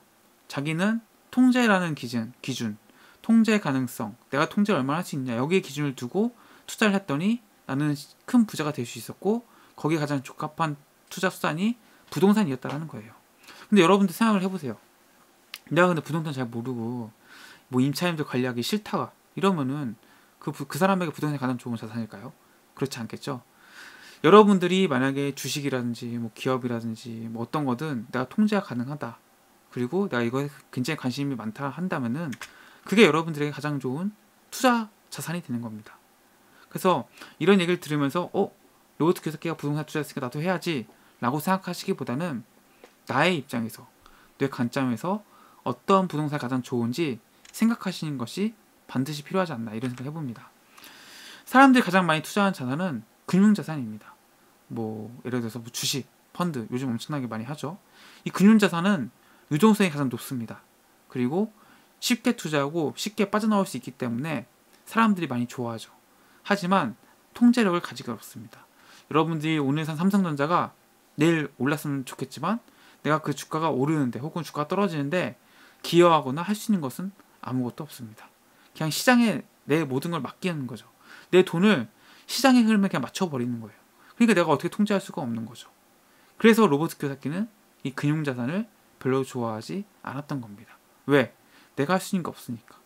자기는 통제라는 기준, 기준, 통제 가능성, 내가 통제를 얼마나 할 수 있냐 여기에 기준을 두고 투자를 했더니 라는 큰 부자가 될 수 있었고 거기에 가장 적합한 투자 수단이 부동산이었다라는 거예요. 근데 여러분들 생각을 해보세요. 내가 근데 부동산 잘 모르고 뭐 임차인들 관리하기 싫다 이러면은 그, 그 사람에게 부동산이 가장 좋은 자산일까요? 그렇지 않겠죠. 여러분들이 만약에 주식이라든지 뭐 기업이라든지 뭐 어떤 거든 내가 통제가 가능하다. 그리고 내가 이거에 굉장히 관심이 많다 한다면은 그게 여러분들에게 가장 좋은 투자 자산이 되는 겁니다. 그래서 이런 얘기를 들으면서 어 로봇 교섭기가 부동산 투자했으니까 나도 해야지라고 생각하시기보다는 나의 입장에서 뇌 관점에서 어떤 부동산이 가장 좋은지 생각하시는 것이 반드시 필요하지 않나 이런 생각을 해봅니다. 사람들이 가장 많이 투자하는 자산은 금융자산입니다. 뭐 예를 들어서 뭐 주식, 펀드 요즘 엄청나게 많이 하죠. 이 금융자산은 유동성이 가장 높습니다. 그리고 쉽게 투자하고 쉽게 빠져나올 수 있기 때문에 사람들이 많이 좋아하죠. 하지만 통제력을 가지게 없습니다. 여러분들이 오늘 산 삼성전자가 내일 올랐으면 좋겠지만 내가 그 주가가 오르는데 혹은 주가가 떨어지는데 기여하거나 할 수 있는 것은 아무것도 없습니다. 그냥 시장에 내 모든 걸 맡기는 거죠. 내 돈을 시장의 흐름에 그냥 맞춰버리는 거예요. 그러니까 내가 어떻게 통제할 수가 없는 거죠. 그래서 로버트 교사키는 이 금융자산을 별로 좋아하지 않았던 겁니다. 왜? 내가 할 수 있는 게 없으니까.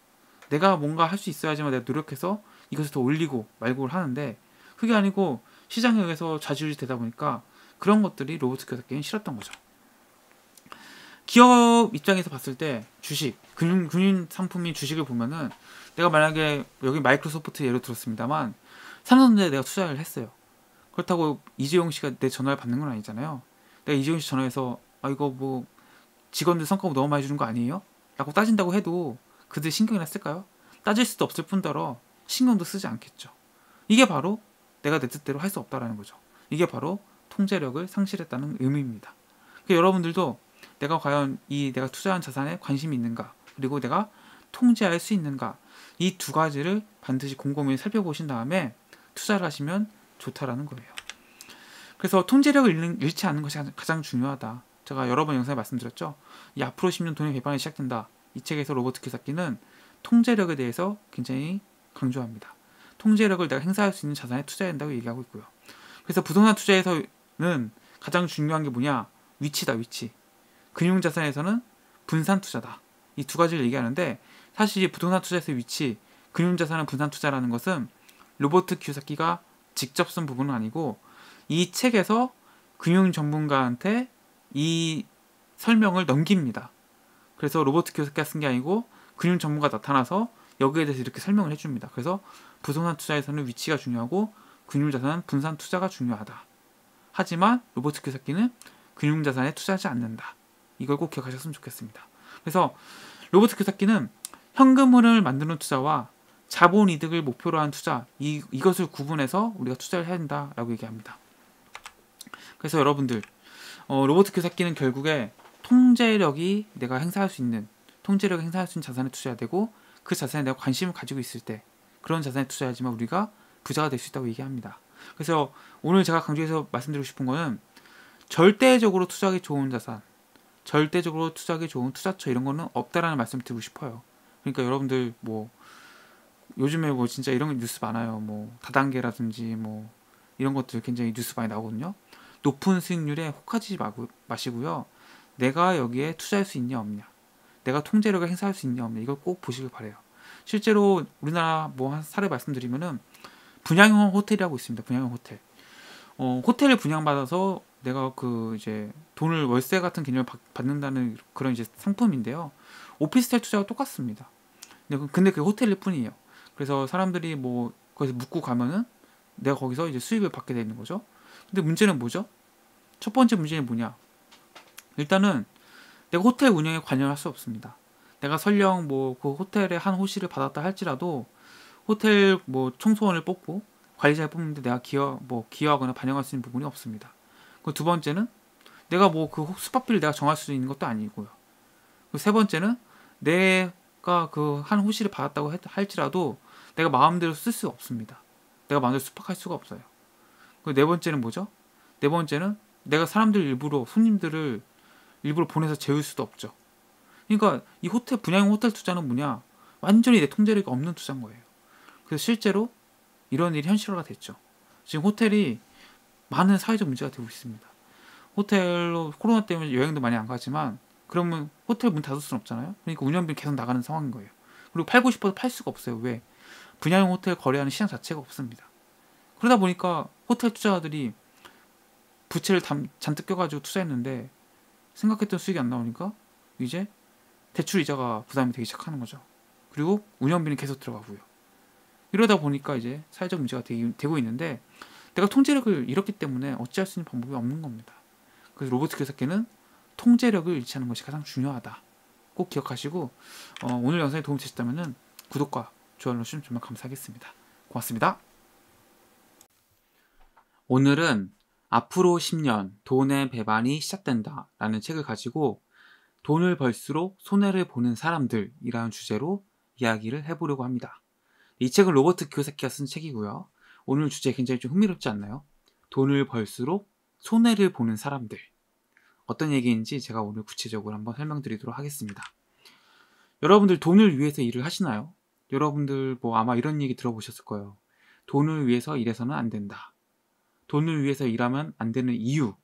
내가 뭔가 할 수 있어야지만 내가 노력해서 이것을 더 올리고 말고를 하는데 그게 아니고 시장에 의해서 좌지우지 되다 보니까 그런 것들이 로봇 교사 게임 싫었던 거죠. 기업 입장에서 봤을 때 주식, 금융, 금융 상품인 주식을 보면은 내가 만약에 여기 마이크로소프트 예로 들었습니다만 삼성전자에 내가 투자를 했어요. 그렇다고 이재용 씨가 내 전화를 받는 건 아니잖아요. 내가 이재용 씨 전화해서 아 이거 뭐 직원들 성과급 너무 많이 주는 거 아니에요? 라고 따진다고 해도 그들 신경이나 쓸까요? 따질 수도 없을 뿐더러 신경도 쓰지 않겠죠. 이게 바로 내가 내 뜻대로 할 수 없다라는 거죠. 이게 바로 통제력을 상실했다는 의미입니다. 그러니까 여러분들도 내가 과연 이 내가 투자한 자산에 관심이 있는가, 그리고 내가 통제할 수 있는가, 이 두 가지를 반드시 곰곰이 살펴보신 다음에 투자를 하시면 좋다라는 거예요. 그래서 통제력을 잃지 않는 것이 가장 중요하다. 제가 여러 번 영상에 말씀드렸죠. 이 앞으로 10년 돈의 배반이 시작된다. 이 책에서 로버트 키사키는 통제력에 대해서 굉장히 강조합니다. 통제력을 내가 행사할 수 있는 자산에 투자해야 한다고 얘기하고 있고요. 그래서 부동산 투자에서는 가장 중요한 게 뭐냐? 위치다, 위치. 금융자산에서는 분산 투자다. 이 두 가지를 얘기하는데 사실 부동산 투자에서 위치, 금융자산은 분산 투자라는 것은 로버트 키사키가 직접 쓴 부분은 아니고 이 책에서 금융 전문가한테 이 설명을 넘깁니다. 그래서 로버트 키사키가 쓴 게 아니고 금융 전문가 나타나서 여기에 대해서 이렇게 설명을 해줍니다. 그래서 부동산 투자에서는 위치가 중요하고 금융자산은 분산 투자가 중요하다. 하지만 로버트 키사키는 금융자산에 투자하지 않는다. 이걸 꼭 기억하셨으면 좋겠습니다. 그래서 로버트 키사키는 현금흐름을 만드는 투자와 자본 이득을 목표로 한 투자 이, 이것을 구분해서 우리가 투자를 해야 된다라고 얘기합니다. 그래서 여러분들 어, 로버트 키사키는 결국에 통제력이 내가 행사할 수 있는 통제력을 행사할 수 있는 자산에 투자해야 되고 그 자산에 내가 관심을 가지고 있을 때 그런 자산에 투자하지만 우리가 부자가 될 수 있다고 얘기합니다. 그래서 오늘 제가 강조해서 말씀드리고 싶은 거는 절대적으로 투자하기 좋은 자산, 절대적으로 투자하기 좋은 투자처 이런 거는 없다라는 말씀을 드리고 싶어요. 그러니까 여러분들 뭐 요즘에 뭐 진짜 이런 뉴스 많아요. 뭐 다단계라든지 뭐 이런 것들 굉장히 뉴스 많이 나오거든요. 높은 수익률에 혹하지 마 마시고요. 내가 여기에 투자할 수 있냐 없냐. 내가 통제력을 행사할 수 있냐 없냐 이걸 꼭 보시길 바래요. 실제로 우리나라 뭐 한 사례 말씀드리면은 분양형 호텔이라고 있습니다. 분양형 호텔. 어, 호텔을 분양받아서 내가 그 이제 돈을 월세 같은 개념을 받, 는다는 그런 이제 상품인데요. 오피스텔 투자와 똑같습니다. 근데, 그, 근데 그게 호텔일 뿐이에요. 그래서 사람들이 뭐 거기서 묵고 가면은 내가 거기서 이제 수입을 받게 되는 거죠. 근데 문제는 뭐죠? 첫 번째 문제는 뭐냐? 일단은 내가 호텔 운영에 관여할 수 없습니다. 내가 설령 뭐 그호텔에한 호실을 받았다 할지라도 호텔 뭐 청소원을 뽑고 관리자를 뽑는데 내가 기여 뭐 기여하거나 반영할 수 있는 부분이 없습니다. 그 두 번째는 내가 뭐 그 숙박비를 내가 정할 수 있는 것도 아니고요. 세 번째는 내가 그 한 호실을 받았다고 할지라도 내가 마음대로 쓸 수 없습니다. 내가 마음대로 숙박할 수가 없어요. 그 네 번째는 뭐죠? 네 번째는 내가 사람들 일부러 손님들을 일부러 보내서 재울 수도 없죠. 그러니까 이 호텔 분양형 호텔 투자는 뭐냐? 완전히 내 통제력이 없는 투자인 거예요. 그래서 실제로 이런 일이 현실화가 됐죠. 지금 호텔이 많은 사회적 문제가 되고 있습니다. 호텔로 코로나 때문에 여행도 많이 안 가지만 그러면 호텔 문 닫을 수는 없잖아요. 그러니까 운영비 계속 나가는 상황인 거예요. 그리고 팔고 싶어도 팔 수가 없어요. 왜? 분양형 호텔 거래하는 시장 자체가 없습니다. 그러다 보니까 호텔 투자자들이 부채를 잔뜩 껴가지고 투자했는데 생각했던 수익이 안 나오니까 이제 대출 이자가 부담이 되기 시작하는 거죠. 그리고 운영비는 계속 들어가고요. 이러다 보니까 이제 사회적 문제가 되, 고 있는데 내가 통제력을 잃었기 때문에 어찌할 수 있는 방법이 없는 겁니다. 그래서 로트 교사께는 통제력을 잃지 않는 것이 가장 중요하다. 꼭 기억하시고 어, 오늘 영상에 도움 되셨다면 구독과 좋아요 눌러주시면 정말 감사하겠습니다. 고맙습니다. 오늘은 앞으로 10년 돈의 배반이 시작된다 라는 책을 가지고 돈을 벌수록 손해를 보는 사람들이라는 주제로 이야기를 해보려고 합니다. 이 책은 로버트 교세키가쓴 책이고요. 오늘 주제 굉장히 좀 흥미롭지 않나요? 돈을 벌수록 손해를 보는 사람들. 어떤 얘기인지 제가 오늘 구체적으로 한번 설명드리도록 하겠습니다. 여러분들 돈을 위해서 일을 하시나요? 여러분들 뭐 아마 이런 얘기 들어보셨을 거예요. 돈을 위해서 일해서는 안 된다. 돈을 위해서 일하면 안 되는 이유.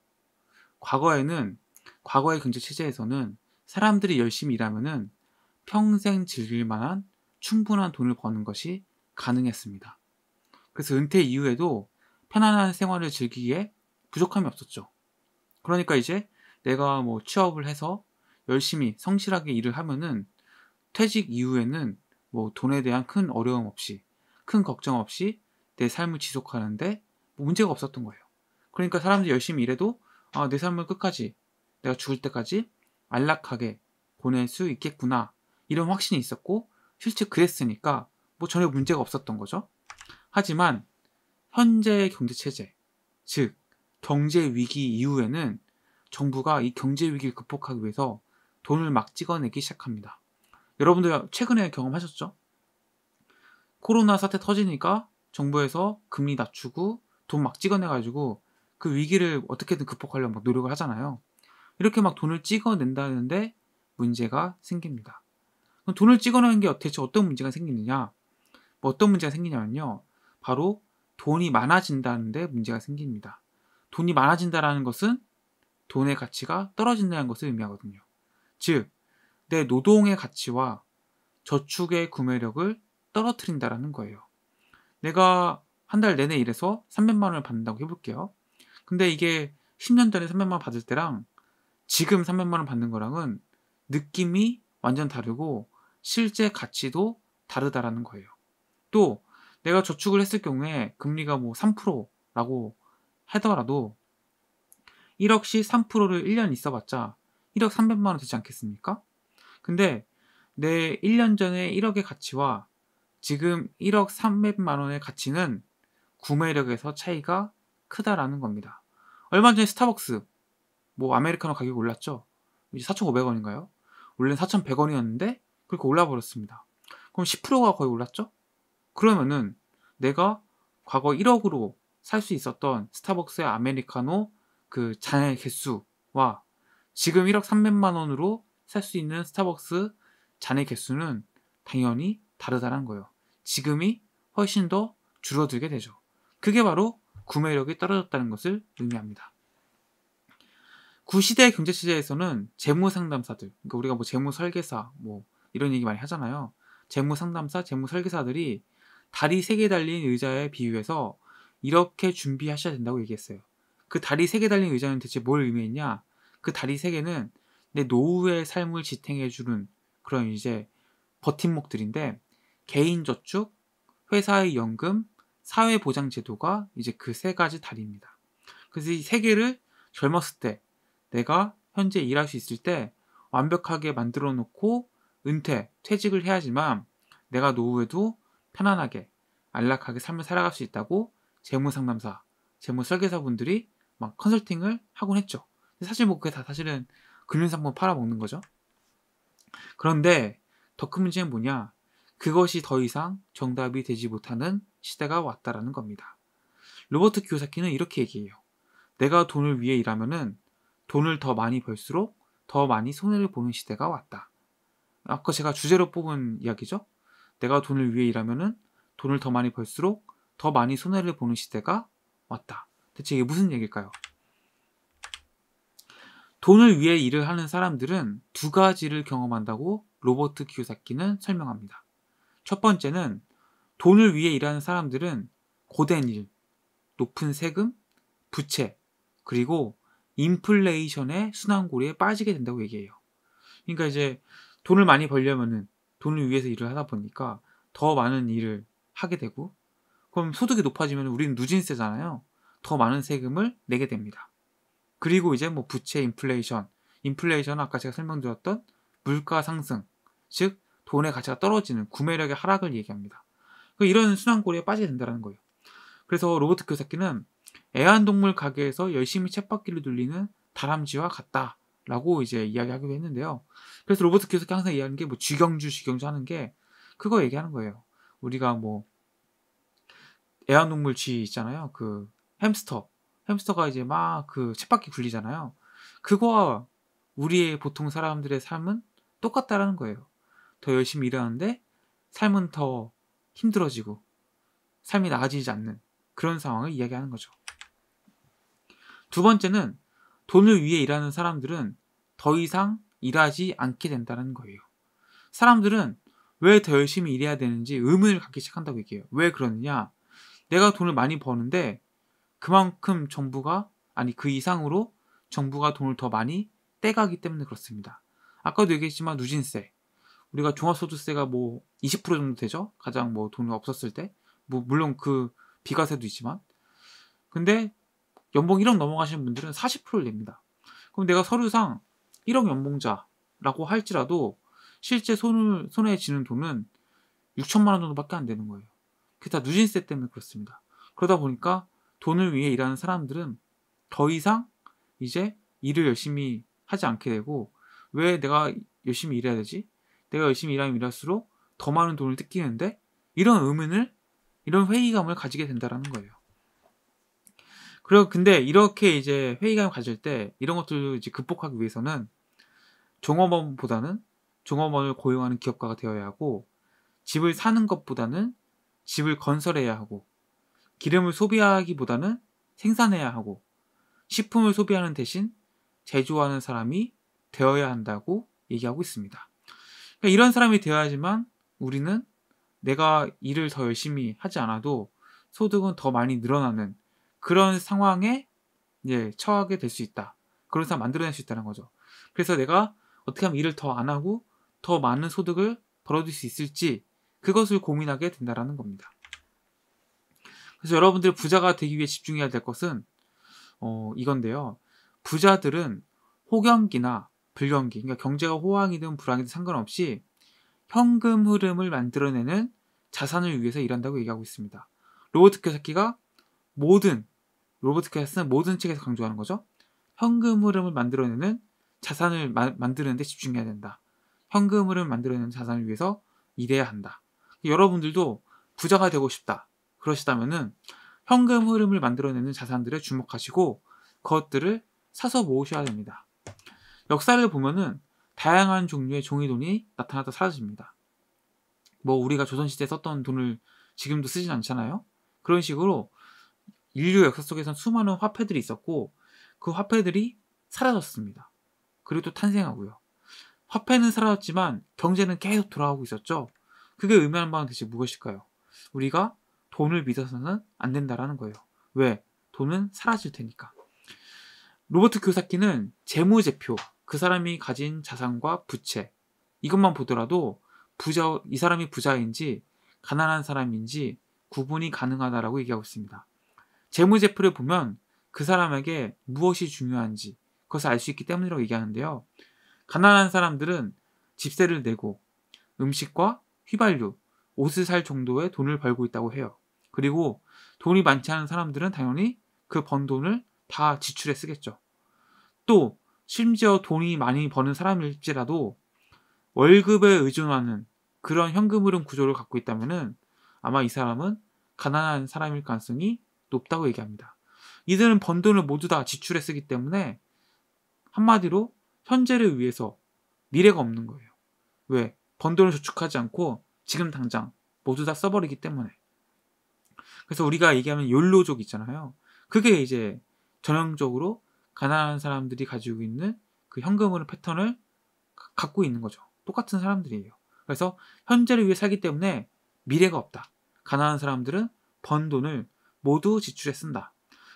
과거에는 과거의 경제 체제에서는 사람들이 열심히 일하면은 평생 즐길 만한 충분한 돈을 버는 것이 가능했습니다. 그래서 은퇴 이후에도 편안한 생활을 즐기기에 부족함이 없었죠. 그러니까 이제 내가 뭐 취업을 해서 열심히 성실하게 일을 하면은 퇴직 이후에는 뭐 돈에 대한 큰 어려움 없이 큰 걱정 없이 내 삶을 지속하는데 문제가 없었던 거예요. 그러니까 사람들이 열심히 일해도 아, 내 삶을 끝까지 내가 죽을 때까지 안락하게 보낼 수 있겠구나 이런 확신이 있었고 실제 그랬으니까 뭐 전혀 문제가 없었던 거죠. 하지만 현재 의 경제 체제 즉 경제 위기 이후에는 정부가 이 경제 위기를 극복하기 위해서 돈을 막 찍어내기 시작합니다. 여러분들 최근에 경험하셨죠? 코로나 사태 터지니까 정부에서 금리 낮추고 돈막 찍어내가지고 그 위기를 어떻게든 극복하려고 막 노력을 하잖아요. 이렇게 막 돈을 찍어낸다는데 문제가 생깁니다. 돈을 찍어내는 게 대체 어떤 문제가 생기느냐? 뭐 어떤 문제가 생기냐면요. 바로 돈이 많아진다는데 문제가 생깁니다. 돈이 많아진다라는 것은 돈의 가치가 떨어진다는 것을 의미하거든요. 즉, 내 노동의 가치와 저축의 구매력을 떨어뜨린다라는 거예요. 내가 한달 내내 일해서 300만 원을 받는다고 해볼게요. 근데 이게 10년 전에 300만 원 받을 때랑 지금 300만 원 받는 거랑은 느낌이 완전 다르고 실제 가치도 다르다라는 거예요. 또 내가 저축을 했을 경우에 금리가 뭐 3%라고 하더라도 1억씩 3%를 1년 있어봤자 1억 300만 원 되지 않겠습니까? 근데 내 1년 전에 1억의 가치와 지금 1억 300만 원의 가치는 구매력에서 차이가 크다라는 겁니다. 얼마 전에 스타벅스 뭐 아메리카노 가격이 올랐죠. 이제 4,500원인가요? 원래 는 4,100원이었는데 그렇게 올라 버렸습니다. 그럼 10%가 거의 올랐죠? 그러면은 내가 과거 1억으로 살 수 있었던 스타벅스의 아메리카노 그 잔의 개수와 지금 1억 300만 원으로 살 수 있는 스타벅스 잔의 개수는 당연히 다르다는 거예요. 지금이 훨씬 더 줄어들게 되죠. 그게 바로 구매력이 떨어졌다는 것을 의미합니다. 구시대 경제체제에서는 재무상담사들, 그러니까 우리가 뭐 재무설계사, 뭐 이런 얘기 많이 하잖아요. 재무상담사, 재무설계사들이 다리 3개 달린 의자에 비유해서 이렇게 준비하셔야 된다고 얘기했어요. 그 다리 3개 달린 의자는 대체 뭘 의미했냐? 그 다리 3 개는 내 노후의 삶을 지탱해주는 그런 이제 버팀목들인데 개인저축, 회사의 연금, 사회보장제도가 이제 그 세 가지 다리입니다. 그래서 이 세 개를 젊었을 때 내가 현재 일할 수 있을 때 완벽하게 만들어 놓고 은퇴, 퇴직을 해야지만 내가 노후에도 편안하게 안락하게 삶을 살아갈 수 있다고 재무상담사, 재무설계사분들이 막 컨설팅을 하곤 했죠. 사실 뭐 그게 다 사실은 금융상품 팔아먹는 거죠. 그런데 더 큰 문제는 뭐냐? 그것이 더 이상 정답이 되지 못하는 시대가 왔다라는 겁니다. 로버트 키오사키는 이렇게 얘기해요. 내가 돈을 위해 일하면은 돈을 더 많이 벌수록 더 많이 손해를 보는 시대가 왔다. 아까 제가 주제로 뽑은 이야기죠. 내가 돈을 위해 일하면은 돈을 더 많이 벌수록 더 많이 손해를 보는 시대가 왔다. 대체 이게 무슨 얘기일까요? 돈을 위해 일을 하는 사람들은 두 가지를 경험한다고 로버트 키오사키는 설명합니다. 첫 번째는 돈을 위해 일하는 사람들은 고된 일, 높은 세금, 부채, 그리고 인플레이션의 순환고리에 빠지게 된다고 얘기해요. 그러니까 이제 돈을 많이 벌려면은 돈을 위해서 일을 하다 보니까 더 많은 일을 하게 되고 그럼 소득이 높아지면 우리는 누진세잖아요. 더 많은 세금을 내게 됩니다. 그리고 이제 뭐 부채 인플레이션, 인플레이션 아까 제가 설명드렸던 물가 상승, 즉 돈의 가치가 떨어지는 구매력의 하락을 얘기합니다. 그 이런 순환고리에 빠지게 된다는 거예요. 그래서 로버트 교사키는 애완동물 가게에서 열심히 쳇바퀴를 돌리는 다람쥐와 같다. 라고 이제 이야기하기도 했는데요. 그래서 로버트 교수께 항상 이야기하는 게뭐 쥐경주, 쥐경주 하는 게 그거 얘기하는 거예요. 우리가 뭐 애완동물 쥐 있잖아요. 그 햄스터. 햄스터가 이제 막그 쳇바퀴 굴리잖아요. 그거와 우리의 보통 사람들의 삶은 똑같다라는 거예요. 더 열심히 일하는데 삶은 더 힘들어지고 삶이 나아지지 않는 그런 상황을 이야기하는 거죠. 두 번째는 돈을 위해 일하는 사람들은 더 이상 일하지 않게 된다는 거예요. 사람들은 왜 더 열심히 일해야 되는지 의문을 갖기 시작한다고 얘기해요. 왜 그러느냐? 내가 돈을 많이 버는데 그만큼 정부가 아니 그 이상으로 정부가 돈을 더 많이 떼가기 때문에 그렇습니다. 아까도 얘기했지만 누진세 우리가 종합소득세가 뭐 20% 정도 되죠? 가장 뭐 돈이 없었을 때. 뭐 물론 그 비과세도 있지만. 근데 연봉 1억 넘어가시는 분들은 40%를 냅니다. 그럼 내가 서류상 1억 연봉자라고 할지라도 실제 손을, 손에 지는 돈은 6천만 원 정도밖에 안 되는 거예요. 그게 다 누진세 때문에 그렇습니다. 그러다 보니까 돈을 위해 일하는 사람들은 더 이상 이제 일을 열심히 하지 않게 되고 왜 내가 열심히 일해야 되지? 내가 열심히 일하면 일할수록 더 많은 돈을 뜯기는데 이런 의문을 이런 회의감을 가지게 된다라는 거예요. 그리고 근데 이렇게 이제 회의감을 가질 때 이런 것들을 이제 극복하기 위해서는 종업원보다는 종업원을 고용하는 기업가가 되어야 하고 집을 사는 것보다는 집을 건설해야 하고 기름을 소비하기보다는 생산해야 하고 식품을 소비하는 대신 제조하는 사람이 되어야 한다고 얘기하고 있습니다. 그러니까 이런 사람이 되어야지만 우리는 내가 일을 더 열심히 하지 않아도 소득은 더 많이 늘어나는 그런 상황에 이 처하게 될 수 있다. 그런 사람 만들어낼 수 있다는 거죠. 그래서 내가 어떻게 하면 일을 더 안 하고 더 많은 소득을 벌어들일 수 있을지 그것을 고민하게 된다라는 겁니다. 그래서 여러분들 부자가 되기 위해 집중해야 될 것은 어, 이건데요. 부자들은 호경기나 불경기, 그러니까 경제가 호황이든 불황이든 상관없이 현금 흐름을 만들어내는 자산을 위해서 일한다고 얘기하고 있습니다. 로버트 키사키가 모든 로버트 키사키는 모든 책에서 강조하는 거죠. 현금 흐름을 만들어내는 자산을 마, 만드는데 집중해야 된다. 현금 흐름을 만들어내는 자산을 위해서 일해야 한다. 여러분들도 부자가 되고 싶다. 그러시다면은 현금 흐름을 만들어내는 자산들에 주목하시고 그것들을 사서 모으셔야 됩니다. 역사를 보면은 다양한 종류의 종이돈이 나타나다 사라집니다. 뭐 우리가 조선시대에 썼던 돈을 지금도 쓰진 않잖아요. 그런 식으로 인류 역사 속에선 수많은 화폐들이 있었고 그 화폐들이 사라졌습니다. 그리고 또 탄생하고요. 화폐는 사라졌지만 경제는 계속 돌아오고 있었죠. 그게 의미하는 바는 대체 무엇일까요? 우리가 돈을 믿어서는 안 된다라는 거예요. 왜? 돈은 사라질 테니까. 로버트 교사키는 재무제표, 그 사람이 가진 자산과 부채 이것만 보더라도 부자 이 사람이 부자인지 가난한 사람인지 구분이 가능하다라고 얘기하고 있습니다. 재무제표를 보면 그 사람에게 무엇이 중요한지 그것을 알 수 있기 때문이라고 얘기하는데요. 가난한 사람들은 집세를 내고 음식과 휘발유, 옷을 살 정도의 돈을 벌고 있다고 해요. 그리고 돈이 많지 않은 사람들은 당연히 그 번 돈을 다 지출에 쓰겠죠. 또 심지어 돈이 많이 버는 사람일지라도 월급에 의존하는 그런 현금 흐름 구조를 갖고 있다면 아마 이 사람은 가난한 사람일 가능성이 높다고 얘기합니다. 이들은 번 돈을 모두 다 지출에 쓰기 때문에 한마디로 현재를 위해서 미래가 없는 거예요. 왜? 번 돈을 저축하지 않고 지금 당장 모두 다 써버리기 때문에. 그래서 우리가 얘기하면 욜로족 있잖아요. 그게 이제 전형적으로 가난한 사람들이 가지고 있는 그 현금으로 패턴을 갖고 있는 거죠. 똑같은 사람들이에요. 그래서 현재를 위해 살기 때문에 미래가 없다. 가난한 사람들은 번 돈을 모두 지출해 쓴다.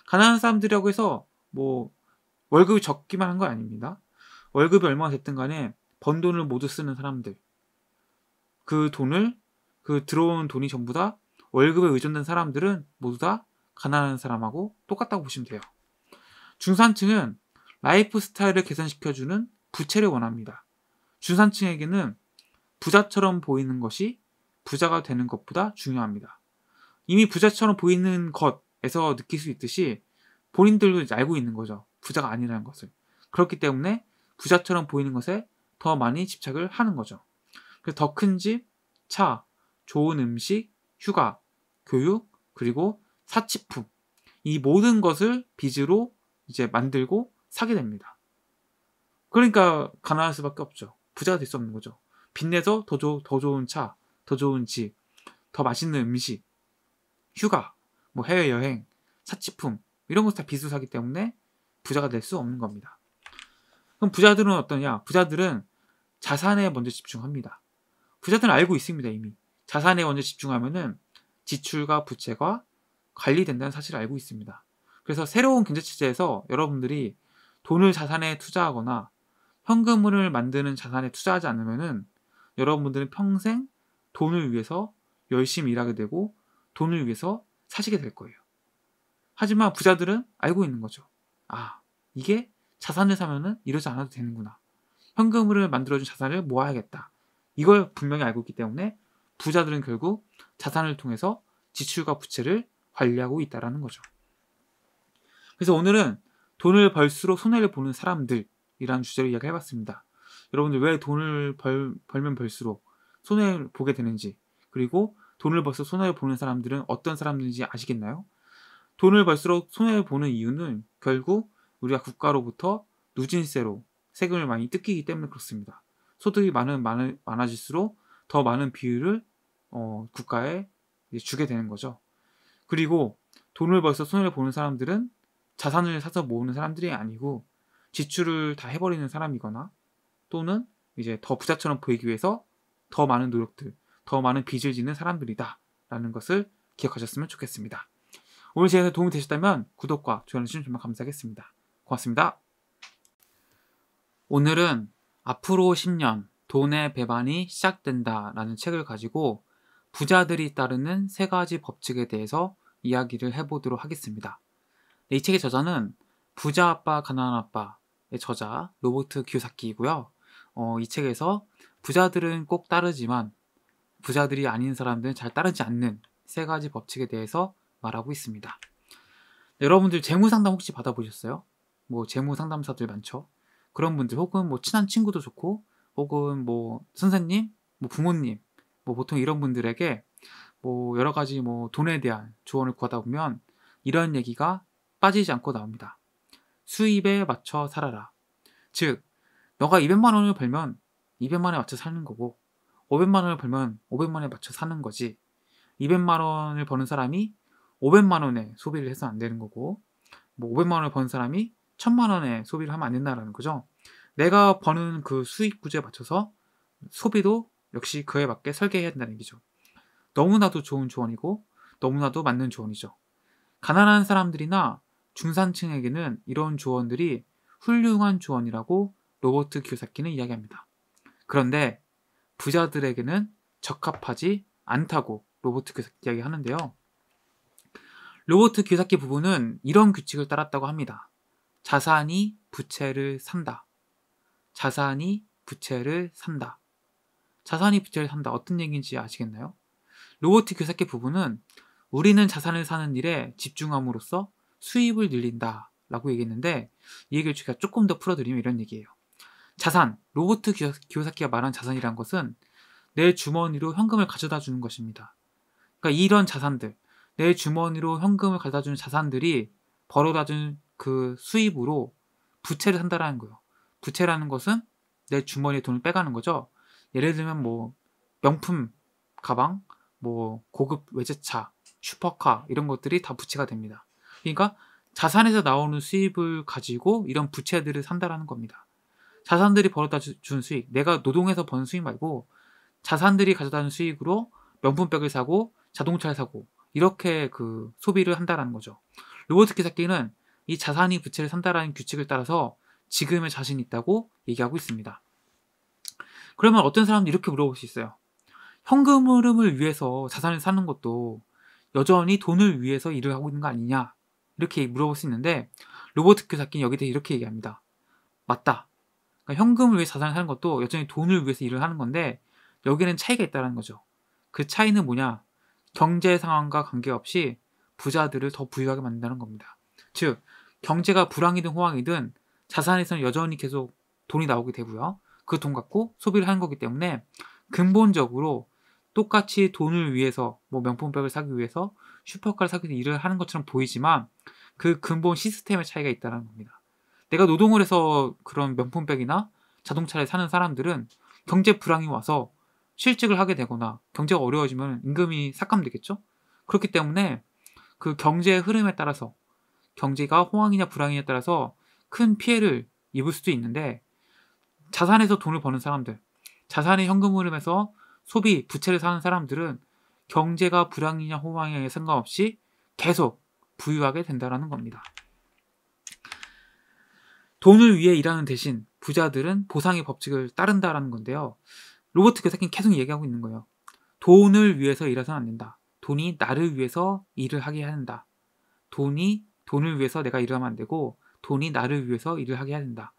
가난한 사람들이라고 해서 뭐 월급이 적기만 한 거 아닙니다. 월급이 얼마 됐든 간에 번 돈을 모두 쓰는 사람들. 그 돈을 그 들어온 돈이 전부 다 월급에 의존된 사람들은 모두 다 가난한 사람하고 똑같다고 보시면 돼요. 중산층은 라이프 스타일을 개선시켜주는 부채를 원합니다. 중산층에게는 부자처럼 보이는 것이 부자가 되는 것보다 중요합니다. 이미 부자처럼 보이는 것에서 느낄 수 있듯이 본인들도 알고 있는 거죠. 부자가 아니라는 것을. 그렇기 때문에 부자처럼 보이는 것에 더 많이 집착을 하는 거죠. 더 큰 집, 차, 좋은 음식, 휴가, 교육, 그리고 사치품. 이 모든 것을 빚으로 이제 만들고 사게 됩니다. 그러니까 가난할 수밖에 없죠. 부자가 될 수 없는 거죠. 빚내서 더, 조, 더 좋은 차, 더 좋은 집, 더 맛있는 음식, 휴가, 뭐 해외여행, 사치품 이런 것다 빚을 사기 때문에 부자가 될 수 없는 겁니다. 그럼 부자들은 어떠냐? 부자들은 자산에 먼저 집중합니다. 부자들은 알고 있습니다 이미. 자산에 먼저 집중하면은 지출과 부채가 관리된다는 사실을 알고 있습니다. 그래서 새로운 경제 체제에서 여러분들이 돈을 자산에 투자하거나 현금을 만드는 자산에 투자하지 않으면은 여러분들은 평생 돈을 위해서 열심히 일하게 되고 돈을 위해서 사시게 될 거예요. 하지만 부자들은 알고 있는 거죠. 아, 이게 자산을 사면은 이러지 않아도 되는구나. 현금을 만들어준 자산을 모아야겠다. 이걸 분명히 알고 있기 때문에 부자들은 결국 자산을 통해서 지출과 부채를 관리하고 있다라는 거죠. 그래서 오늘은 돈을 벌수록 손해를 보는 사람들이라는 주제로 이야기해 봤습니다. 여러분들 왜 돈을 벌, 벌면 벌수록 손해를 보게 되는지 그리고 돈을 벌수록 손해를 보는 사람들은 어떤 사람들인지 아시겠나요? 돈을 벌수록 손해를 보는 이유는 결국 우리가 국가로부터 누진세로 세금을 많이 뜯기기 때문에 그렇습니다. 소득이 많은, 많은 많아질수록 더 많은 비율을 어, 국가에 주게 되는 거죠. 그리고 돈을 벌써 손해를 보는 사람들은 자산을 사서 모으는 사람들이 아니고 지출을 다 해버리는 사람이거나 또는 이제 더 부자처럼 보이기 위해서 더 많은 노력들, 더 많은 빚을 지는 사람들이다라는 것을 기억하셨으면 좋겠습니다. 오늘 제가 도움이 되셨다면 구독과 좋아요 주시면 정말 감사하겠습니다. 고맙습니다. 오늘은 앞으로 10년 돈의 배반이 시작된다라는 책을 가지고 부자들이 따르는 세 가지 법칙에 대해서 이야기를 해보도록 하겠습니다. 네, 이 책의 저자는 부자 아빠 가난한 아빠의 저자 로버트 기요사키이고요. 어, 이 책에서 부자들은 꼭 따르지만 부자들이 아닌 사람들은 잘 따르지 않는 세 가지 법칙에 대해서 말하고 있습니다. 네, 여러분들 재무 상담 혹시 받아보셨어요? 뭐 재무 상담사들 많죠. 그런 분들 혹은 뭐 친한 친구도 좋고 혹은 뭐 선생님, 뭐 부모님, 뭐 보통 이런 분들에게 뭐 여러 가지 뭐 돈에 대한 조언을 구하다 보면 이런 얘기가 빠지지 않고 나옵니다. 수입에 맞춰 살아라. 즉, 너가 200만 원을 벌면 200만 원에 맞춰 사는 거고 500만 원을 벌면 500만 원에 맞춰 사는 거지. 200만 원을 버는 사람이 500만 원에 소비를 해서 안 되는 거고 뭐 500만 원을 버는 사람이 1000만 원에 소비를 하면 안된다는 거죠. 내가 버는 그 수익 구조에 맞춰서 소비도 역시 그에 맞게 설계해야 된다는 얘기죠. 너무나도 좋은 조언이고 너무나도 맞는 조언이죠. 가난한 사람들이나 중산층에게는 이런 조언들이 훌륭한 조언이라고 로버트 기요사키는 이야기합니다. 그런데 부자들에게는 적합하지 않다고 로버트 기요사키 이야기하는데요. 로버트 기요사키 부부는 이런 규칙을 따랐다고 합니다. 자산이 부채를 산다. 자산이 부채를 산다. 자산이 부채를 산다. 어떤 얘기인지 아시겠나요? 로버트 교사께 부부는 우리는 자산을 사는 일에 집중함으로써 수입을 늘린다 라고 얘기했는데 이 얘기를 제가 조금 더 풀어드리면 이런 얘기예요. 자산, 로보트 기요사키가 말한 자산이란 것은 내 주머니로 현금을 가져다 주는 것입니다. 그러니까 이런 자산들, 내 주머니로 현금을 가져다 주는 자산들이 벌어다 준 그 수입으로 부채를 산다라는 거예요. 부채라는 것은 내 주머니에 돈을 빼가는 거죠. 예를 들면 뭐 명품 가방, 뭐 고급 외제차, 슈퍼카 이런 것들이 다 부채가 됩니다. 그러니까 자산에서 나오는 수입을 가지고 이런 부채들을 산다라는 겁니다. 자산들이 벌어다 준 수익, 내가 노동해서 번 수익 말고 자산들이 가져다 준 수익으로 명품백을 사고 자동차를 사고 이렇게 그 소비를 한다라는 거죠. 로버트 키사키는 이 자산이 부채를 산다라는 규칙을 따라서 지금의 자신이 있다고 얘기하고 있습니다. 그러면 어떤 사람도 이렇게 물어볼 수 있어요. 현금 흐름을 위해서 자산을 사는 것도 여전히 돈을 위해서 일을 하고 있는 거 아니냐? 이렇게 물어볼 수 있는데 로버트 교사끼는 여기에 대해 이렇게 얘기합니다. 맞다. 그러니까 현금을 위해 자산을 사는 것도 여전히 돈을 위해서 일을 하는 건데 여기에는 차이가 있다는 거죠. 그 차이는 뭐냐? 경제 상황과 관계없이 부자들을 더 부유하게 만든다는 겁니다. 즉, 경제가 불황이든 호황이든 자산에서는 여전히 계속 돈이 나오게 되고요. 그 돈 갖고 소비를 하는 거기 때문에 근본적으로 똑같이 돈을 위해서 뭐 명품백을 사기 위해서 슈퍼카를 사기 위해 일을 하는 것처럼 보이지만 그 근본 시스템의 차이가 있다는 겁니다. 내가 노동을 해서 그런 명품백이나 자동차를 사는 사람들은 경제 불황이 와서 실직을 하게 되거나 경제가 어려워지면 임금이 삭감되겠죠? 그렇기 때문에 그 경제의 흐름에 따라서 경제가 호황이냐 불황이냐에 따라서 큰 피해를 입을 수도 있는데 자산에서 돈을 버는 사람들, 자산의 현금 흐름에서 소비, 부채를 사는 사람들은 경제가 불황이냐 호황이냐에 상관없이 계속 부유하게 된다는 겁니다. 돈을 위해 일하는 대신 부자들은 보상의 법칙을 따른다라는 건데요. 로버트 교사는 계속 얘기하고 있는 거예요. 돈을 위해서 일해서는 안 된다. 돈이 나를 위해서 일을 하게 해야 된다. 돈이 돈을 위해서 내가 일 하면 안 되고 돈이 나를 위해서 일을 하게 해야 된다.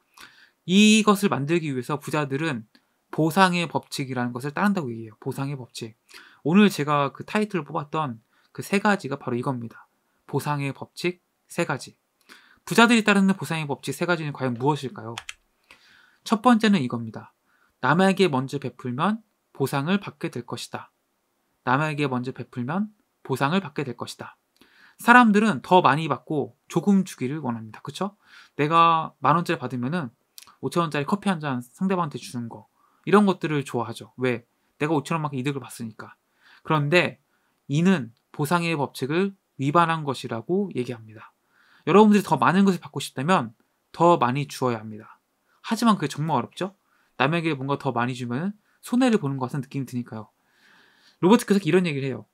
이것을 만들기 위해서 부자들은 보상의 법칙이라는 것을 따른다고 얘기해요. 보상의 법칙. 오늘 제가 그 타이틀을 뽑았던 그 세 가지가 바로 이겁니다. 보상의 법칙 세 가지. 부자들이 따르는 보상의 법칙 세 가지는 과연 무엇일까요? 첫 번째는 이겁니다. 남에게 먼저 베풀면 보상을 받게 될 것이다. 남에게 먼저 베풀면 보상을 받게 될 것이다. 사람들은 더 많이 받고 조금 주기를 원합니다. 그쵸? 내가 만 원짜리 받으면은 5천 원짜리 커피 한 잔 상대방한테 주는 거 이런 것들을 좋아하죠. 왜? 내가 5천 원만큼 이득을 봤으니까. 그런데 이는 보상의 법칙을 위반한 것이라고 얘기합니다. 여러분들이 더 많은 것을 받고 싶다면 더 많이 주어야 합니다. 하지만 그게 정말 어렵죠? 남에게 뭔가 더 많이 주면 손해를 보는 것 같은 느낌이 드니까요. 로버트 계속 이런 얘기를 해요.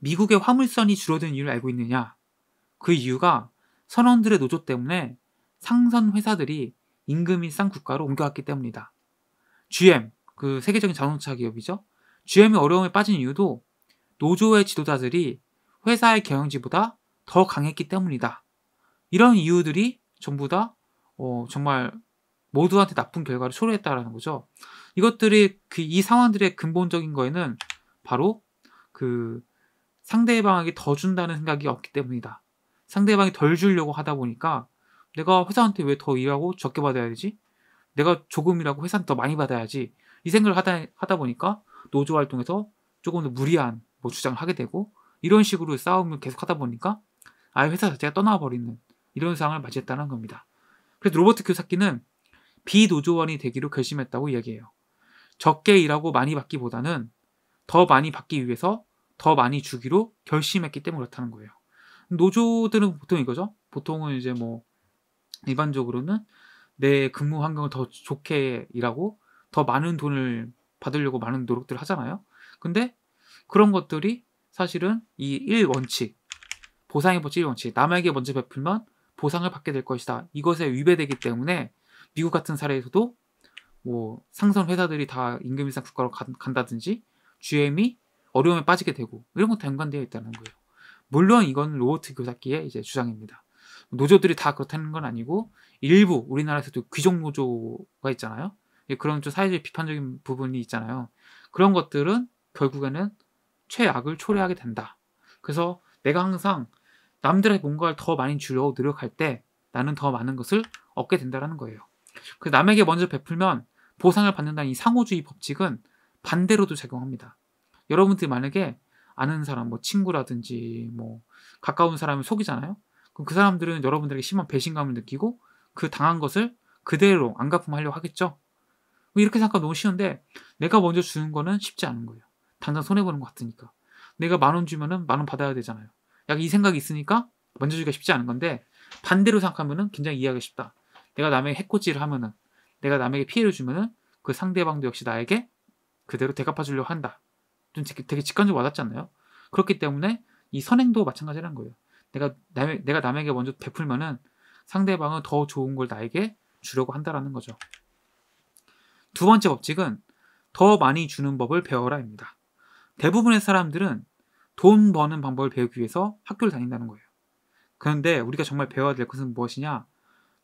미국의 화물선이 줄어든 이유를 알고 있느냐? 그 이유가 선원들의 노조 때문에 상선 회사들이 임금이 싼 국가로 옮겨왔기 때문이다. GM, 그 세계적인 자동차 기업이죠. GM이 어려움에 빠진 이유도 노조의 지도자들이 회사의 경영지보다 더 강했기 때문이다. 이런 이유들이 전부 다 어, 정말 모두한테 나쁜 결과를 초래했다라는 거죠. 이것들이 그 이 상황들의 근본적인 거에는 바로 그 상대방에게 더 준다는 생각이 없기 때문이다. 상대방이 덜 주려고 하다 보니까 내가 회사한테 왜 더 일하고 적게 받아야 되지? 내가 조금이라고 회사한테 더 많이 받아야지. 이 생각을 하다, 하다 보니까 노조 활동에서 조금 더 무리한 뭐 주장을 하게 되고 이런 식으로 싸움을 계속하다 보니까 아예 회사 자체가 떠나버리는 이런 상황을 맞이했다는 겁니다. 그래서 로버트 교사키는 비노조원이 되기로 결심했다고 이야기해요. 적게 일하고 많이 받기보다는 더 많이 받기 위해서 더 많이 주기로 결심했기 때문에 그렇다는 거예요. 노조들은 보통 이거죠. 보통은 이제 뭐 일반적으로는 내 근무 환경을 더 좋게 일하고 더 많은 돈을 받으려고 많은 노력들을 하잖아요. 근데 그런 것들이 사실은 이 1원칙, 보상의 법칙 1원칙, 남에게 먼저 베풀면 보상을 받게 될 것이다. 이것에 위배되기 때문에 미국 같은 사례에서도 뭐 상선 회사들이 다 임금 인상 국가로 간, 다든지 GM이 어려움에 빠지게 되고 이런 것다 연관되어 있다는 거예요. 물론 이건 로버트 교사기의 이제 주장입니다. 노조들이 다 그렇다는 건 아니고 일부 우리나라에서도 귀족 노조가 있잖아요. 예, 그런 좀 사회적 비판적인 부분이 있잖아요. 그런 것들은 결국에는 최악을 초래하게 된다. 그래서 내가 항상 남들의 뭔가를 더 많이 주려고 노력할 때 나는 더 많은 것을 얻게 된다라는 거예요. 그 남에게 먼저 베풀면 보상을 받는다는 이 상호주의 법칙은 반대로도 작용합니다. 여러분들이 만약에 아는 사람, 뭐 친구라든지 뭐 가까운 사람을 속이잖아요. 그럼 그 사람들은 여러분들에게 심한 배신감을 느끼고 그 당한 것을 그대로 안 갚음하려고 하겠죠. 뭐 이렇게 생각하면 너무 쉬운데 내가 먼저 주는 거는 쉽지 않은 거예요. 당장 손해보는 것 같으니까. 내가 만 원 주면은 만 원 받아야 되잖아요. 약 이 생각이 있으니까 먼저 주기가 쉽지 않은 건데 반대로 생각하면은 굉장히 이해하기 쉽다. 내가 남에게 해코지를 하면은 내가 남에게 피해를 주면은 그 상대방도 역시 나에게 그대로 대갚아 주려고 한다. 좀 되게 직관적으로 와닿지 않나요? 그렇기 때문에 이 선행도 마찬가지라는 거예요. 내가 남에, 내가 남에게 먼저 베풀면은 상대방은 더 좋은 걸 나에게 주려고 한다라는 거죠. 두 번째 법칙은 더 많이 주는 법을 배워라입니다. 대부분의 사람들은 돈 버는 방법을 배우기 위해서 학교를 다닌다는 거예요. 그런데 우리가 정말 배워야 될 것은 무엇이냐?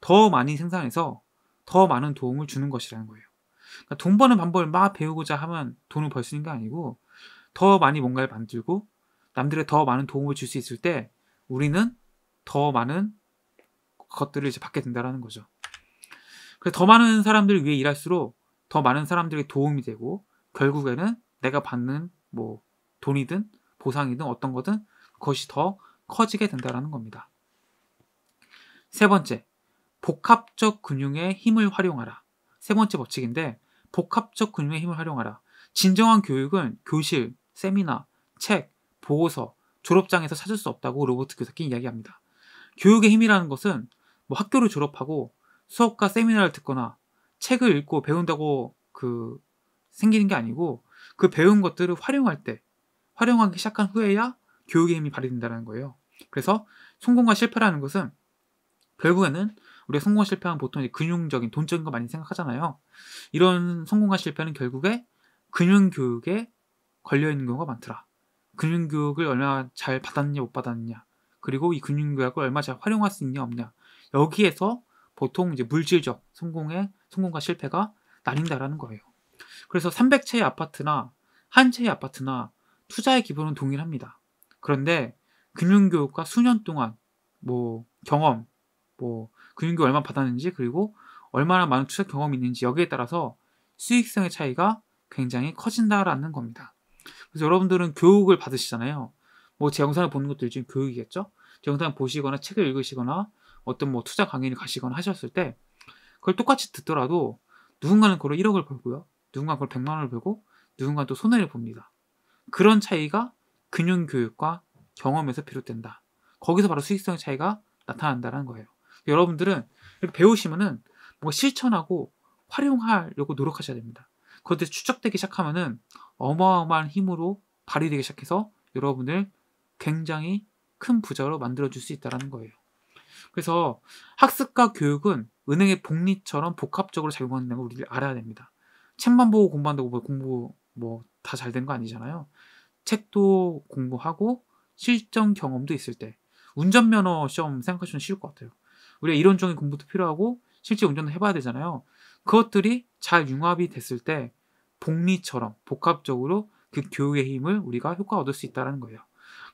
더 많이 생산해서 더 많은 도움을 주는 것이라는 거예요. 그러니까 돈 버는 방법을 막 배우고자 하면 돈을 벌 수 있는 게 아니고 더 많이 뭔가를 만들고 남들의 더 많은 도움을 줄 수 있을 때 우리는 더 많은 것들을 이제 받게 된다는 거죠. 그래서 더 많은 사람들을 위해 일할수록 더 많은 사람들이 도움이 되고 결국에는 내가 받는 뭐 돈이든 보상이든 어떤 거든 그것이 더 커지게 된다라는 겁니다. 세 번째, 복합적 금융의 힘을 활용하라. 세 번째 법칙인데 복합적 금융의 힘을 활용하라. 진정한 교육은 교실, 세미나, 책, 보고서, 졸업장에서 찾을 수 없다고 로버트 교사께 이야기합니다. 교육의 힘이라는 것은 뭐 학교를 졸업하고 수업과 세미나를 듣거나 책을 읽고 배운다고 그 생기는 게 아니고 그 배운 것들을 활용할 때 활용하기 시작한 후에야 교육의 힘이 발휘된다는 거예요. 그래서 성공과 실패라는 것은 결국에는 우리가 성공과 실패하면 보통 근육적인 돈적인 거 많이 생각하잖아요. 이런 성공과 실패는 결국에 금융 교육에 걸려 있는 경우가 많더라. 금융 교육을 얼마나 잘 받았느냐 못 받았느냐. 그리고 이 금융 교육을 얼마나 잘 활용할 수 있냐 없냐. 여기에서 보통 이제 물질적 성공의 성공과 실패가 나뉜다라는 거예요. 그래서 300채의 아파트나 한 채의 아파트나 투자의 기본은 동일합니다. 그런데 금융교육과 수년 동안 뭐 경험, 뭐 금융교육 얼마 받았는지 그리고 얼마나 많은 투자 경험이 있는지 여기에 따라서 수익성의 차이가 굉장히 커진다라는 겁니다. 그래서 여러분들은 교육을 받으시잖아요. 뭐 제 영상을 보는 것도 일종의 교육이겠죠? 제 영상을 보시거나 책을 읽으시거나 어떤 뭐 투자 강의를 가시거나 하셨을 때 그걸 똑같이 듣더라도 누군가는 그걸 1억을 벌고요. 누군가 그걸 100만 원을 벌고 누군가또 손해를 봅니다. 그런 차이가 균형 교육과 경험에서 비롯된다. 거기서 바로 수익성 의 차이가 나타난다는 거예요. 여러분들은 배우시면은 뭔가 실천하고 활용하려고 노력하셔야 됩니다. 그런데 추적되기 시작하면은 어마어마한 힘으로 발휘되기 시작해서 여러분을 굉장히 큰 부자로 만들어줄 수 있다는 거예요. 그래서 학습과 교육은 은행의 복리처럼 복합적으로 작용한다는 걸 우리를 알아야 됩니다. 책만 보고 공부한다고 뭐 공부 뭐 다 잘 된 거 아니잖아요. 책도 공부하고 실전 경험도 있을 때 운전면허 시험 생각하시면 쉬울 것 같아요. 우리가 이론적인 공부도 필요하고 실제 운전을 해봐야 되잖아요. 그것들이 잘 융합이 됐을 때 복리처럼 복합적으로 그 교육의 힘을 우리가 효과 얻을 수 있다는 거예요.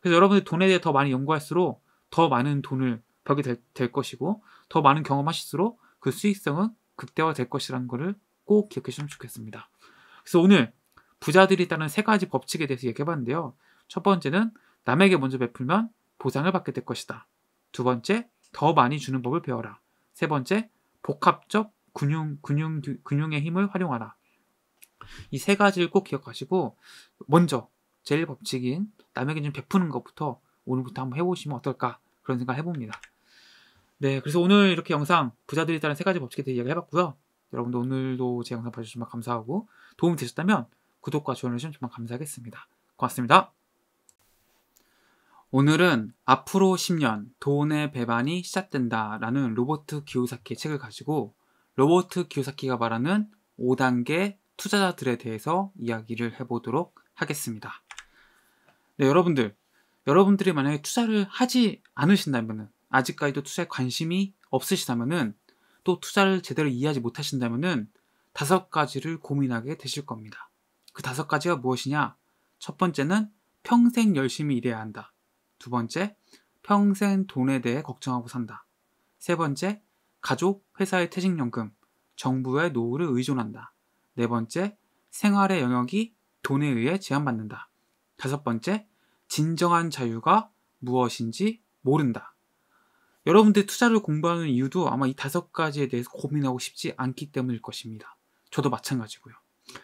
그래서 여러분들 돈에 대해 더 많이 연구할수록 더 많은 돈을 벽이 될, 될 것이고 더 많은 경험하실수록 그 수익성은 극대화될 것이라는 것을 꼭 기억해 주시면 좋겠습니다. 그래서 오늘 부자들이 따른 세 가지 법칙에 대해서 얘기해 봤는데요. 첫 번째는 남에게 먼저 베풀면 보상을 받게 될 것이다. 두 번째, 더 많이 주는 법을 배워라. 세 번째, 복합적 금융, 금융, 금융의 힘을 활용하라. 이 세 가지를 꼭 기억하시고, 먼저, 제일 법칙인 남에게 좀 베푸는 것부터 오늘부터 한번 해보시면 어떨까 그런 생각 을 해봅니다. 네, 그래서 오늘 이렇게 영상 부자들이 따른 세 가지 법칙에 대해 이야기 해봤고요. 여러분도 오늘도 제 영상 봐주셔서 정말 감사하고 도움이 되셨다면 구독과 좋아요 주시면 정말 감사하겠습니다. 고맙습니다. 오늘은 앞으로 10년 돈의 배반이 시작된다 라는 로버트 기요사키의 책을 가지고 로버트 기요사키가 말하는 5단계 투자자들에 대해서 이야기를 해보도록 하겠습니다. 네, 여러분들. 여러분들이 만약에 투자를 하지 않으신다면 아직까지도 투자에 관심이 없으시다면은 또 투자를 제대로 이해하지 못하신다면은 다섯 가지를 고민하게 되실 겁니다. 그 다섯 가지가 무엇이냐? 첫 번째는 평생 열심히 일해야 한다. 두 번째, 평생 돈에 대해 걱정하고 산다. 세 번째, 가족, 회사의 퇴직연금, 정부의 노후를 의존한다. 네 번째, 생활의 영역이 돈에 의해 제한받는다. 다섯 번째, 진정한 자유가 무엇인지 모른다. 여러분들이 투자를 공부하는 이유도 아마 이 다섯 가지에 대해서 고민하고 싶지 않기 때문일 것입니다. 저도 마찬가지고요.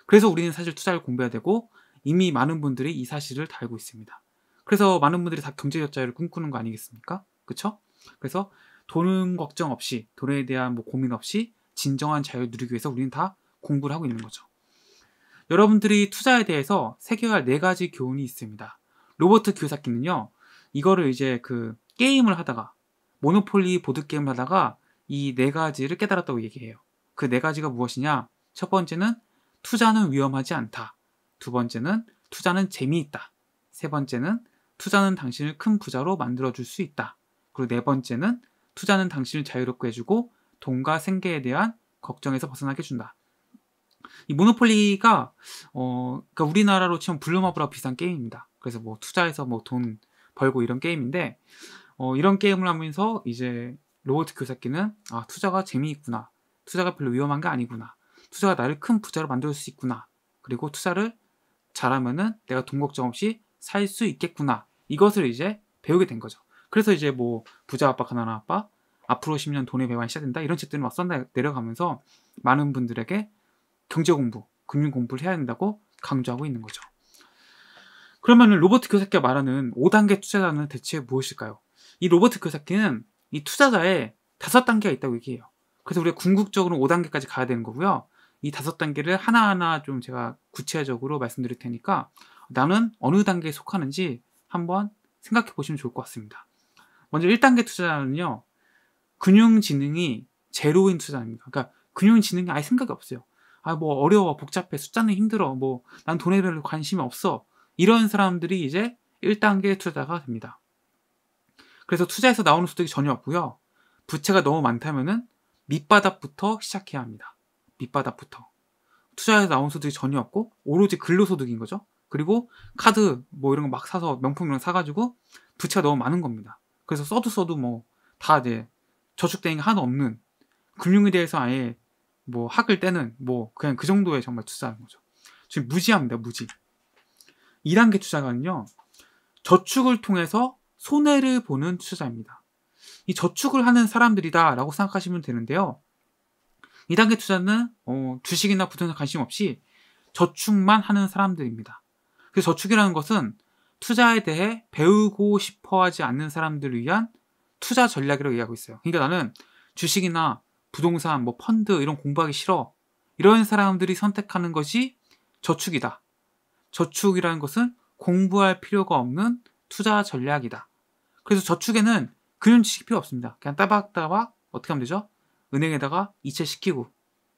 그래서 우리는 사실 투자를 공부해야 되고 이미 많은 분들이 이 사실을 다 알고 있습니다. 그래서 많은 분들이 다 경제적자를 유 꿈꾸는 거 아니겠습니까? 그렇죠? 그래서 돈은 걱정 없이 돈에 대한 뭐 고민 없이 진정한 자유를 누리기 위해서 우리는 다 공부를 하고 있는 거죠. 여러분들이 투자에 대해서 새겨야 네 가지 교훈이 있습니다. 로버트 기요사키는요, 이거를 이제 그 게임을 하다가 모노폴리 보드게임을 하다가 이 네 가지를 깨달았다고 얘기해요. 그 네 가지가 무엇이냐? 첫 번째는 투자는 위험하지 않다. 두 번째는 투자는 재미있다. 세 번째는 투자는 당신을 큰 부자로 만들어줄 수 있다. 그리고 네 번째는 투자는 당신을 자유롭게 해주고 돈과 생계에 대한 걱정에서 벗어나게 해준다. 이 모노폴리가 어 그러니까 우리나라로 치면 블루마블하고 비슷한 게임입니다. 그래서 뭐 투자해서 뭐 돈 벌고 이런 게임인데 어, 이런 게임을 하면서 이제 로버트 교사키는 아, 투자가 재미있구나. 투자가 별로 위험한 게 아니구나. 투자가 나를 큰 부자로 만들 수 있구나. 그리고 투자를 잘하면은 내가 돈 걱정 없이 살 수 있겠구나. 이것을 이제 배우게 된 거죠. 그래서 이제 뭐 부자 아빠, 가난한 아빠, 앞으로 10년 돈의 배관이 시작된다 이런 책들을 막 써내려가면서 많은 분들에게 경제 공부, 금융 공부를 해야 된다고 강조하고 있는 거죠. 그러면 로버트 교사께 말하는 5단계 투자자는 대체 무엇일까요? 이 로버트 교사키는 그 이 투자자의 다섯 단계가 있다고 얘기해요. 그래서 우리가 궁극적으로 5단계까지 가야 되는 거고요. 이 다섯 단계를 하나하나 좀 제가 구체적으로 말씀드릴 테니까 나는 어느 단계에 속하는지 한번 생각해 보시면 좋을 것 같습니다. 먼저 1단계 투자자는요. 금융지능이 제로인 투자입니다. 그러니까 금융지능이 아예 생각이 없어요. 아, 뭐 어려워, 복잡해, 숫자는 힘들어, 뭐 난 돈에 별로 관심이 없어. 이런 사람들이 이제 1단계 투자자가 됩니다. 그래서 투자에서 나오는 소득이 전혀 없고요. 부채가 너무 많다면은 밑바닥부터 시작해야 합니다. 밑바닥부터. 투자에서 나온 소득이 전혀 없고 오로지 근로소득인 거죠. 그리고 카드 뭐 이런 거 막 사서 명품 이랑 사가지고 부채가 너무 많은 겁니다. 그래서 써도 써도 뭐 다 이제 저축대행이 하나 없는 금융에 대해서 아예 뭐 학을 때는 뭐 그냥 그 정도의 정말 투자하는 거죠. 지금 무지합니다, 무지. 2단계 투자가는요, 저축을 통해서 손해를 보는 투자입니다이 저축을 하는 사람들이다라고 생각하시면 되는데요. 2단계 투자는 어, 주식이나 부동산 관심 없이 저축만 하는 사람들입니다. 그 저축이라는 것은 투자에 대해 배우고 싶어 하지 않는 사람들을 위한 투자 전략이라고 이해하고 있어요. 그러니까 나는 주식이나 부동산, 뭐 펀드 이런 공부하기 싫어. 이런 사람들이 선택하는 것이 저축이다. 저축이라는 것은 공부할 필요가 없는 투자 전략이다. 그래서 저축에는 금융지식이 필요 없습니다. 그냥 따박따박 어떻게 하면 되죠? 은행에다가 이체시키고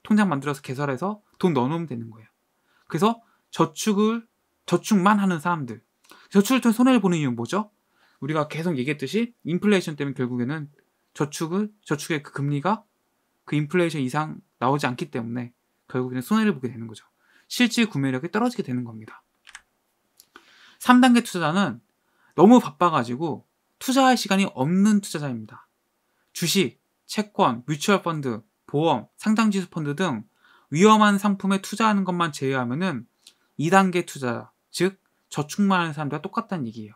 통장 만들어서 개설해서 돈 넣어놓으면 되는 거예요. 그래서 저축을 저축만 하는 사람들 저축을 통해 손해를 보는 이유는 뭐죠? 우리가 계속 얘기했듯이 인플레이션 때문에 결국에는 저축을 저축의 그 금리가 그 인플레이션 이상 나오지 않기 때문에 결국에는 손해를 보게 되는 거죠. 실질 구매력이 떨어지게 되는 겁니다. 3단계 투자자는 너무 바빠가지고 투자할 시간이 없는 투자자입니다. 주식, 채권, 뮤추얼 펀드, 보험, 상장지수 펀드 등 위험한 상품에 투자하는 것만 제외하면 2단계 투자자, 즉 저축만 하는 사람들과 똑같다는 얘기예요.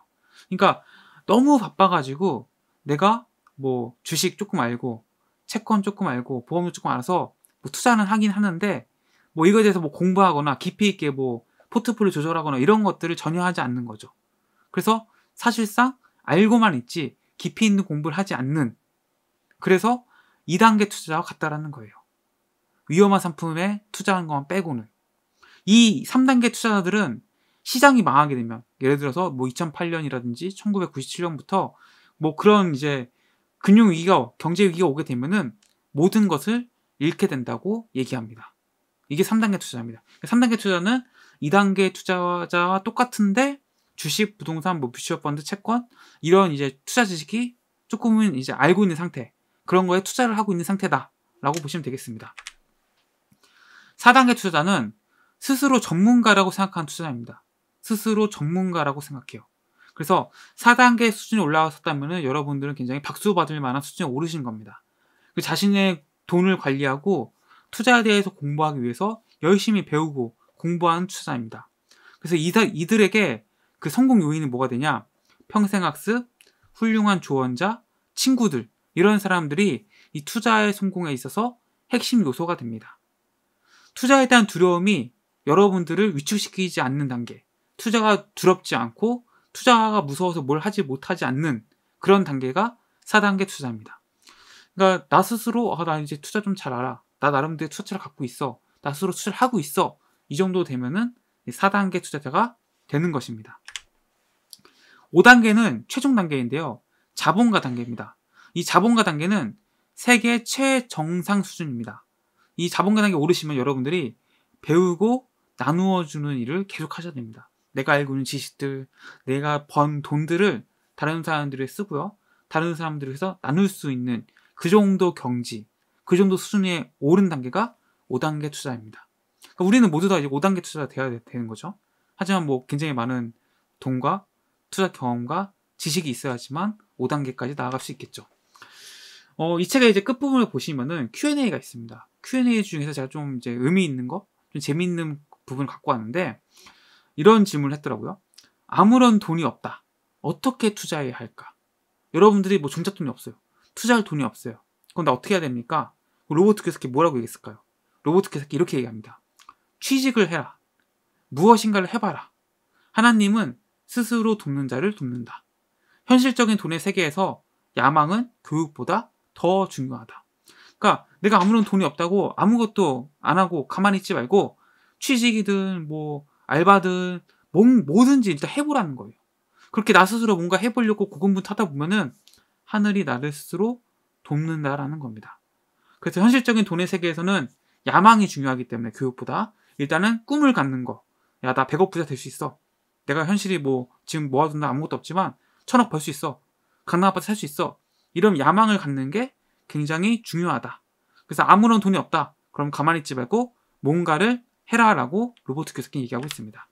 그러니까 너무 바빠가지고 내가 뭐 주식 조금 알고 채권 조금 알고 보험도 조금 알아서 뭐 투자는 하긴 하는데 뭐 이거에 대해서 뭐 공부하거나 깊이 있게 뭐 포트폴리오 조절하거나 이런 것들을 전혀 하지 않는 거죠. 그래서 사실상 알고만 있지 깊이 있는 공부를 하지 않는 그래서 2단계 투자와 같다라는 거예요. 위험한 상품에 투자한 것만 빼고는 이 3단계 투자자들은 시장이 망하게 되면 예를 들어서 뭐 2008년이라든지 1997년부터 뭐 그런 이제 금융 위기가 경제 위기가 오게 되면은 모든 것을 잃게 된다고 얘기합니다. 이게 3단계 투자입니다. 3단계 투자는 2단계 투자자와 똑같은데 주식, 부동산, 뭐 뮤추얼 펀드, 채권 이런 이제 투자 지식이 조금은 이제 알고 있는 상태 그런 거에 투자를 하고 있는 상태다라고 보시면 되겠습니다. 4단계 투자자는 스스로 전문가라고 생각하는 투자자입니다. 스스로 전문가라고 생각해요. 그래서 4단계 수준이 올라왔었다면 여러분들은 굉장히 박수 받을 만한 수준에 오르신 겁니다. 그 자신의 돈을 관리하고 투자에 대해서 공부하기 위해서 열심히 배우고 공부하는 투자입니다. 그래서 이들에게 그 성공 요인이 뭐가 되냐? 평생학습, 훌륭한 조언자, 친구들 이런 사람들이 이 투자의 성공에 있어서 핵심 요소가 됩니다. 투자에 대한 두려움이 여러분들을 위축시키지 않는 단계, 투자가 두렵지 않고 투자가 무서워서 뭘 하지 못하지 않는 그런 단계가 4단계 투자입니다. 그러니까 나 스스로 아, 나 이제 투자 좀 잘 알아. 나 나름대로 투자를 갖고 있어. 나 스스로 투자를 하고 있어. 이 정도 되면은 4단계 투자자가 되는 것입니다. 5단계는 최종 단계인데요. 자본가 단계입니다. 이 자본가 단계는 세계 최정상 수준입니다. 이 자본가 단계 오르시면 여러분들이 배우고 나누어주는 일을 계속 하셔야 됩니다. 내가 알고 있는 지식들, 내가 번 돈들을 다른 사람들에 쓰고요. 다른 사람들에서 나눌 수 있는 그 정도 경지, 그 정도 수준에 오른 단계가 5단계 투자입니다. 그러니까 우리는 모두 다 이제 5단계 투자가 되어야 되는 거죠. 하지만 뭐 굉장히 많은 돈과 투자 경험과 지식이 있어야지만 5단계까지 나아갈 수 있겠죠. 어, 이 책의 이제 끝부분을 보시면은 Q&A가 있습니다. Q&A 중에서 제가 좀 이제 의미 있는 거, 좀 재미있는 부분을 갖고 왔는데 이런 질문을 했더라고요. 아무런 돈이 없다. 어떻게 투자해야 할까? 여러분들이 뭐 종잣 돈이 없어요. 투자할 돈이 없어요. 그럼 나 어떻게 해야 됩니까? 로봇 교사께 뭐라고 얘기했을까요? 로봇 교사께 이렇게 얘기합니다. 취직을 해라. 무엇인가를 해봐라. 하나님은 스스로 돕는 자를 돕는다. 현실적인 돈의 세계에서 야망은 교육보다 더 중요하다. 그러니까 내가 아무런 돈이 없다고 아무것도 안 하고 가만히 있지 말고 취직이든 뭐 알바든 뭐든지 일단 해보라는 거예요. 그렇게 나 스스로 뭔가 해보려고 고군분투하다 보면은 하늘이 나를 스스로 돕는다라는 겁니다. 그래서 현실적인 돈의 세계에서는 야망이 중요하기 때문에 교육보다 일단은 꿈을 갖는 거, 야나 100억 부자 될 수 있어 내가 현실이 뭐 지금 모아둔 다 아무것도 없지만 천억 벌 수 있어 강남 아파트 살 수 있어 이런 야망을 갖는 게 굉장히 중요하다 그래서 아무런 돈이 없다 그럼 가만히 있지 말고 뭔가를 해라라고 로보트 교사께 얘기하고 있습니다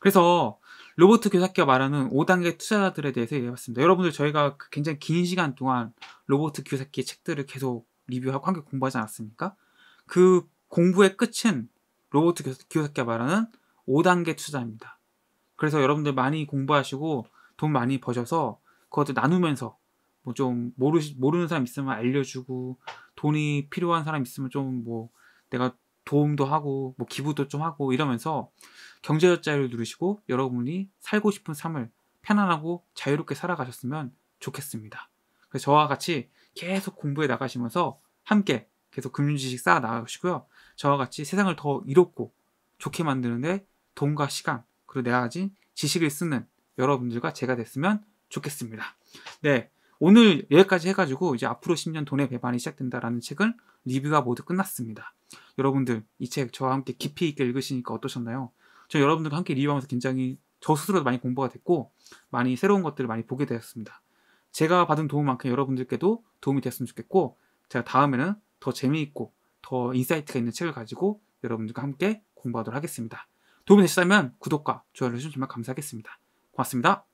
그래서 로보트교사께 말하는 5단계 투자들에 자 대해서 얘기해봤습니다. 여러분들 저희가 그 굉장히 긴 시간 동안 로보트 교사께 책들을 계속 리뷰하고 함께 공부하지 않았습니까? 그 공부의 끝은 로버트 기요사키가 하는 5단계 투자입니다. 그래서 여러분들 많이 공부하시고 돈 많이 버셔서 그것도 나누면서 뭐 좀 모르 모르는 사람 있으면 알려주고 돈이 필요한 사람 있으면 좀 뭐 내가 도움도 하고 뭐 기부도 좀 하고 이러면서 경제적 자유를 누리시고 여러분이 살고 싶은 삶을 편안하고 자유롭게 살아가셨으면 좋겠습니다. 그래서 저와 같이 계속 공부해 나가시면서 함께 계속 금융지식 쌓아 나가시고요. 저와 같이 세상을 더 이롭고 좋게 만드는데 돈과 시간 그리고 내가 가진 지식을 쓰는 여러분들과 제가 됐으면 좋겠습니다. 네. 오늘 여기까지 해가지고 이제 앞으로 10년 돈의 배반이 시작된다라는 책은 리뷰가 모두 끝났습니다. 여러분들 이 책 저와 함께 깊이 있게 읽으시니까 어떠셨나요? 저 여러분들과 함께 리뷰하면서 굉장히 저 스스로도 많이 공부가 됐고 많이 새로운 것들을 많이 보게 되었습니다. 제가 받은 도움만큼 여러분들께도 도움이 됐으면 좋겠고 제가 다음에는 더 재미있고 더 인사이트가 있는 책을 가지고 여러분들과 함께 공부하도록 하겠습니다. 도움이 되셨다면 구독과 좋아요를 해주시면 정말 감사하겠습니다. 고맙습니다.